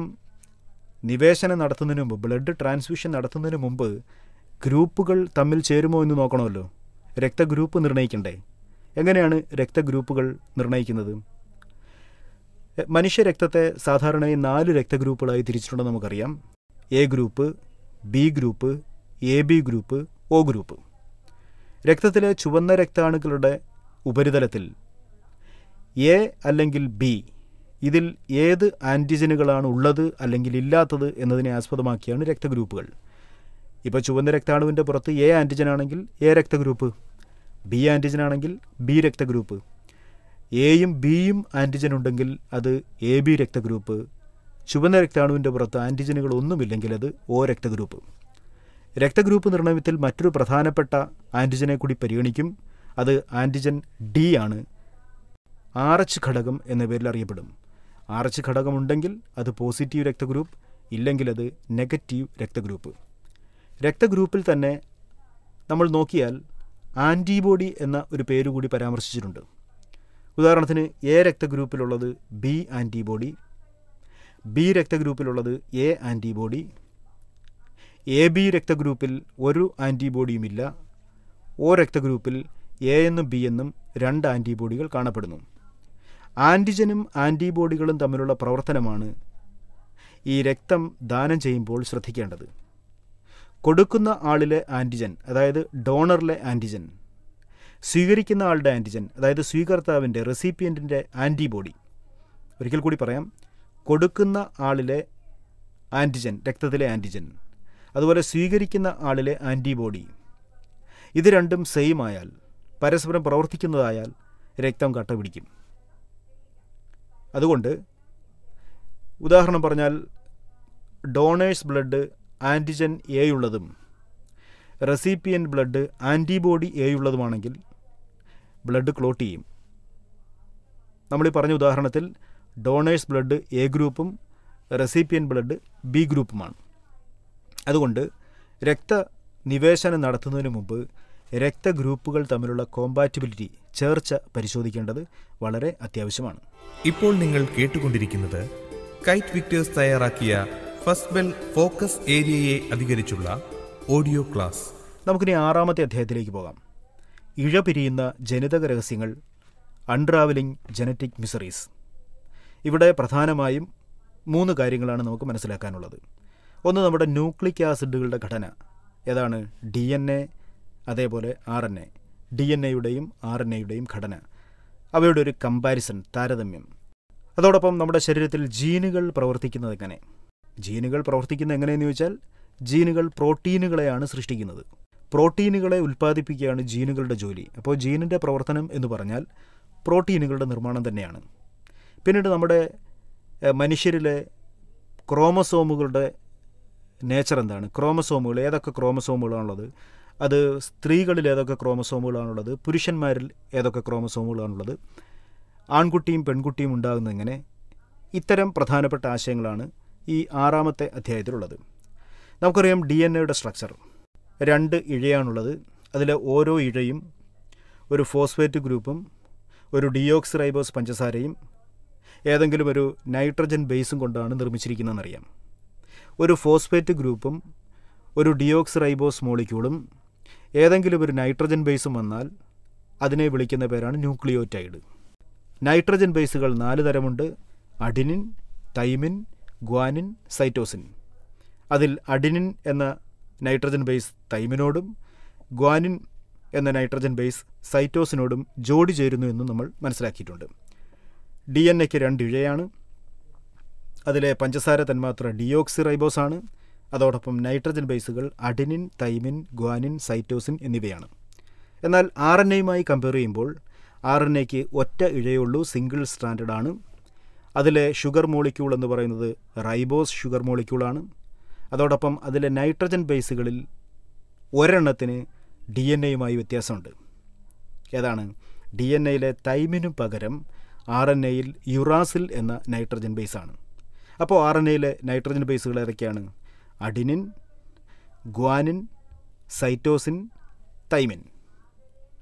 [SPEAKER 1] നിവേശനം നടത്തുന്നതിന് മുമ്പ് ബ്ലഡ് ട്രാൻസ്ഫ്യൂഷൻ നടത്തുന്നതിന് മുമ്പ് ഗ്രൂപ്പുകൾ തമ്മിൽ ചേരുമോ എന്ന് നോക്കണമല്ലോ രക്തഗ്രൂപ്പ് നിർണ്ണയിക്കണ്ടേ എങ്ങനെയാണ് രക്തഗ്രൂപ്പുകൾ നിർണ്ണയിക്കുന്നത് മനുഷ്യ രക്തത്തെ സാധാരണയായി നാല് രക്തഗ്രൂപ്പുകളായി തിരിച്ചിട്ടുണ്ടെന്ന് നമുക്കറിയാം A group B group A B group O group രക്തത്തിലെ ചുവന്ന രക്താണുക്കളുടെ ഉപരിതലത്തിൽ എ അല്ലെങ്കിൽ ബി ഇതിൽ ഏത് ആൻറ്റിജനുകളാണ് ഉള്ളത് അല്ലെങ്കിൽ ഇല്ലാത്തത് എന്നതിനെ ആസ്പദമാക്കിയാണ് രക്തഗ്രൂപ്പുകൾ ഇപ്പോൾ ചുവന്ന രക്താണുവിൻ്റെ പുറത്ത് എ ആൻറ്റിജൻ ആണെങ്കിൽ എ രക്തഗ്രൂപ്പ് ബി ആൻറ്റിജൻ ആണെങ്കിൽ ബി രക്തഗ്രൂപ്പ് എയും ബിയും ആൻറ്റിജൻ ഉണ്ടെങ്കിൽ അത് എ ബി രക്തഗ്രൂപ്പ് ചുവന്ന രക്താണുവിൻ്റെ പുറത്ത് ആൻറ്റിജനുകൾ ഒന്നുമില്ലെങ്കിൽ അത് ഓ രക്തഗ്രൂപ്പ് രക്തഗ്രൂപ്പ് നിർണയത്തിൽ മറ്റൊരു പ്രധാനപ്പെട്ട ആൻറ്റിജനെ കൂടി പരിഗണിക്കും അത് ആൻറ്റിജൻ ഡി ആണ് ആർ എച്ച് ഘടകം എന്ന പേരിൽ അറിയപ്പെടും ആർ എച്ച് ഘടകമുണ്ടെങ്കിൽ അത് പോസിറ്റീവ് രക്തഗ്രൂപ്പ് ഇല്ലെങ്കിൽ അത് നെഗറ്റീവ് രക്തഗ്രൂപ്പ് രക്തഗ്രൂപ്പിൽ തന്നെ നമ്മൾ നോക്കിയാൽ ആൻറ്റിബോഡി എന്ന ഒരു പേര് കൂടി പരാമർശിച്ചിട്ടുണ്ട് ഉദാഹരണത്തിന് എ രക്തഗ്രൂപ്പിലുള്ളത് ബി ആൻറ്റിബോഡി ബി രക്തഗ്രൂപ്പിലുള്ളത് എ ആൻറ്റിബോഡി എ ബി രക്തഗ്രൂപ്പിൽ ഒരു ആൻറ്റിബോഡിയുമില്ല ഒ രക്തഗ്രൂപ്പിൽ എ എന്നും ബി എന്നും രണ്ട് ആൻറ്റിബോഡികൾ കാണപ്പെടുന്നു ആൻറ്റിജനും ആൻറ്റിബോഡികളും തമ്മിലുള്ള പ്രവർത്തനമാണ് ഈ രക്തം ദാനം ചെയ്യുമ്പോൾ ശ്രദ്ധിക്കേണ്ടത് കൊടുക്കുന്ന ആളിലെ ആൻറ്റിജൻ അതായത് ഡോണറിലെ ആൻറ്റിജൻ സ്വീകരിക്കുന്ന ആളുടെ ആൻറ്റിജൻ അതായത് സ്വീകർത്താവിൻ്റെ റെസിപ്പിയൻറ്റിൻ്റെ ആൻറ്റിബോഡി ഒരിക്കൽ കൂടി പറയാം കൊടുക്കുന്ന ആളിലെ ആൻറ്റിജൻ രക്തത്തിലെ ആൻറ്റിജൻ അതുപോലെ സ്വീകരിക്കുന്ന ആളിലെ ആൻറ്റിബോഡി ഇത് രണ്ടും സെയിം ആയാൽ പരസ്പരം പ്രവർത്തിക്കുന്നതായാൽ രക്തം കട്ട പിടിക്കും അതുകൊണ്ട് ഉദാഹരണം പറഞ്ഞാൽ ഡോണേഴ്സ് ബ്ലഡ് ആൻറ്റിജൻ എയുള്ളതും റെസിപ്പിയൻ ബ്ലഡ് ആൻറ്റിബോഡി എയുള്ളതുമാണെങ്കിൽ ബ്ലഡ് ക്ലോട്ട് ചെയ്യും നമ്മൾ ഈ പറഞ്ഞ ഉദാഹരണത്തിൽ ഡോണേഴ്സ് ബ്ലഡ് എ ഗ്രൂപ്പും റെസിപ്പിയൻ ബ്ലഡ് ബി ഗ്രൂപ്പുമാണ് അതുകൊണ്ട് രക്തനിവേശനം നടത്തുന്നതിന് മുമ്പ് രക്തഗ്രൂപ്പുകൾ തമ്മിലുള്ള കോമ്പാറ്റിബിലിറ്റി ചേർച്ച പരിശോധിക്കേണ്ടത് വളരെ അത്യാവശ്യമാണ് ഇപ്പോൾ നിങ്ങൾ കേട്ടുകൊണ്ടിരിക്കുന്നത് കൈറ്റ് വിക്ടേഴ്സ് തയ്യാറാക്കിയ ഫസ്റ്റ് ബെൽ ഫോക്കസ് ഏരിയയെ അധികരിച്ചുള്ള ഓഡിയോ ക്ലാസ് നമുക്കിനി ആറാമത്തെ അധ്യായത്തിലേക്ക് പോകാം ഇഴ പിരിയുന്ന ജനിതക രഹസ്യങ്ങൾ അൺട്രാവലിംഗ് ജനറ്റിക് മിസറീസ് ഇവിടെ പ്രധാനമായും മൂന്ന് കാര്യങ്ങളാണ് നമുക്ക് മനസ്സിലാക്കാനുള്ളത് ഒന്ന് നമ്മുടെ ന്യൂക്ലിക് ആസിഡുകളുടെ ഘടന ഏതാണ് ഡി എൻ എ അതേപോലെ R N A D N എയുടെയും ആർ എൻ എയുടെയും ഘടന അവയുടെ ഒരു കമ്പാരിസൺ താരതമ്യം അതോടൊപ്പം നമ്മുടെ ശരീരത്തിൽ ജീനുകൾ പ്രവർത്തിക്കുന്നത് എങ്ങനെ ജീനുകൾ പ്രവർത്തിക്കുന്നത് എങ്ങനെയെന്ന് ചോദിച്ചാൽ ജീനുകൾ പ്രോട്ടീനുകളെയാണ് സൃഷ്ടിക്കുന്നത് പ്രോട്ടീനുകളെ ഉൽപ്പാദിപ്പിക്കുകയാണ് ജീനുകളുടെ ജോലി അപ്പോൾ ജീനിൻ്റെ പ്രവർത്തനം എന്ന് പറഞ്ഞാൽ പ്രോട്ടീനുകളുടെ നിർമ്മാണം തന്നെയാണ് പിന്നീട് നമ്മുടെ മനുഷ്യരിലെ ക്രോമസോമുകളുടെ നേച്ചർ എന്താണ് ക്രോമസോമുകൾ ഏതൊക്കെ ക്രോമസോമുകളാണുള്ളത് അത് സ്ത്രീകളിൽ ഏതൊക്കെ ക്രോമസോമുകളാണുള്ളത് പുരുഷന്മാരിൽ ഏതൊക്കെ ക്രോമസോമുകളാണുള്ളത് ആൺകുട്ടിയും പെൺകുട്ടിയും ഉണ്ടാകുന്നത് ഇത്തരം പ്രധാനപ്പെട്ട ആശയങ്ങളാണ് ഈ ആറാമത്തെ അധ്യായത്തിലുള്ളത് നമുക്കറിയാം ഡി എൻ എയുടെ സ്ട്രക്ചർ രണ്ട് ഇഴയാണുള്ളത് അതിലെ ഓരോ ഇഴയും ഒരു ഫോസ്ഫേറ്റ് ഗ്രൂപ്പും ഒരു ഡിയോക്സ് റൈബോസ് പഞ്ചസാരയും ഏതെങ്കിലും ഒരു നൈട്രജൻ ബേസും കൊണ്ടാണ് നിർമ്മിച്ചിരിക്കുന്നതെന്നറിയാം ഒരു ഫോസ്ഫേറ്റ് ഗ്രൂപ്പും ഒരു ഡിയോക്സ് റൈബോസ് മോളിക്യൂളും ഏതെങ്കിലും ഒരു നൈട്രജൻ ബേസ് വന്നാൽ അതിനെ വിളിക്കുന്ന പേരാണ് ന്യൂക്ലിയോറ്റൈഡ് നൈട്രജൻ ബേസുകൾ നാല് തരമുണ്ട് അഡിനിൻ തൈമിൻ ഗ്വാനിൻ സൈറ്റോസിൻ അതിൽ അഡിനിൻ എന്ന നൈട്രജൻ ബേസ് തൈമിനോടും ഗ്വാനിൻ എന്ന നൈട്രജൻ ബേസ് സൈറ്റോസിനോടും ജോഡി ചേരുന്നു എന്ന് നമ്മൾ മനസ്സിലാക്കിയിട്ടുണ്ട് ഡി എൻ എക്ക് രണ്ട് ഇഴയാണ് അതിലെ പഞ്ചസാര തന്മാത്ര ഡിയോക്സി റൈബോസാണ് അതോടൊപ്പം നൈട്രജൻ ബേസുകൾ അഡിനിൻ തൈമിൻ ഗ്വാനിൻ സൈറ്റോസിൻ എന്നിവയാണ് എന്നാൽ ആർ എൻ എയുമായി കമ്പയർ ചെയ്യുമ്പോൾ ആർ എൻ എക്ക് ഒറ്റ ഇഴയുള്ളൂ സിംഗിൾ സ്റ്റാൻഡേർഡ് ആണ് അതിലെ ഷുഗർ മോളിക്യൂൾ എന്ന് പറയുന്നത് റൈബോസ് ഷുഗർ മോളിക്യൂളാണ് അതോടൊപ്പം അതിലെ നൈട്രജൻ ബേസുകളിൽ ഒരെണ്ണത്തിന് ഡി എൻ എയുമായി വ്യത്യാസമുണ്ട് ഏതാണ് ഡി എൻ എയിലെ തൈമിനു പകരം ആർ എൻ എയിൽ യുറാസിൽ എന്ന നൈട്രജൻ ബേസാണ് അപ്പോൾ ആർ എൻ എയിലെ നൈട്രജൻ ബേസുകൾ ഏതൊക്കെയാണ് അഡിനിൻ ഗ്വാനിൻ സൈറ്റോസിൻ തൈമിൻ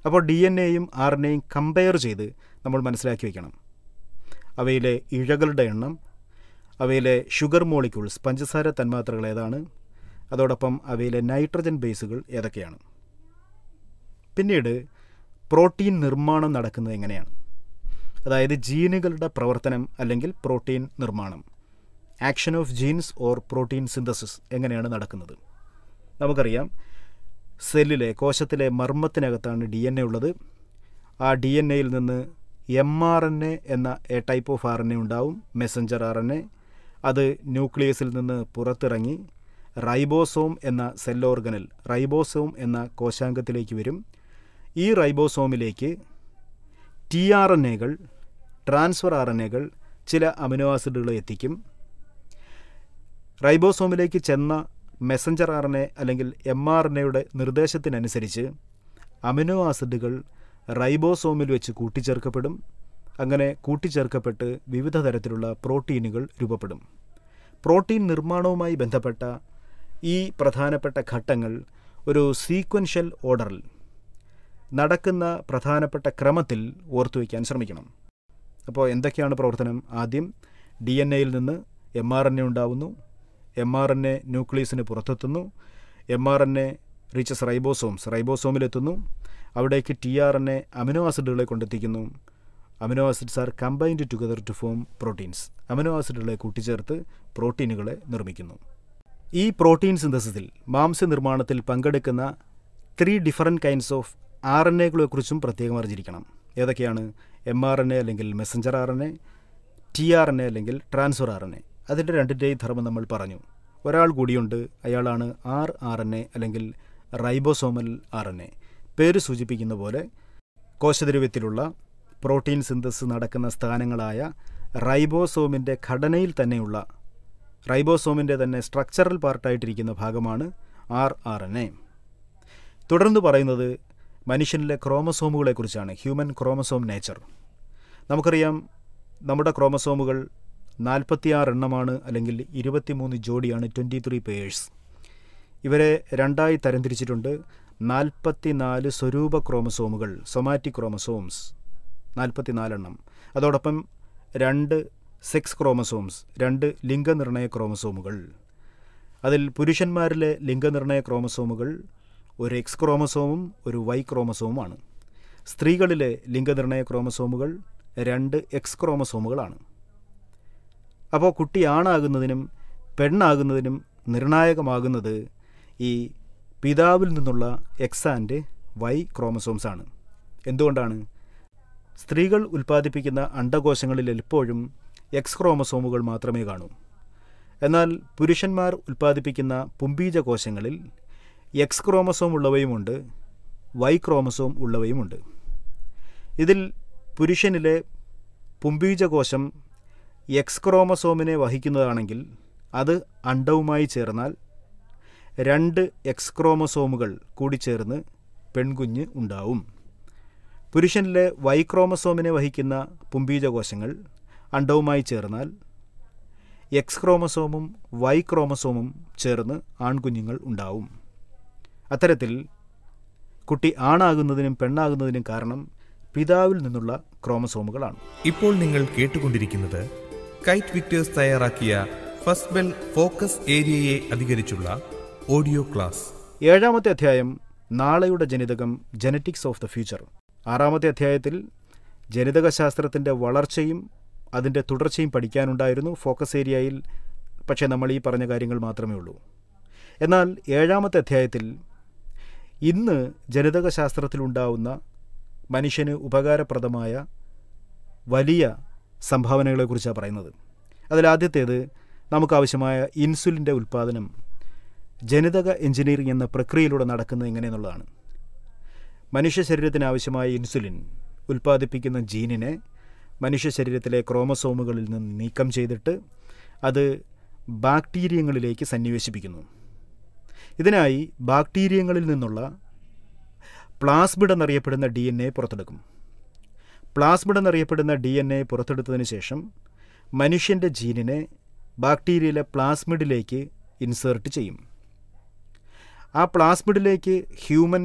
[SPEAKER 1] അപ്പോൾ ഡി എൻ എയും ആർ എൻ എയും കമ്പയർ ചെയ്ത് നമ്മൾ മനസ്സിലാക്കി വയ്ക്കണം അവയിലെ ഇഴകളുടെ എണ്ണം അവയിലെ ഷുഗർ മോളിക്യൂൾസ് പഞ്ചസാര തന്മാത്രകൾ ഏതാണ് അതോടൊപ്പം അവയിലെ നൈട്രജൻ ബേസുകൾ ഏതൊക്കെയാണ് പിന്നീട് പ്രോട്ടീൻ നിർമ്മാണം നടക്കുന്നത് എങ്ങനെയാണ് അതായത് ജീനുകളുടെ പ്രവർത്തനം അല്ലെങ്കിൽ പ്രോട്ടീൻ നിർമ്മാണം action of genes or protein synthesis എങ്ങനെയാണ് നടക്കുന്നത് നമുക്കറിയാം സെല്ലിലെ കോശത്തിലെ മർമ്മത്തിനകത്താണ് ഡി എൻ എ ഉള്ളത് ആ ഡി എൻ എയിൽ നിന്ന് എം ആർ എൻ എ എന്ന A type of R N A ഉണ്ടാവും മെസ്സഞ്ചർ ആർ എൻ എ അത് ന്യൂക്ലിയസിൽ നിന്ന് പുറത്തിറങ്ങി റൈബോസോം എന്ന സെൽ ഓർഗനിൽ റൈബോസോം എന്ന കോശാംഗത്തിലേക്ക് വരും ഈ റൈബോസോമിലേക്ക് ടി ആർ എൻ എകൾ ട്രാൻസ്ഫർ ആർ എൻ എകൾ ചില അമിനോ ആസിഡുകൾ എത്തിക്കും റൈബോസോമിലേക്ക് ചെന്ന മെസഞ്ചർ ആർ എൻ എ അല്ലെങ്കിൽ എം ആർ എൻ എയുടെ നിർദ്ദേശത്തിനനുസരിച്ച് അമിനോ ആസിഡുകൾ റൈബോസോമിൽ വെച്ച് കൂട്ടിച്ചേർക്കപ്പെടും അങ്ങനെ കൂട്ടിച്ചേർക്കപ്പെട്ട് വിവിധ തരത്തിലുള്ള പ്രോട്ടീനുകൾ രൂപപ്പെടും പ്രോട്ടീൻ നിർമ്മാണവുമായി ബന്ധപ്പെട്ട ഈ പ്രധാനപ്പെട്ട ഘട്ടങ്ങൾ ഒരു സീക്വൻഷ്യൽ ഓർഡറിൽ നടക്കുന്ന പ്രധാനപ്പെട്ട ക്രമത്തിൽ ഓർത്തു വയ്ക്കാൻ ശ്രമിക്കണം അപ്പോൾ എന്തൊക്കെയാണ് പ്രവർത്തനം ആദ്യം ഡി എൻ എയിൽ നിന്ന് എം ആർ എൻ എ ഉണ്ടാവുന്നു എം ആർ എൻ എ ന്യൂക്ലിയസിന് പുറത്തെത്തുന്നു M R N A reaches ribosomes റൈബോസോമിലെത്തുന്നു അവിടേക്ക് T R N A amino ആസിഡുകളെ കൊണ്ടെത്തിക്കുന്നു amino acids are combined together to form proteins അമിനോ ആസിഡുകളെ കൂട്ടിച്ചേർത്ത് പ്രോട്ടീനുകളെ നിർമ്മിക്കുന്നു ഈ പ്രോട്ടീൻ സിന്തസിസിൽ മാംസ നിർമ്മാണത്തിൽ പങ്കെടുക്കുന്ന three different kinds of R N എകളെക്കുറിച്ചും പ്രത്യേകം അറിഞ്ഞിരിക്കണം ഏതൊക്കെയാണ് എം ആർ എൻ എ അല്ലെങ്കിൽ messenger R N A T R N A അല്ലെങ്കിൽ ട്രാൻസ്ഫർ ആർ എൻ എ അതിൻ്റെ രണ്ടിൻ്റെയും ധർമ്മം നമ്മൾ പറഞ്ഞു ഒരാൾ കൂടിയുണ്ട് അയാളാണ് ആർ ആർ എൻ എ അല്ലെങ്കിൽ റൈബോസോമൽ ആർ എൻ എ പേര് സൂചിപ്പിക്കുന്ന പോലെ കോശദ്രവ്യത്തിലുള്ള പ്രോട്ടീൻ സിന്തസ് നടക്കുന്ന സ്ഥാനങ്ങളായ റൈബോസോമിൻ്റെ ഘടനയിൽ തന്നെയുള്ള റൈബോസോമിൻ്റെ തന്നെ സ്ട്രക്ചറൽ പാർട്ടായിട്ടിരിക്കുന്ന ഭാഗമാണ് ആർ ആർ എൻ എ തുടർന്ന് പറയുന്നത് മനുഷ്യനിലെ ക്രോമസോമുകളെക്കുറിച്ചാണ് ഹ്യൂമൻ ക്രോമസോം നേച്ചർ നമുക്കറിയാം നമ്മുടെ ക്രോമസോമുകൾ നാൽപ്പത്തിയാറ് എണ്ണമാണ് അല്ലെങ്കിൽ ഇരുപത്തിമൂന്ന് ജോഡിയാണ് ട്വൻറ്റി ത്രീ പേഴ്സ് ഇവരെ രണ്ടായി തരംതിരിച്ചിട്ടുണ്ട് നാൽപ്പത്തിനാല് സ്വരൂപ ക്രോമസോമുകൾ സൊമാറ്റിക് ക്രോമസോംസ് നാൽപ്പത്തിനാലെണ്ണം അതോടൊപ്പം രണ്ട് സെക്സ് ക്രോമസോംസ് രണ്ട് ലിംഗനിർണയ ക്രോമസോമുകൾ അതിൽ പുരുഷന്മാരിലെ ലിംഗനിർണയ ക്രോമസോമുകൾ ഒരു എക്സ് ക്രോമസോമും ഒരു വൈ ക്രോമസോമുമാണ് സ്ത്രീകളിലെ ലിംഗനിർണയ ക്രോമസോമുകൾ രണ്ട് എക്സ് ക്രോമസോമുകളാണ് അപ്പോൾ കുട്ടി ആണാകുന്നതിനും പെണ്ണാകുന്നതിനും നിർണായകമാകുന്നത് ഈ പിതാവിൽ നിന്നുള്ള ആൻഡ് വൈ ക്രോമസോംസ് ആണ് എന്തുകൊണ്ടാണ് സ്ത്രീകൾ ഉൽപ്പാദിപ്പിക്കുന്ന അണ്ടകോശങ്ങളിൽ എപ്പോഴും എക്സ് ക്രോമസോമുകൾ മാത്രമേ കാണൂ എന്നാൽ പുരുഷന്മാർ ഉൽപ്പാദിപ്പിക്കുന്ന പുംബീജ കോശങ്ങളിൽ എക്സ് ക്രോമസോം ഉള്ളവയുമുണ്ട് വൈ ക്രോമസോം ഉള്ളവയുമുണ്ട് ഇതിൽ പുരുഷനിലെ പുംബീജകോശം എക്സ് ക്രോമസോമിനെ വഹിക്കുന്നതാണെങ്കിൽ അത് അണ്ടവുമായി ചേർന്നാൽ രണ്ട് എക്സ് ക്രോമസോമുകൾ ചേർന്ന് പെൺകുഞ്ഞ് ഉണ്ടാവും പുരുഷനിലെ വൈ ക്രോമസോമിനെ വഹിക്കുന്ന പുംബീജകോശങ്ങൾ അണ്ടവുമായി ചേർന്നാൽ എക്സ് ക്രോമസോമും വൈ ക്രോമസോമും ചേർന്ന് ആൺകുഞ്ഞുങ്ങൾ ഉണ്ടാവും അത്തരത്തിൽ കുട്ടി ആണാകുന്നതിനും പെണ്ണാകുന്നതിനും കാരണം പിതാവിൽ നിന്നുള്ള ക്രോമസോമുകളാണ് ഇപ്പോൾ നിങ്ങൾ കേട്ടുകൊണ്ടിരിക്കുന്നത് കൈറ്റ് വിക്ടേഴ്സ് തയ്യാറാക്കിയ ഫസ്റ്റ് ബെൽ ഫോക്കസ് ഏരിയയെ അധികരിച്ചുള്ള ഓഡിയോ ക്ലാസ് ഏഴാമത്തെ അധ്യായം നാളെയുടെ ജനിതകം ജനറ്റിക്സ് ഓഫ് ദ ഫ്യൂച്ചർ ആറാമത്തെ അധ്യായത്തിൽ ജനിതകശാസ്ത്രത്തിൻ്റെ വളർച്ചയും അതിൻ്റെ തുടർച്ചയും പഠിക്കാനുണ്ടായിരുന്നു ഫോക്കസ് ഏരിയയിൽ പക്ഷേ നമ്മൾ ഈ പറഞ്ഞ കാര്യങ്ങൾ മാത്രമേ ഉള്ളൂ എന്നാൽ ഏഴാമത്തെ അധ്യായത്തിൽ ഇന്ന് ജനിതകശാസ്ത്രത്തിലുണ്ടാവുന്ന മനുഷ്യന് ഉപകാരപ്രദമായ വലിയ സംഭാവനകളെക്കുറിച്ചാണ് പറയുന്നത് അതിലാദ്യത്തേത് നമുക്കാവശ്യമായ ഇൻസുലിൻ്റെ ഉൽപ്പാദനം ജനിതക എഞ്ചിനീയറിംഗ് എന്ന പ്രക്രിയയിലൂടെ നടക്കുന്നത് എങ്ങനെയെന്നുള്ളതാണ് മനുഷ്യ ശരീരത്തിനാവശ്യമായ ആവശ്യമായ ഇൻസുലിൻ ഉൽപ്പാദിപ്പിക്കുന്ന ജീനിനെ മനുഷ്യ ശരീരത്തിലെ ക്രോമസോമുകളിൽ നിന്ന് നീക്കം ചെയ്തിട്ട് അത് ബാക്ടീരിയങ്ങളിലേക്ക് സന്നിവേശിപ്പിക്കുന്നു ഇതിനായി ബാക്ടീരിയങ്ങളിൽ നിന്നുള്ള പ്ലാസ്മിഡ് എന്നറിയപ്പെടുന്ന ഡി എൻ എ പുറത്തെടുക്കും പ്ലാസ്മിഡ് എന്നറിയപ്പെടുന്ന ഡി എൻ എ പുറത്തെടുത്തതിന് ശേഷം മനുഷ്യൻ്റെ ജീനിനെ ബാക്ടീരിയയിലെ പ്ലാസ്മിഡിലേക്ക് ഇൻസേർട്ട് ചെയ്യും ആ പ്ലാസ്മിഡിലേക്ക് ഹ്യൂമൻ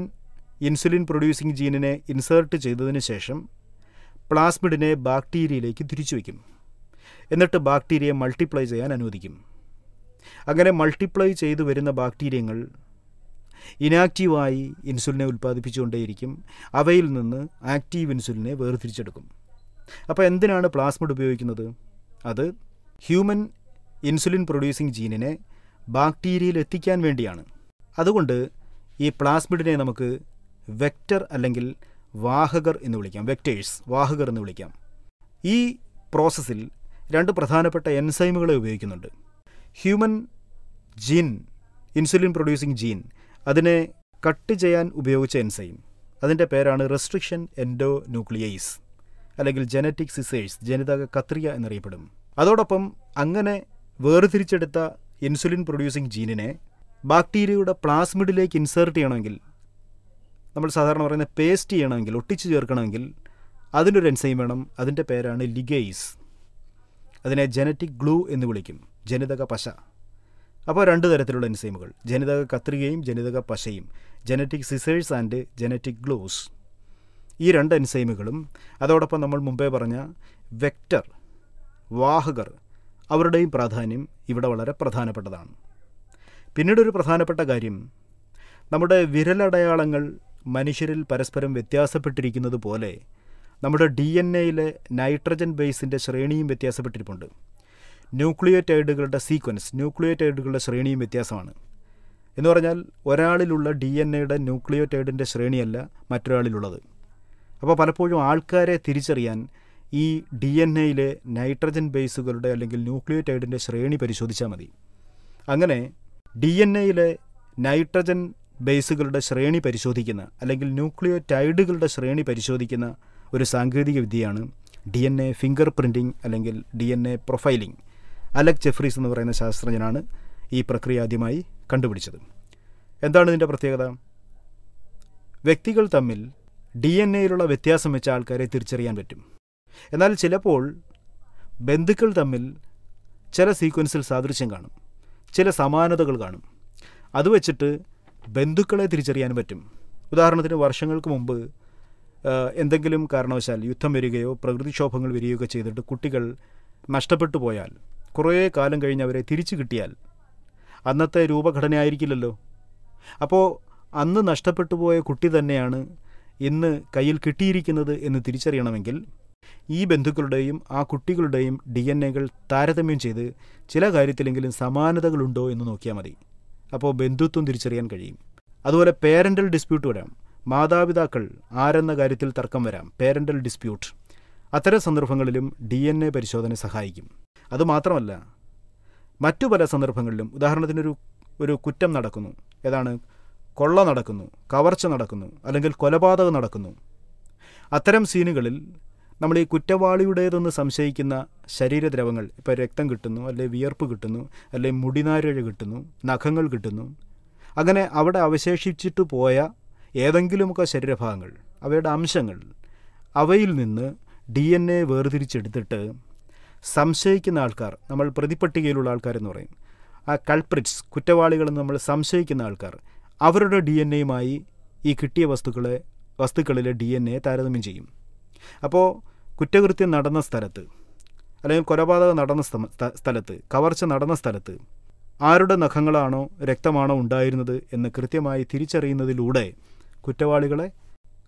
[SPEAKER 1] ഇൻസുലിൻ പ്രൊഡ്യൂസിങ് ജീനിനെ ഇൻസേർട്ട് ചെയ്തതിന് ശേഷം പ്ലാസ്മിഡിനെ ബാക്ടീരിയയിലേക്ക് തിരിച്ചു വയ്ക്കും എന്നിട്ട് ബാക്ടീരിയ മൾട്ടിപ്ലൈ ചെയ്യാൻ അനുവദിക്കും അങ്ങനെ മൾട്ടിപ്ലൈ ചെയ്തു വരുന്ന ബാക്ടീരിയങ്ങൾ ഇനാക്റ്റീവായി ഇൻസുലിനെ ഉൽപ്പാദിപ്പിച്ചുകൊണ്ടേയിരിക്കും അവയിൽ നിന്ന് ആക്റ്റീവ് ഇൻസുലിനെ വേർതിരിച്ചെടുക്കും അപ്പോൾ എന്തിനാണ് പ്ലാസ്മിഡ് ഉപയോഗിക്കുന്നത് അത് ഹ്യൂമൻ ഇൻസുലിൻ പ്രൊഡ്യൂസിങ് ജീനിനെ ബാക്ടീരിയയിൽ എത്തിക്കാൻ വേണ്ടിയാണ് അതുകൊണ്ട് ഈ പ്ലാസ്മിഡിനെ നമുക്ക് വെക്റ്റർ അല്ലെങ്കിൽ വാഹകർ എന്ന് വിളിക്കാം വെക്റ്റേഴ്സ് വാഹകർ എന്ന് വിളിക്കാം ഈ പ്രോസസ്സിൽ രണ്ട് പ്രധാനപ്പെട്ട എൻസൈമുകളെ ഉപയോഗിക്കുന്നുണ്ട് human gene insulin producing gene അതിനെ കട്ട് ചെയ്യാൻ ഉപയോഗിച്ച എൻസൈം അതിൻ്റെ പേരാണ് റെസ്ട്രിക്ഷൻ എൻഡോ ന്യൂക്ലിയേസ് അല്ലെങ്കിൽ ജനറ്റിക് സിസേഴ്സ് ജനിതക കത്രിയ എന്നറിയപ്പെടും അതോടൊപ്പം അങ്ങനെ വേർതിരിച്ചെടുത്ത ഇൻസുലിൻ പ്രൊഡ്യൂസിങ് ജീനിനെ ബാക്ടീരിയയുടെ പ്ലാസ്മിഡിലേക്ക് ഇൻസേർട്ട് ചെയ്യണമെങ്കിൽ നമ്മൾ സാധാരണ പറയുന്ന പേസ്റ്റ് ചെയ്യണമെങ്കിൽ ഒട്ടിച്ചു ചേർക്കണമെങ്കിൽ അതിനൊരു എൻസൈം വേണം അതിൻ്റെ പേരാണ് ലിഗേയ്സ് അതിനെ ജനറ്റിക് ഗ്ലൂ എന്ന് വിളിക്കും ജനിതക പശ അപ്പോൾ രണ്ട് തരത്തിലുള്ള എൻസൈമുകൾ ജനിതക കത്രികയും ജനിതക പശയും genetic scissors and genetic glues ഈ രണ്ട് എൻസൈമുകളും അതോടൊപ്പം നമ്മൾ മുമ്പേ പറഞ്ഞ വെക്റ്റർ വാഹകർ അവരുടെയും പ്രാധാന്യം ഇവിടെ വളരെ പ്രധാനപ്പെട്ടതാണ് പിന്നീടൊരു പ്രധാനപ്പെട്ട കാര്യം നമ്മുടെ വിരലടയാളങ്ങൾ മനുഷ്യരിൽ പരസ്പരം വ്യത്യാസപ്പെട്ടിരിക്കുന്നത് പോലെ നമ്മുടെ ഡി എൻ എയിലെ നൈട്രജൻ ബേസിൻ്റെ ശ്രേണിയും വ്യത്യാസപ്പെട്ടിരിപ്പുണ്ട് ന്യൂക്ലിയോടൈഡുകളുടെ സീക്വൻസ് ന്യൂക്ലിയോടൈഡുകളുടെ ശ്രേണിയും വ്യത്യാസമാണ് എന്ന് പറഞ്ഞാൽ ഒരാളിലുള്ള ഡി എൻ എയുടെ ന്യൂക്ലിയോറ്റൈഡിൻ്റെ ശ്രേണിയല്ല മറ്റൊരാളിലുള്ളത് അപ്പോൾ പലപ്പോഴും ആൾക്കാരെ തിരിച്ചറിയാൻ ഈ ഡി എൻ എയിലെ നൈട്രജൻ ബേസുകളുടെ അല്ലെങ്കിൽ ന്യൂക്ലിയോറ്റൈഡിൻ്റെ ശ്രേണി പരിശോധിച്ചാൽ മതി അങ്ങനെ ഡി എൻ എയിലെ നൈട്രജൻ ബേസുകളുടെ ശ്രേണി പരിശോധിക്കുന്ന അല്ലെങ്കിൽ ന്യൂക്ലിയോടൈഡുകളുടെ ശ്രേണി പരിശോധിക്കുന്ന ഒരു സാങ്കേതിക വിദ്യയാണ് D N A fingerprinting അല്ലെങ്കിൽ D N A profiling Alec Jeffreys എന്ന് പറയുന്ന ശാസ്ത്രജ്ഞനാണ് ഈ പ്രക്രിയ ആദ്യമായി കണ്ടുപിടിച്ചത് എന്താണ് ഇതിൻ്റെ പ്രത്യേകത വ്യക്തികൾ തമ്മിൽ ഡി എൻ എയിലുള്ള വ്യത്യാസം വെച്ച ആൾക്കാരെ തിരിച്ചറിയാൻ പറ്റും എന്നാൽ ചിലപ്പോൾ ബന്ധുക്കൾ തമ്മിൽ ചില സീക്വൻസിൽ സാദൃശ്യം കാണും ചില സമാനതകൾ കാണും അത് വെച്ചിട്ട് ബന്ധുക്കളെ തിരിച്ചറിയാൻ പറ്റും ഉദാഹരണത്തിന് വർഷങ്ങൾക്ക് മുമ്പ് എന്തെങ്കിലും കാരണവശാൽ യുദ്ധം വരികയോ പ്രകൃതിക്ഷോഭങ്ങൾ വരികയോ ചെയ്തിട്ട് കുട്ടികൾ നഷ്ടപ്പെട്ടു പോയാൽ കുറേ കാലം കഴിഞ്ഞ് അവരെ തിരിച്ചു കിട്ടിയാൽ അന്നത്തെ രൂപഘടനയായിരിക്കില്ലല്ലോ അപ്പോൾ അന്ന് നഷ്ടപ്പെട്ടു പോയ കുട്ടി തന്നെയാണ് ഇന്ന് കയ്യിൽ കിട്ടിയിരിക്കുന്നത് എന്ന് തിരിച്ചറിയണമെങ്കിൽ ഈ ബന്ധുക്കളുടെയും ആ കുട്ടികളുടെയും ഡി എൻ എകൾ താരതമ്യം ചെയ്ത് ചില കാര്യത്തിലെങ്കിലും സമാനതകളുണ്ടോ എന്ന് നോക്കിയാൽ മതി അപ്പോൾ ബന്ധുത്വം തിരിച്ചറിയാൻ കഴിയും അതുപോലെ പേരൻ്റൽ ഡിസ്പ്യൂട്ട് വരാം മാതാപിതാക്കൾ ആരെന്ന കാര്യത്തിൽ തർക്കം വരാം പേരൻ്റൽ ഡിസ്പ്യൂട്ട് അത്തരം സന്ദർഭങ്ങളിലും ഡി എൻ എ പരിശോധന സഹായിക്കും അതുമാത്രമല്ല മറ്റു പല സന്ദർഭങ്ങളിലും ഉദാഹരണത്തിനൊരു ഒരു കുറ്റം നടക്കുന്നു ഏതാണ് കൊള്ള നടക്കുന്നു കവർച്ച നടക്കുന്നു അല്ലെങ്കിൽ കൊലപാതകം നടക്കുന്നു അത്തരം സീനുകളിൽ നമ്മൾ ഈ കുറ്റവാളിയുടേതെന്ന് സംശയിക്കുന്ന ശരീരദ്രവങ്ങൾ ഇപ്പോൾ രക്തം കിട്ടുന്നു അല്ലെ വിയർപ്പ് കിട്ടുന്നു അല്ലെ മുടിനാരഴ കിട്ടുന്നു നഖങ്ങൾ കിട്ടുന്നു അങ്ങനെ അവിടെ അവശേഷിച്ചിട്ട് പോയ ഏതെങ്കിലുമൊക്കെ ശരീരഭാഗങ്ങൾ അവയുടെ അംശങ്ങൾ അവയിൽ നിന്ന് ഡി എൻ എ വേർതിരിച്ചെടുത്തിട്ട് സംശയിക്കുന്ന ആൾക്കാർ നമ്മൾ പ്രതിപട്ടികയിലുള്ള ആൾക്കാരെന്ന് പറയും ആ കൾപ്രിറ്റ്സ് കുറ്റവാളികളെന്ന് നമ്മൾ സംശയിക്കുന്ന ആൾക്കാർ അവരുടെ ഡി എൻ എയുമായി ഈ കിട്ടിയ വസ്തുക്കളെ വസ്തുക്കളിലെ ഡി എൻ എ താരതമ്യം ചെയ്യും അപ്പോൾ കുറ്റകൃത്യം നടന്ന സ്ഥലത്ത് അല്ലെങ്കിൽ കൊലപാതകം നടന്ന സ്ഥലത്ത് കവർച്ച നടന്ന സ്ഥലത്ത് ആരുടെ നഖങ്ങളാണോ രക്തമാണോ ഉണ്ടായിരുന്നത് എന്ന് കൃത്യമായി തിരിച്ചറിയുന്നതിലൂടെ കുറ്റവാളികളെ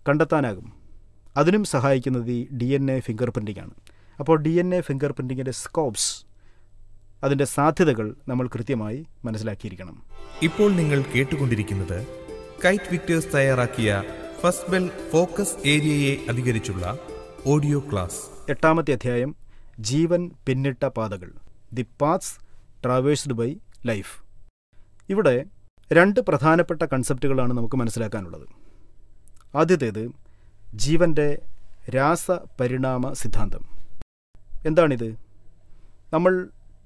[SPEAKER 1] കണ്ടെത്താനാകും അതിനും സഹായിക്കുന്നത് ഈ D N A fingerprinting ആണ് അപ്പോൾ ഡി എൻ എ ഫിംഗർ പ്രിൻറ്റിങ്ങിൻ്റെ സ്കോപ്സ് അതിൻ്റെ സാധ്യതകൾ നമ്മൾ കൃത്യമായി മനസ്സിലാക്കിയിരിക്കണം ഇപ്പോൾ നിങ്ങൾ കേട്ടുകൊണ്ടിരിക്കുന്നത് കൈറ്റ് വിക്ടേഴ്സ് തയ്യാറാക്കിയ ഫസ്റ്റ് ബെൽ ഫോക്കസ് ഏരിയയെ അധികരിച്ചുള്ള ഓഡിയോ ക്ലാസ് എട്ടാമത്തെ അധ്യായം ജീവൻ പിന്നിട്ട പാതകൾ the paths traversed by life ഇവിടെ രണ്ട് പ്രധാനപ്പെട്ട കൺസെപ്റ്റുകളാണ് നമുക്ക് മനസ്സിലാക്കാനുള്ളത് ആദ്യത്തേത് ജീവൻ്റെ രാസപരിണാമ സിദ്ധാന്തം എന്താണിത് നമ്മൾ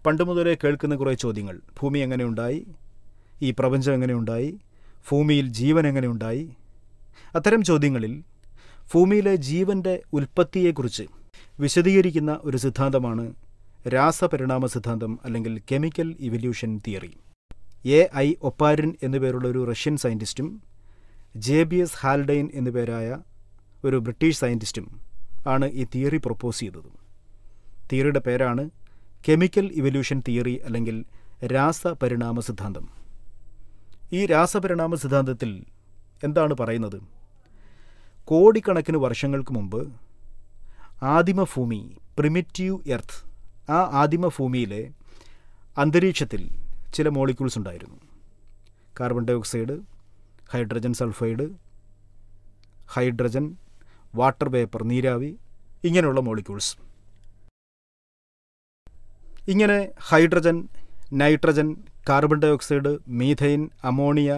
[SPEAKER 1] പണ്ട് മുതലേ കേൾക്കുന്ന കുറേ ചോദ്യങ്ങൾ ഭൂമി എങ്ങനെയുണ്ടായി ഈ പ്രപഞ്ചം എങ്ങനെയുണ്ടായി ഭൂമിയിൽ ജീവൻ എങ്ങനെയുണ്ടായി അത്തരം ചോദ്യങ്ങളിൽ ഭൂമിയിലെ ജീവൻ്റെ ഉൽപ്പത്തിയെക്കുറിച്ച് വിശദീകരിക്കുന്ന ഒരു സിദ്ധാന്തമാണ് രാസപരിണാമ സിദ്ധാന്തം അല്ലെങ്കിൽ chemical evolution theory A I Oparin എന്നുപേരുള്ള ഒരു റഷ്യൻ സയൻറ്റിസ്റ്റും ജെ ബി എസ് ഹാൽഡൈൻ എന്നുപേരായ ഒരു ബ്രിട്ടീഷ് സയൻറ്റിസ്റ്റും ആണ് ഈ തിയറി പ്രൊപ്പോസ് ചെയ്തത് തിയറിയുടെ പേരാണ് കെമിക്കൽ ഇവല്യൂഷൻ തിയറി അല്ലെങ്കിൽ രാസപരിണാമ സിദ്ധാന്തം ഈ രാസപരിണാമ സിദ്ധാന്തത്തിൽ എന്താണ് പറയുന്നത് കോടിക്കണക്കിന് വർഷങ്ങൾക്ക് മുമ്പ് ആദിമഭൂമി പ്രിമിറ്റീവ് എർത്ത് ആ ആദിമഭൂമിയിലെ അന്തരീക്ഷത്തിൽ ചില മോളിക്യൂൾസ് ഉണ്ടായിരുന്നു carbon dioxide hydrogen sulphide hydrogen water vapour നീരാവി ഇങ്ങനെയുള്ള മോളിക്യൂൾസ് ഇങ്ങനെ hydrogen nitrogen carbon dioxide methane ammonia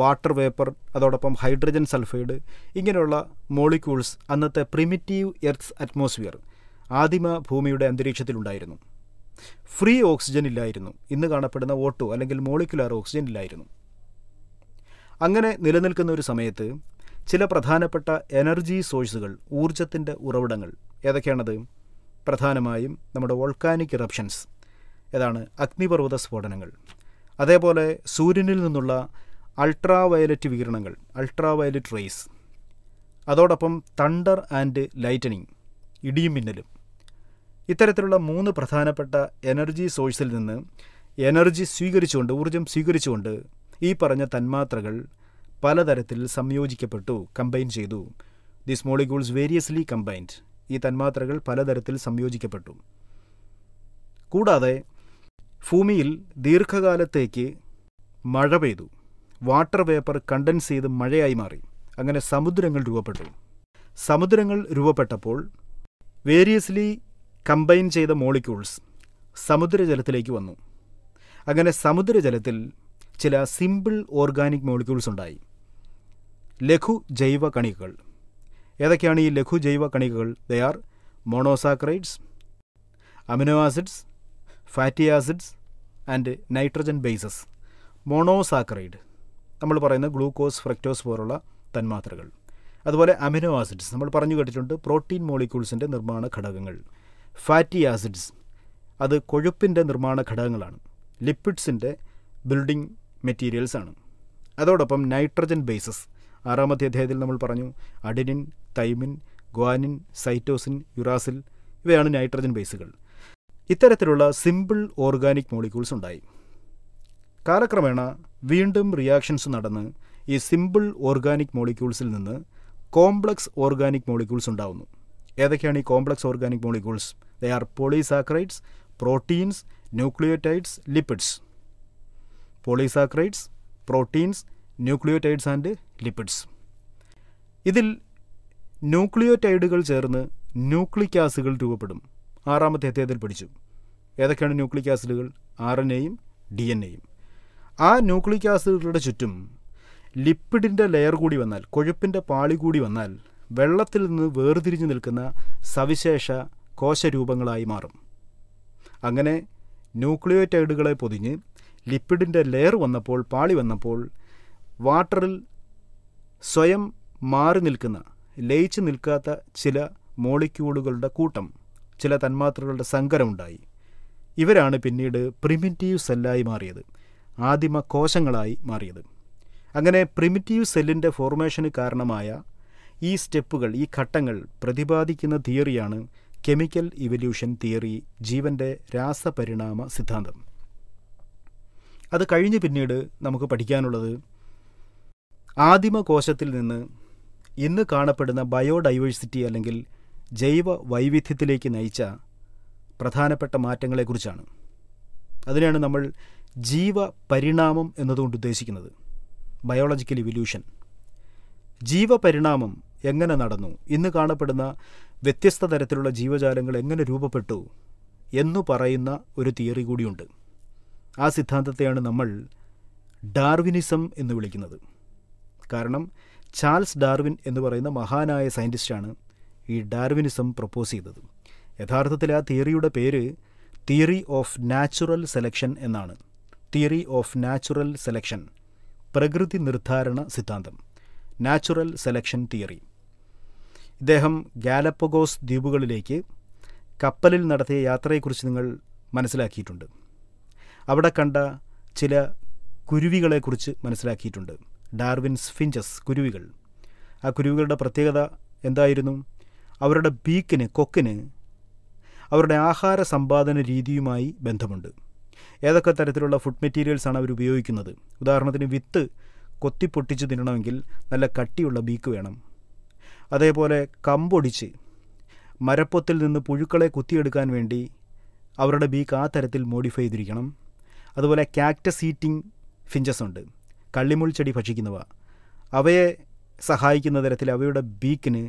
[SPEAKER 1] water vapour അതോടൊപ്പം ഹൈഡ്രജൻ സൾഫൈഡ് ഇങ്ങനെയുള്ള മോളിക്യൂൾസ് അന്നത്തെ പ്രിമിറ്റീവ് എർത്ത്സ് അറ്റ്മോസ്ഫിയർ ആദിമ ഭൂമിയുടെ അന്തരീക്ഷത്തിലുണ്ടായിരുന്നു ഫ്രീ ഓക്സിജൻ ഇല്ലായിരുന്നു ഇന്ന് കാണപ്പെടുന്ന ഓട്ടോ അല്ലെങ്കിൽ മോളിക്കുലാർ ഓക്സിജൻ ഇല്ലായിരുന്നു അങ്ങനെ നിലനിൽക്കുന്ന ഒരു സമയത്ത് ചില പ്രധാനപ്പെട്ട എനർജി സോഴ്സുകൾ ഊർജത്തിൻ്റെ ഉറവിടങ്ങൾ ഏതൊക്കെയാണത് പ്രധാനമായും നമ്മുടെ വോൾക്കാനിക് ഇറപ്ഷൻസ് ഏതാണ് അഗ്നിപർവ്വത സ്ഫോടനങ്ങൾ അതേപോലെ സൂര്യനിൽ നിന്നുള്ള അൾട്രാ വയലറ്റ് വികിരണങ്ങൾ അൾട്രാ വയലറ്റ് റേസ് അതോടൊപ്പം തണ്ടർ ആൻഡ് ലൈറ്റനിങ് ഇടിയും മിന്നലും ഇത്തരത്തിലുള്ള മൂന്ന് പ്രധാനപ്പെട്ട എനർജി സോഴ്സിൽ നിന്ന് എനർജി സ്വീകരിച്ചുകൊണ്ട് ഊർജം സ്വീകരിച്ചുകൊണ്ട് ഈ പറഞ്ഞ തന്മാത്രകൾ പലതരത്തിൽ സംയോജിക്കപ്പെട്ടു കമ്പൈൻ ചെയ്തു ദിസ് മോളിക്യൂൾസ് വേരിയസ്ലി കമ്പൈൻഡ് ഈ തന്മാത്രകൾ പലതരത്തിൽ സംയോജിക്കപ്പെട്ടു കൂടാതെ ഭൂമിയിൽ ദീർഘകാലത്തേക്ക് മഴ പെയ്തു വാട്ടർ വേപ്പർ കണ്ടൻസ് ചെയ്ത് മഴയായി മാറി അങ്ങനെ സമുദ്രങ്ങൾ രൂപപ്പെട്ടു സമുദ്രങ്ങൾ രൂപപ്പെട്ടപ്പോൾ വേരിയസ്ലി കമ്പൈൻ ചെയ്ത മോളിക്യൂൾസ് സമുദ്രജലത്തിലേക്ക് വന്നു അങ്ങനെ സമുദ്രജലത്തിൽ ചില സിമ്പിൾ ഓർഗാനിക് മോളിക്യൂൾസ് ഉണ്ടായി ലഘു ജൈവ കണികകൾ ഏതൊക്കെയാണ് ഈ ലഘു ജൈവ കണികകൾ they are monosaccharides amino acids fatty acids and nitrogen bases monosaccharide നമ്മൾ പറയുന്ന ഗ്ലൂക്കോസ് ഫ്രക്ടോസ് പോലുള്ള തന്മാത്രകൾ അതുപോലെ അമിനോ ആസിഡ്സ് നമ്മൾ പറഞ്ഞു കേട്ടിട്ടുണ്ട് പ്രോട്ടീൻ മോളിക്യൂൾസിൻ്റെ നിർമ്മാണ ഘടകങ്ങൾ ഫാറ്റി ആസിഡ്സ് അത് കൊഴുപ്പിൻ്റെ നിർമ്മാണ ഘടകങ്ങളാണ് ലിപ്പിഡ്സിൻ്റെ ബിൽഡിംഗ് മെറ്റീരിയൽസാണ് അതോടൊപ്പം നൈട്രജൻ ബേസസ് ആറാമത്തെ അധ്യായത്തിൽ നമ്മൾ പറഞ്ഞു adenine thymine guanine cytosine uracil ഇവയാണ് നൈട്രജൻ ബേസുകൾ ഇത്തരത്തിലുള്ള സിമ്പിൾ ഓർഗാനിക് മോളിക്യൂൾസ് ഉണ്ടായി കാലക്രമേണ വീണ്ടും റിയാക്ഷൻസ് നടന്ന് ഈ സിമ്പിൾ ഓർഗാനിക് മോളിക്യൂൾസിൽ നിന്ന് കോംപ്ലക്സ് ഓർഗാനിക് മോളിക്യൂൾസ് ഉണ്ടാകുന്നു ഏതൊക്കെയാണ് ഈ complex organic molecules they are polysaccharides proteins nucleotides lipids polysaccharides proteins nucleotides and lipids ഇതിൽ ന്യൂക്ലിയോടൈഡുകൾ ചേർന്ന് ന്യൂക്ലിക് ആസിഡുകൾ രൂപപ്പെടും ആറാമത്തെ അധ്യായത്തിൽ പഠിച്ചു ഏതൊക്കെയാണ് ന്യൂക്ലിക് ആസിഡുകൾ ആർ എൻ എയും ഡി എൻ എയും ആ ന്യൂക്ലിക് ആസിഡുകളുടെ ചുറ്റും ലിപ്പിഡിൻ്റെ ലെയർ കൂടി വന്നാൽ കൊഴുപ്പിൻ്റെ പാളി കൂടി വന്നാൽ വെള്ളത്തിൽ നിന്ന് വേർതിരിഞ്ഞു നിൽക്കുന്ന സവിശേഷ കോശരൂപങ്ങളായി മാറും അങ്ങനെ ന്യൂക്ലിയോടൈഡുകളെ പൊതിഞ്ഞ് ലിപ്പിഡിൻ്റെ ലെയർ വന്നപ്പോൾ പാളി വന്നപ്പോൾ വാട്ടറിൽ സ്വയം മാറി നിൽക്കുന്ന ലയിച്ചു നിൽക്കാത്ത ചില മോളിക്യൂളുകളുടെ കൂട്ടം ചില തന്മാത്രകളുടെ സങ്കരമുണ്ടായി ഇവരാണ് പിന്നീട് പ്രിമിറ്റീവ് സെല്ലായി മാറിയത് ആദിമ കോശങ്ങളായി മാറിയത് അങ്ങനെ പ്രിമിറ്റീവ് സെല്ലിൻ്റെ ഫോർമേഷന് കാരണമായ ഈ സ്റ്റെപ്പുകൾ ഈ ഘട്ടങ്ങൾ പ്രതിപാദിക്കുന്ന തിയറിയാണ് കെമിക്കൽ ഇവല്യൂഷൻ തിയറി ജീവൻ്റെ രാസപരിണാമ സിദ്ധാന്തം അത് കഴിഞ്ഞ് പിന്നീട് നമുക്ക് പഠിക്കാനുള്ളത് ആദിമ കോശത്തിൽ നിന്ന് ഇന്ന് കാണപ്പെടുന്ന ബയോഡൈവേഴ്സിറ്റി അല്ലെങ്കിൽ ജൈവ വൈവിധ്യത്തിലേക്ക് നയിച്ച പ്രധാനപ്പെട്ട മാറ്റങ്ങളെക്കുറിച്ചാണ് അതിനെയാണ് നമ്മൾ ജീവ പരിണാമം എന്നതുകൊണ്ട് ഉദ്ദേശിക്കുന്നത് ബയോളജിക്കൽ ഇവല്യൂഷൻ ജീവ പരിണാമം എങ്ങനെ നടന്നു ഇന്ന് കാണപ്പെടുന്ന വ്യത്യസ്ത തരത്തിലുള്ള ജീവജാലങ്ങൾ എങ്ങനെ രൂപപ്പെട്ടു എന്നു പറയുന്ന ഒരു തിയറി കൂടിയുണ്ട് ആ സിദ്ധാന്തത്തെയാണ് നമ്മൾ ഡാർവിനിസം എന്ന് വിളിക്കുന്നത് കാരണം ചാൾസ് ഡാർവിൻ എന്ന് പറയുന്ന മഹാനായ സയൻറ്റിസ്റ്റാണ് ഈ ഡാർവിനിസം പ്രപ്പോസ് ചെയ്തത് യഥാർത്ഥത്തിൽ ആ തിയറിയുടെ പേര് തിയറി ഓഫ് നാച്ചുറൽ സെലക്ഷൻ എന്നാണ് തിയറി ഓഫ് നാച്ചുറൽ സെലക്ഷൻ പ്രകൃതി നിർദ്ധാരണ സിദ്ധാന്തം നാച്ചുറൽ സെലക്ഷൻ തിയറി ഇദ്ദേഹം ഗാലപ്പഗോസ് ദ്വീപുകളിലേക്ക് കപ്പലിൽ നടത്തിയ യാത്രയെക്കുറിച്ച് നിങ്ങൾ മനസ്സിലാക്കിയിട്ടുണ്ട് അവിടെ കണ്ട ചില കുരുവികളെക്കുറിച്ച് മനസ്സിലാക്കിയിട്ടുണ്ട് ഡാർവിൻസ് ഫിഞ്ചസ് കുരുവികൾ ആ കുരുവികളുടെ പ്രത്യേകത എന്തായിരുന്നു അവരുടെ ബീക്കിന് കൊക്കിന് അവരുടെ ആഹാര സമ്പാദന രീതിയുമായി ബന്ധമുണ്ട് ഏതൊക്കെ തരത്തിലുള്ള ഫുഡ് മെറ്റീരിയൽസാണ് അവർ ഉപയോഗിക്കുന്നത് ഉദാഹരണത്തിന് വിത്ത് കൊത്തിപ്പൊട്ടിച്ച് തിന്നണമെങ്കിൽ നല്ല കട്ടിയുള്ള ബീക്ക് വേണം അതേപോലെ കമ്പൊടിച്ച് മരപ്പൊത്തിൽ നിന്ന് പുഴുക്കളെ കുത്തിയെടുക്കാൻ വേണ്ടി അവരുടെ ബീക്ക് ആ തരത്തിൽ മോഡിഫൈ ചെയ്തിരിക്കണം അതുപോലെ കാക്ടസ് ഈറ്റിംഗ് ഫിഞ്ചസ് ഉണ്ട് കള്ളിമുൾ ചെടി ഭക്ഷിക്കുന്നവ അവയെ സഹായിക്കുന്ന തരത്തിൽ അവയുടെ ബീക്കിന്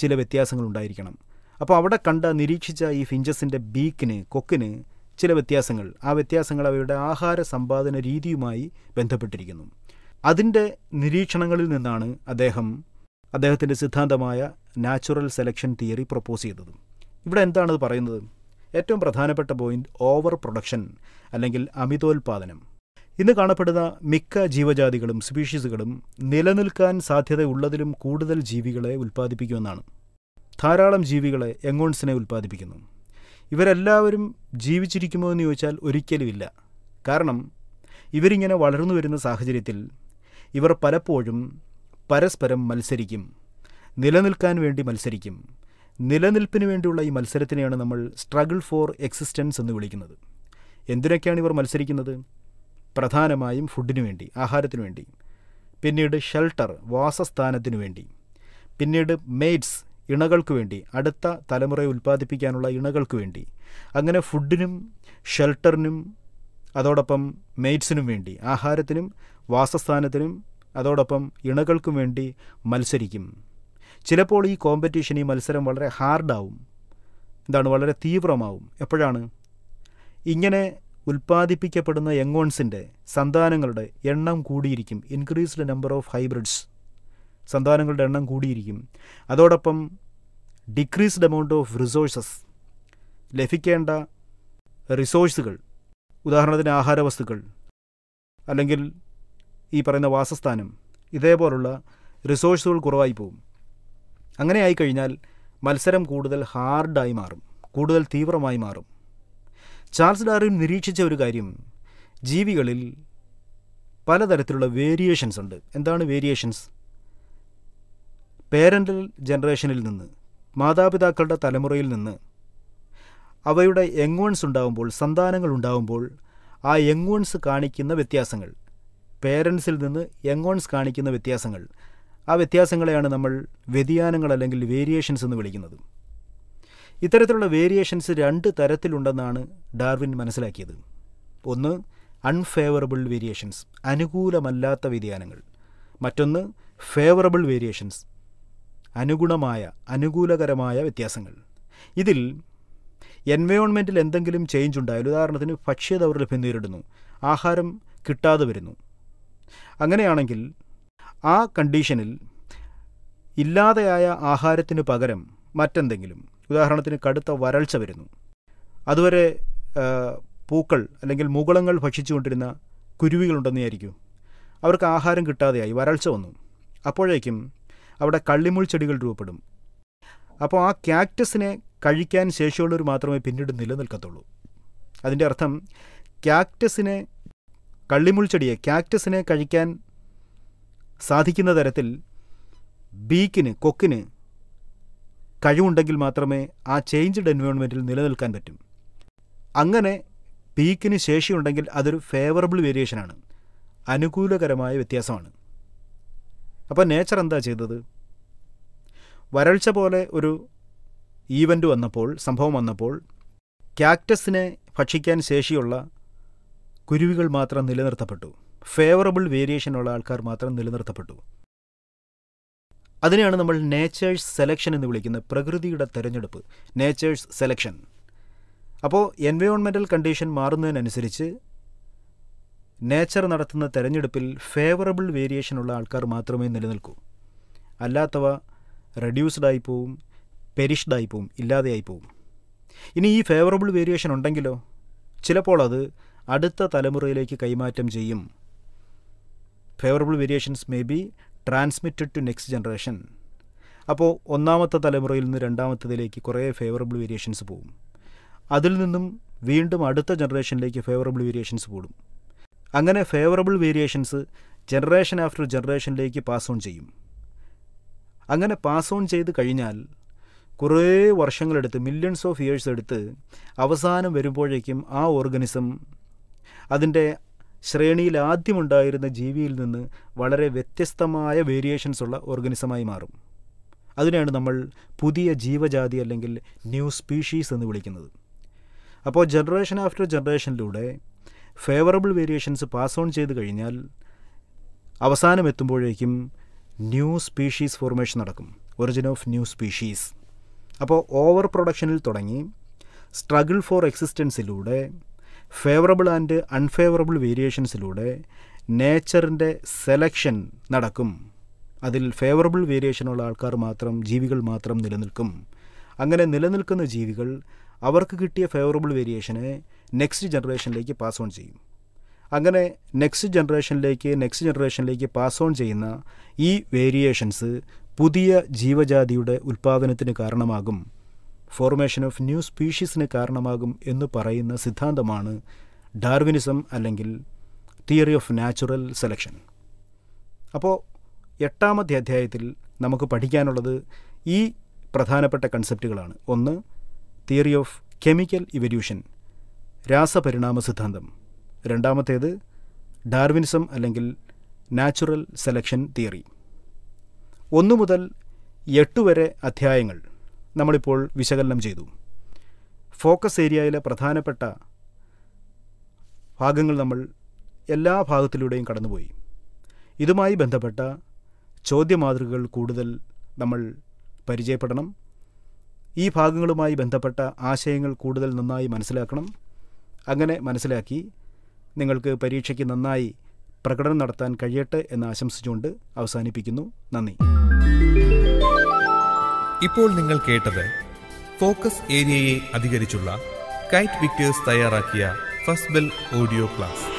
[SPEAKER 1] ചില വ്യത്യാസങ്ങൾ ഉണ്ടായിരിക്കണം അപ്പോൾ അവിടെ കണ്ട നിരീക്ഷിച്ച ഈ ഫിഞ്ചസിൻ്റെ ബീക്കിന് കൊക്കിന് ചില വ്യത്യാസങ്ങൾ ആ വ്യത്യാസങ്ങൾ അവയുടെ ആഹാര സമ്പാദന രീതിയുമായി ബന്ധപ്പെട്ടിരിക്കുന്നു അതിൻ്റെ നിരീക്ഷണങ്ങളിൽ നിന്നാണ് അദ്ദേഹം അദ്ദേഹത്തിൻ്റെ സിദ്ധാന്തമായ നാച്ചുറൽ സെലക്ഷൻ തിയറി പ്രപ്പോസ് ചെയ്തത് ഇവിടെ എന്താണത് പറയുന്നത് ഏറ്റവും പ്രധാനപ്പെട്ട പോയിന്റ് ഓവർ പ്രൊഡക്ഷൻ അല്ലെങ്കിൽ അമിതോൽപാദനം ഇന്ന് കാണപ്പെടുന്ന മിക്ക ജീവജാതികളും സ്പീഷീസുകളും നിലനിൽക്കാൻ സാധ്യതയുള്ളതിലും കൂടുതൽ ജീവികളെ ഉൽപ്പാദിപ്പിക്കുമെന്നാണ് ധാരാളം ജീവികളെ എങ്ങോൺസിനെ ഉൽപ്പാദിപ്പിക്കുന്നു ഇവരെല്ലാവരും ജീവിച്ചിരിക്കുമോ എന്ന് ചോദിച്ചാൽ ഒരിക്കലുമില്ല കാരണം ഇവരിങ്ങനെ വളർന്നു വരുന്ന സാഹചര്യത്തിൽ ഇവർ പലപ്പോഴും പരസ്പരം മത്സരിക്കും നിലനിൽക്കാൻ വേണ്ടി മത്സരിക്കും നിലനിൽപ്പിന് വേണ്ടിയുള്ള ഈ മത്സരത്തിനെയാണ് നമ്മൾ സ്ട്രഗിൾ ഫോർ എക്സിസ്റ്റൻസ് എന്ന് വിളിക്കുന്നത് എന്തിനൊക്കെയാണ് ഇവർ മത്സരിക്കുന്നത് പ്രധാനമായും ഫുഡിനു വേണ്ടി ആഹാരത്തിനു വേണ്ടി പിന്നീട് ഷെൽട്ടർ വാസസ്ഥാനത്തിനു വേണ്ടി പിന്നീട് മെയ്ഡ്സ് ഇണകൾക്ക് വേണ്ടി അടുത്ത തലമുറയെ ഉൽപ്പാദിപ്പിക്കാനുള്ള ഇണകൾക്ക് വേണ്ടി അങ്ങനെ ഫുഡിനും ഷെൽട്ടറിനും അതോടൊപ്പം മെയ്ഡ്സിനും വേണ്ടി ആഹാരത്തിനും വാസസ്ഥാനത്തിനും അതോടൊപ്പം ഇണകൾക്കും വേണ്ടി മത്സരിക്കും ചിലപ്പോൾ ഈ കോമ്പറ്റീഷൻ ഈ മത്സരം വളരെ ഹാർഡാവും എന്താണ് വളരെ തീവ്രമാവും എപ്പോഴാണ് ഇങ്ങനെ ഉൽപ്പാദിപ്പിക്കപ്പെടുന്ന യങ്ങോൺസിൻ്റെ സന്താനങ്ങളുടെ എണ്ണം കൂടിയിരിക്കും ഇൻക്രീസ്ഡ് നമ്പർ ഓഫ് ഹൈബ്രിഡ്സ് സന്താനങ്ങളുടെ എണ്ണം കൂടിയിരിക്കും അതോടൊപ്പം ഡിക്രീസ്ഡ് എമൗണ്ട് ഓഫ് റിസോഴ്സസ് ലഭിക്കേണ്ട റിസോഴ്സുകൾ ഉദാഹരണത്തിന് ആഹാരവസ്തുക്കൾ അല്ലെങ്കിൽ ഈ പറയുന്ന വാസസ്ഥാനം ഇതേപോലുള്ള റിസോഴ്സുകൾ കുറവായി പോകും അങ്ങനെ ആയിക്കഴിഞ്ഞാൽ മത്സരം കൂടുതൽ ഹാർഡായി മാറും കൂടുതൽ തീവ്രമായി മാറും ചാൾസ് ഡാർവിൻ നിരീക്ഷിച്ച ഒരു കാര്യം ജീവികളിൽ പലതരത്തിലുള്ള വേരിയേഷൻസ് ഉണ്ട് എന്താണ് വേരിയേഷൻസ് പേരൻ്റൽ ജനറേഷനിൽ നിന്ന് മാതാപിതാക്കളുടെ തലമുറയിൽ നിന്ന് അവയുടെ യങ്വൺസ് ഉണ്ടാകുമ്പോൾ സന്താനങ്ങൾ ഉണ്ടാകുമ്പോൾ ആ യങ്വൺസ് കാണിക്കുന്ന വ്യത്യാസങ്ങൾ പേരൻസിൽ നിന്ന് യങ്വൺസ് കാണിക്കുന്ന വ്യത്യാസങ്ങൾ ആ വ്യത്യാസങ്ങളെയാണ് നമ്മൾ വ്യതിയാനങ്ങൾ അല്ലെങ്കിൽ വേരിയേഷൻസ് എന്ന് വിളിക്കുന്നത് ഇത്തരത്തിലുള്ള വേരിയേഷൻസ് രണ്ട് തരത്തിലുണ്ടെന്നാണ് ഡാർവിൻ മനസ്സിലാക്കിയത് ഒന്ന് അൺഫേവറബിൾ വേരിയേഷൻസ് അനുകൂലമല്ലാത്ത വ്യതിയാനങ്ങൾ മറ്റൊന്ന് ഫേവറബിൾ വേരിയേഷൻസ് അനുഗുണമായ അനുകൂലകരമായ വ്യത്യാസങ്ങൾ ഇതിൽ എൻവയോൺമെൻറ്റിൽ എന്തെങ്കിലും ചേഞ്ച് ഉണ്ടായാലും ഉദാഹരണത്തിന് ഭക്ഷ്യ ദൗർലഭ്യം നേരിടുന്നു ആഹാരം കിട്ടാതെ വരുന്നു അങ്ങനെയാണെങ്കിൽ ആ കണ്ടീഷനിൽ ഇല്ലാതെയായ ആഹാരത്തിന് പകരം മറ്റെന്തെങ്കിലും ഉദാഹരണത്തിന് കടുത്ത വരൾച്ച വരുന്നു അതുവരെ പൂക്കൾ അല്ലെങ്കിൽ മുകുളങ്ങൾ ഭക്ഷിച്ചുകൊണ്ടിരുന്ന കുരുവികളുണ്ടെന്ന് വിചാരിക്കൂ അവർക്ക് ആഹാരം കിട്ടാതെയായി വരൾച്ച വന്നു അപ്പോഴേക്കും അവിടെ കള്ളിമുൾ ചെടികൾ രൂപപ്പെടും അപ്പോൾ ആ ക്യാക്ടസിനെ കഴിക്കാൻ ശേഷിയുള്ളവർ മാത്രമേ പിന്നീട് നിലനിൽക്കത്തുള്ളൂ അതിൻ്റെ അർത്ഥം ക്യാക്ടസിനെ കള്ളിമുൾ ചെടിയെ ക്യാക്ടസിനെ കഴിക്കാൻ സാധിക്കുന്ന തരത്തിൽ ബീക്കിന് കൊക്കിന് കഴിവുണ്ടെങ്കിൽ മാത്രമേ ആ ചേഞ്ച്ഡ് എൻവയോൺമെൻറ്റിൽ നിലനിൽക്കാൻ പറ്റും അങ്ങനെ പീക്കിന് ശേഷിയുണ്ടെങ്കിൽ അതൊരു ഫേവറബിൾ വേരിയേഷനാണ് അനുകൂലകരമായ വ്യത്യാസമാണ് അപ്പോൾ നേച്ചർ എന്താ ചെയ്തത് വരൾച്ച പോലെ ഒരു ഈവൻ്റ് വന്നപ്പോൾ സംഭവം വന്നപ്പോൾ ക്യാക്ടസിനെ ഭക്ഷിക്കാൻ ശേഷിയുള്ള കുരുവികൾ മാത്രം നിലനിർത്തപ്പെട്ടു ഫേവറബിൾ വേരിയേഷനുള്ള ആൾക്കാർ മാത്രം നിലനിർത്തപ്പെട്ടു അതിനെയാണ് നമ്മൾ നേച്ചേഴ്സ് സെലക്ഷൻ എന്ന് വിളിക്കുന്നത് പ്രകൃതിയുടെ തിരഞ്ഞെടുപ്പ് നേച്ചേഴ്സ് സെലക്ഷൻ അപ്പോൾ എൻവയോൺമെൻ്റൽ കണ്ടീഷൻ മാറുന്നതിനനുസരിച്ച് നേച്ചർ നടത്തുന്ന തെരഞ്ഞെടുപ്പിൽ ഫേവറബിൾ വേരിയേഷൻ ഉള്ള ആൾക്കാർ മാത്രമേ നിലനിൽക്കൂ അല്ലാത്തവ റെഡ്യൂസ്ഡായി പോവും പെരിഷ്ഡായി പോവും ഇല്ലാതെയായി പോവും ഇനി ഈ ഫേവറബിൾ വേരിയേഷൻ ഉണ്ടെങ്കിലോ ചിലപ്പോൾ അത് അടുത്ത തലമുറയിലേക്ക് കൈമാറ്റം ചെയ്യും favourable variations may be transmitted to next generation അപ്പോൾ ഒന്നാമത്തെ തലമുറയിൽ നിന്ന് രണ്ടാമത്തേതിലേക്ക് കുറേ ഫേവറബിൾ വേരിയേഷൻസ് പോകും അതിൽ നിന്നും വീണ്ടും അടുത്ത ജനറേഷനിലേക്ക് ഫേവറബിൾ വേരിയേഷൻസ് കൂടും അങ്ങനെ ഫേവറബിൾ വേരിയേഷൻസ് ജനറേഷൻ ആഫ്റ്റർ ജനറേഷനിലേക്ക് പാസ് ഓൺ ചെയ്യും അങ്ങനെ പാസ് ഓൺ ചെയ്ത് കഴിഞ്ഞാൽ കുറേ വർഷങ്ങളെടുത്ത് മില്യൺസ് ഓഫ് ഇയേഴ്സ് എടുത്ത് അവസാനം വരുമ്പോഴേക്കും ആ ഓർഗനിസം അതിൻ്റെ ശ്രേണിയിൽ ആദ്യമുണ്ടായിരുന്ന ജീവിയിൽ നിന്ന് വളരെ വ്യത്യസ്തമായ വേരിയേഷൻസ് ഉള്ള ഓർഗനിസമായി മാറും അതിനെയാണ് നമ്മൾ പുതിയ ജീവജാതി അല്ലെങ്കിൽ ന്യൂ സ്പീഷീസ് എന്ന് വിളിക്കുന്നത് അപ്പോൾ ജനറേഷൻ ആഫ്റ്റർ ജനറേഷനിലൂടെ ഫേവറബിൾ വേരിയേഷൻസ് പാസ് ഓൺ ചെയ്ത് കഴിഞ്ഞാൽ അവസാനം എത്തുമ്പോഴേക്കും ന്യൂ സ്പീഷീസ് ഫോർമേഷൻ നടക്കും ഒറിജിൻ ഓഫ് ന്യൂ സ്പീഷീസ് അപ്പോൾ ഓവർ പ്രൊഡക്ഷനിൽ തുടങ്ങി സ്ട്രഗിൾ ഫോർ എക്സിസ്റ്റൻസിലൂടെ ഫേവറബിൾ ആൻഡ് അൺഫേവറബിൾ വേരിയേഷൻസിലൂടെ നേച്ചറിൻ്റെ സെലക്ഷൻ നടക്കും അതിൽ ഫേവറബിൾ വേരിയേഷനുള്ള ആൾക്കാർ മാത്രം ജീവികൾ മാത്രം നിലനിൽക്കും അങ്ങനെ നിലനിൽക്കുന്ന ജീവികൾ അവർക്ക് കിട്ടിയ ഫേവറബിൾ വേരിയേഷനെ നെക്സ്റ്റ് ജനറേഷനിലേക്ക് പാസ് ഓൺ ചെയ്യും അങ്ങനെ നെക്സ്റ്റ് ജനറേഷനിലേക്ക് നെക്സ്റ്റ് ജനറേഷനിലേക്ക് പാസ് ഓൺ ചെയ്യുന്ന ഈ വേരിയേഷൻസ് പുതിയ ജീവജാതിയുടെ ഉൽപ്പാദനത്തിന് കാരണമാകും ഫോർമേഷൻ ഓഫ് ന്യൂ സ്പീഷീസിന് കാരണമാകും എന്ന് പറയുന്ന സിദ്ധാന്തമാണ് ഡാർവിനിസം അല്ലെങ്കിൽ തിയറി ഓഫ് നാച്ചുറൽ സെലക്ഷൻ അപ്പോൾ എട്ടാമത്തെ അധ്യായത്തിൽ നമുക്ക് പഠിക്കാനുള്ളത് ഈ പ്രധാനപ്പെട്ട കൺസെപ്റ്റുകളാണ് ഒന്ന് തിയറി ഓഫ് കെമിക്കൽ ഇവല്യൂഷൻ രാസപരിണാമ സിദ്ധാന്തം രണ്ടാമത്തേത് ഡാർവിനിസം അല്ലെങ്കിൽ നാച്ചുറൽ സെലക്ഷൻ തിയറി ഒന്നു മുതൽ എട്ട് വരെ അധ്യായങ്ങൾ നമ്മളിപ്പോൾ വിശകലനം ചെയ്തു ഫോക്കസ് ഏരിയയിലെ പ്രധാനപ്പെട്ട ഭാഗങ്ങൾ നമ്മൾ എല്ലാ ഭാഗത്തിലൂടെയും കടന്നുപോയി ഇതുമായി ബന്ധപ്പെട്ട ചോദ്യമാതൃകകൾ കൂടുതൽ നമ്മൾ പരിചയപ്പെടണം ഈ ഭാഗങ്ങളുമായി ബന്ധപ്പെട്ട ആശയങ്ങൾ കൂടുതൽ നന്നായി മനസ്സിലാക്കണം അങ്ങനെ മനസ്സിലാക്കി നിങ്ങൾക്ക് പരീക്ഷയ്ക്ക് നന്നായി പ്രകടനം നടത്താൻ കഴിയട്ടെ എന്ന് ആശംസിച്ചുകൊണ്ട് അവസാനിപ്പിക്കുന്നു നന്ദി ഇപ്പോൾ നിങ്ങൾ കേട്ടത് ഫോക്കസ് ഏരിയയെ അധികരിച്ചുള്ള കൈറ്റ് വിക്ടേഴ്സ് തയ്യാറാക്കിയ ഫസ്റ്റ് ബെൽ ഓഡിയോ ക്ലാസ്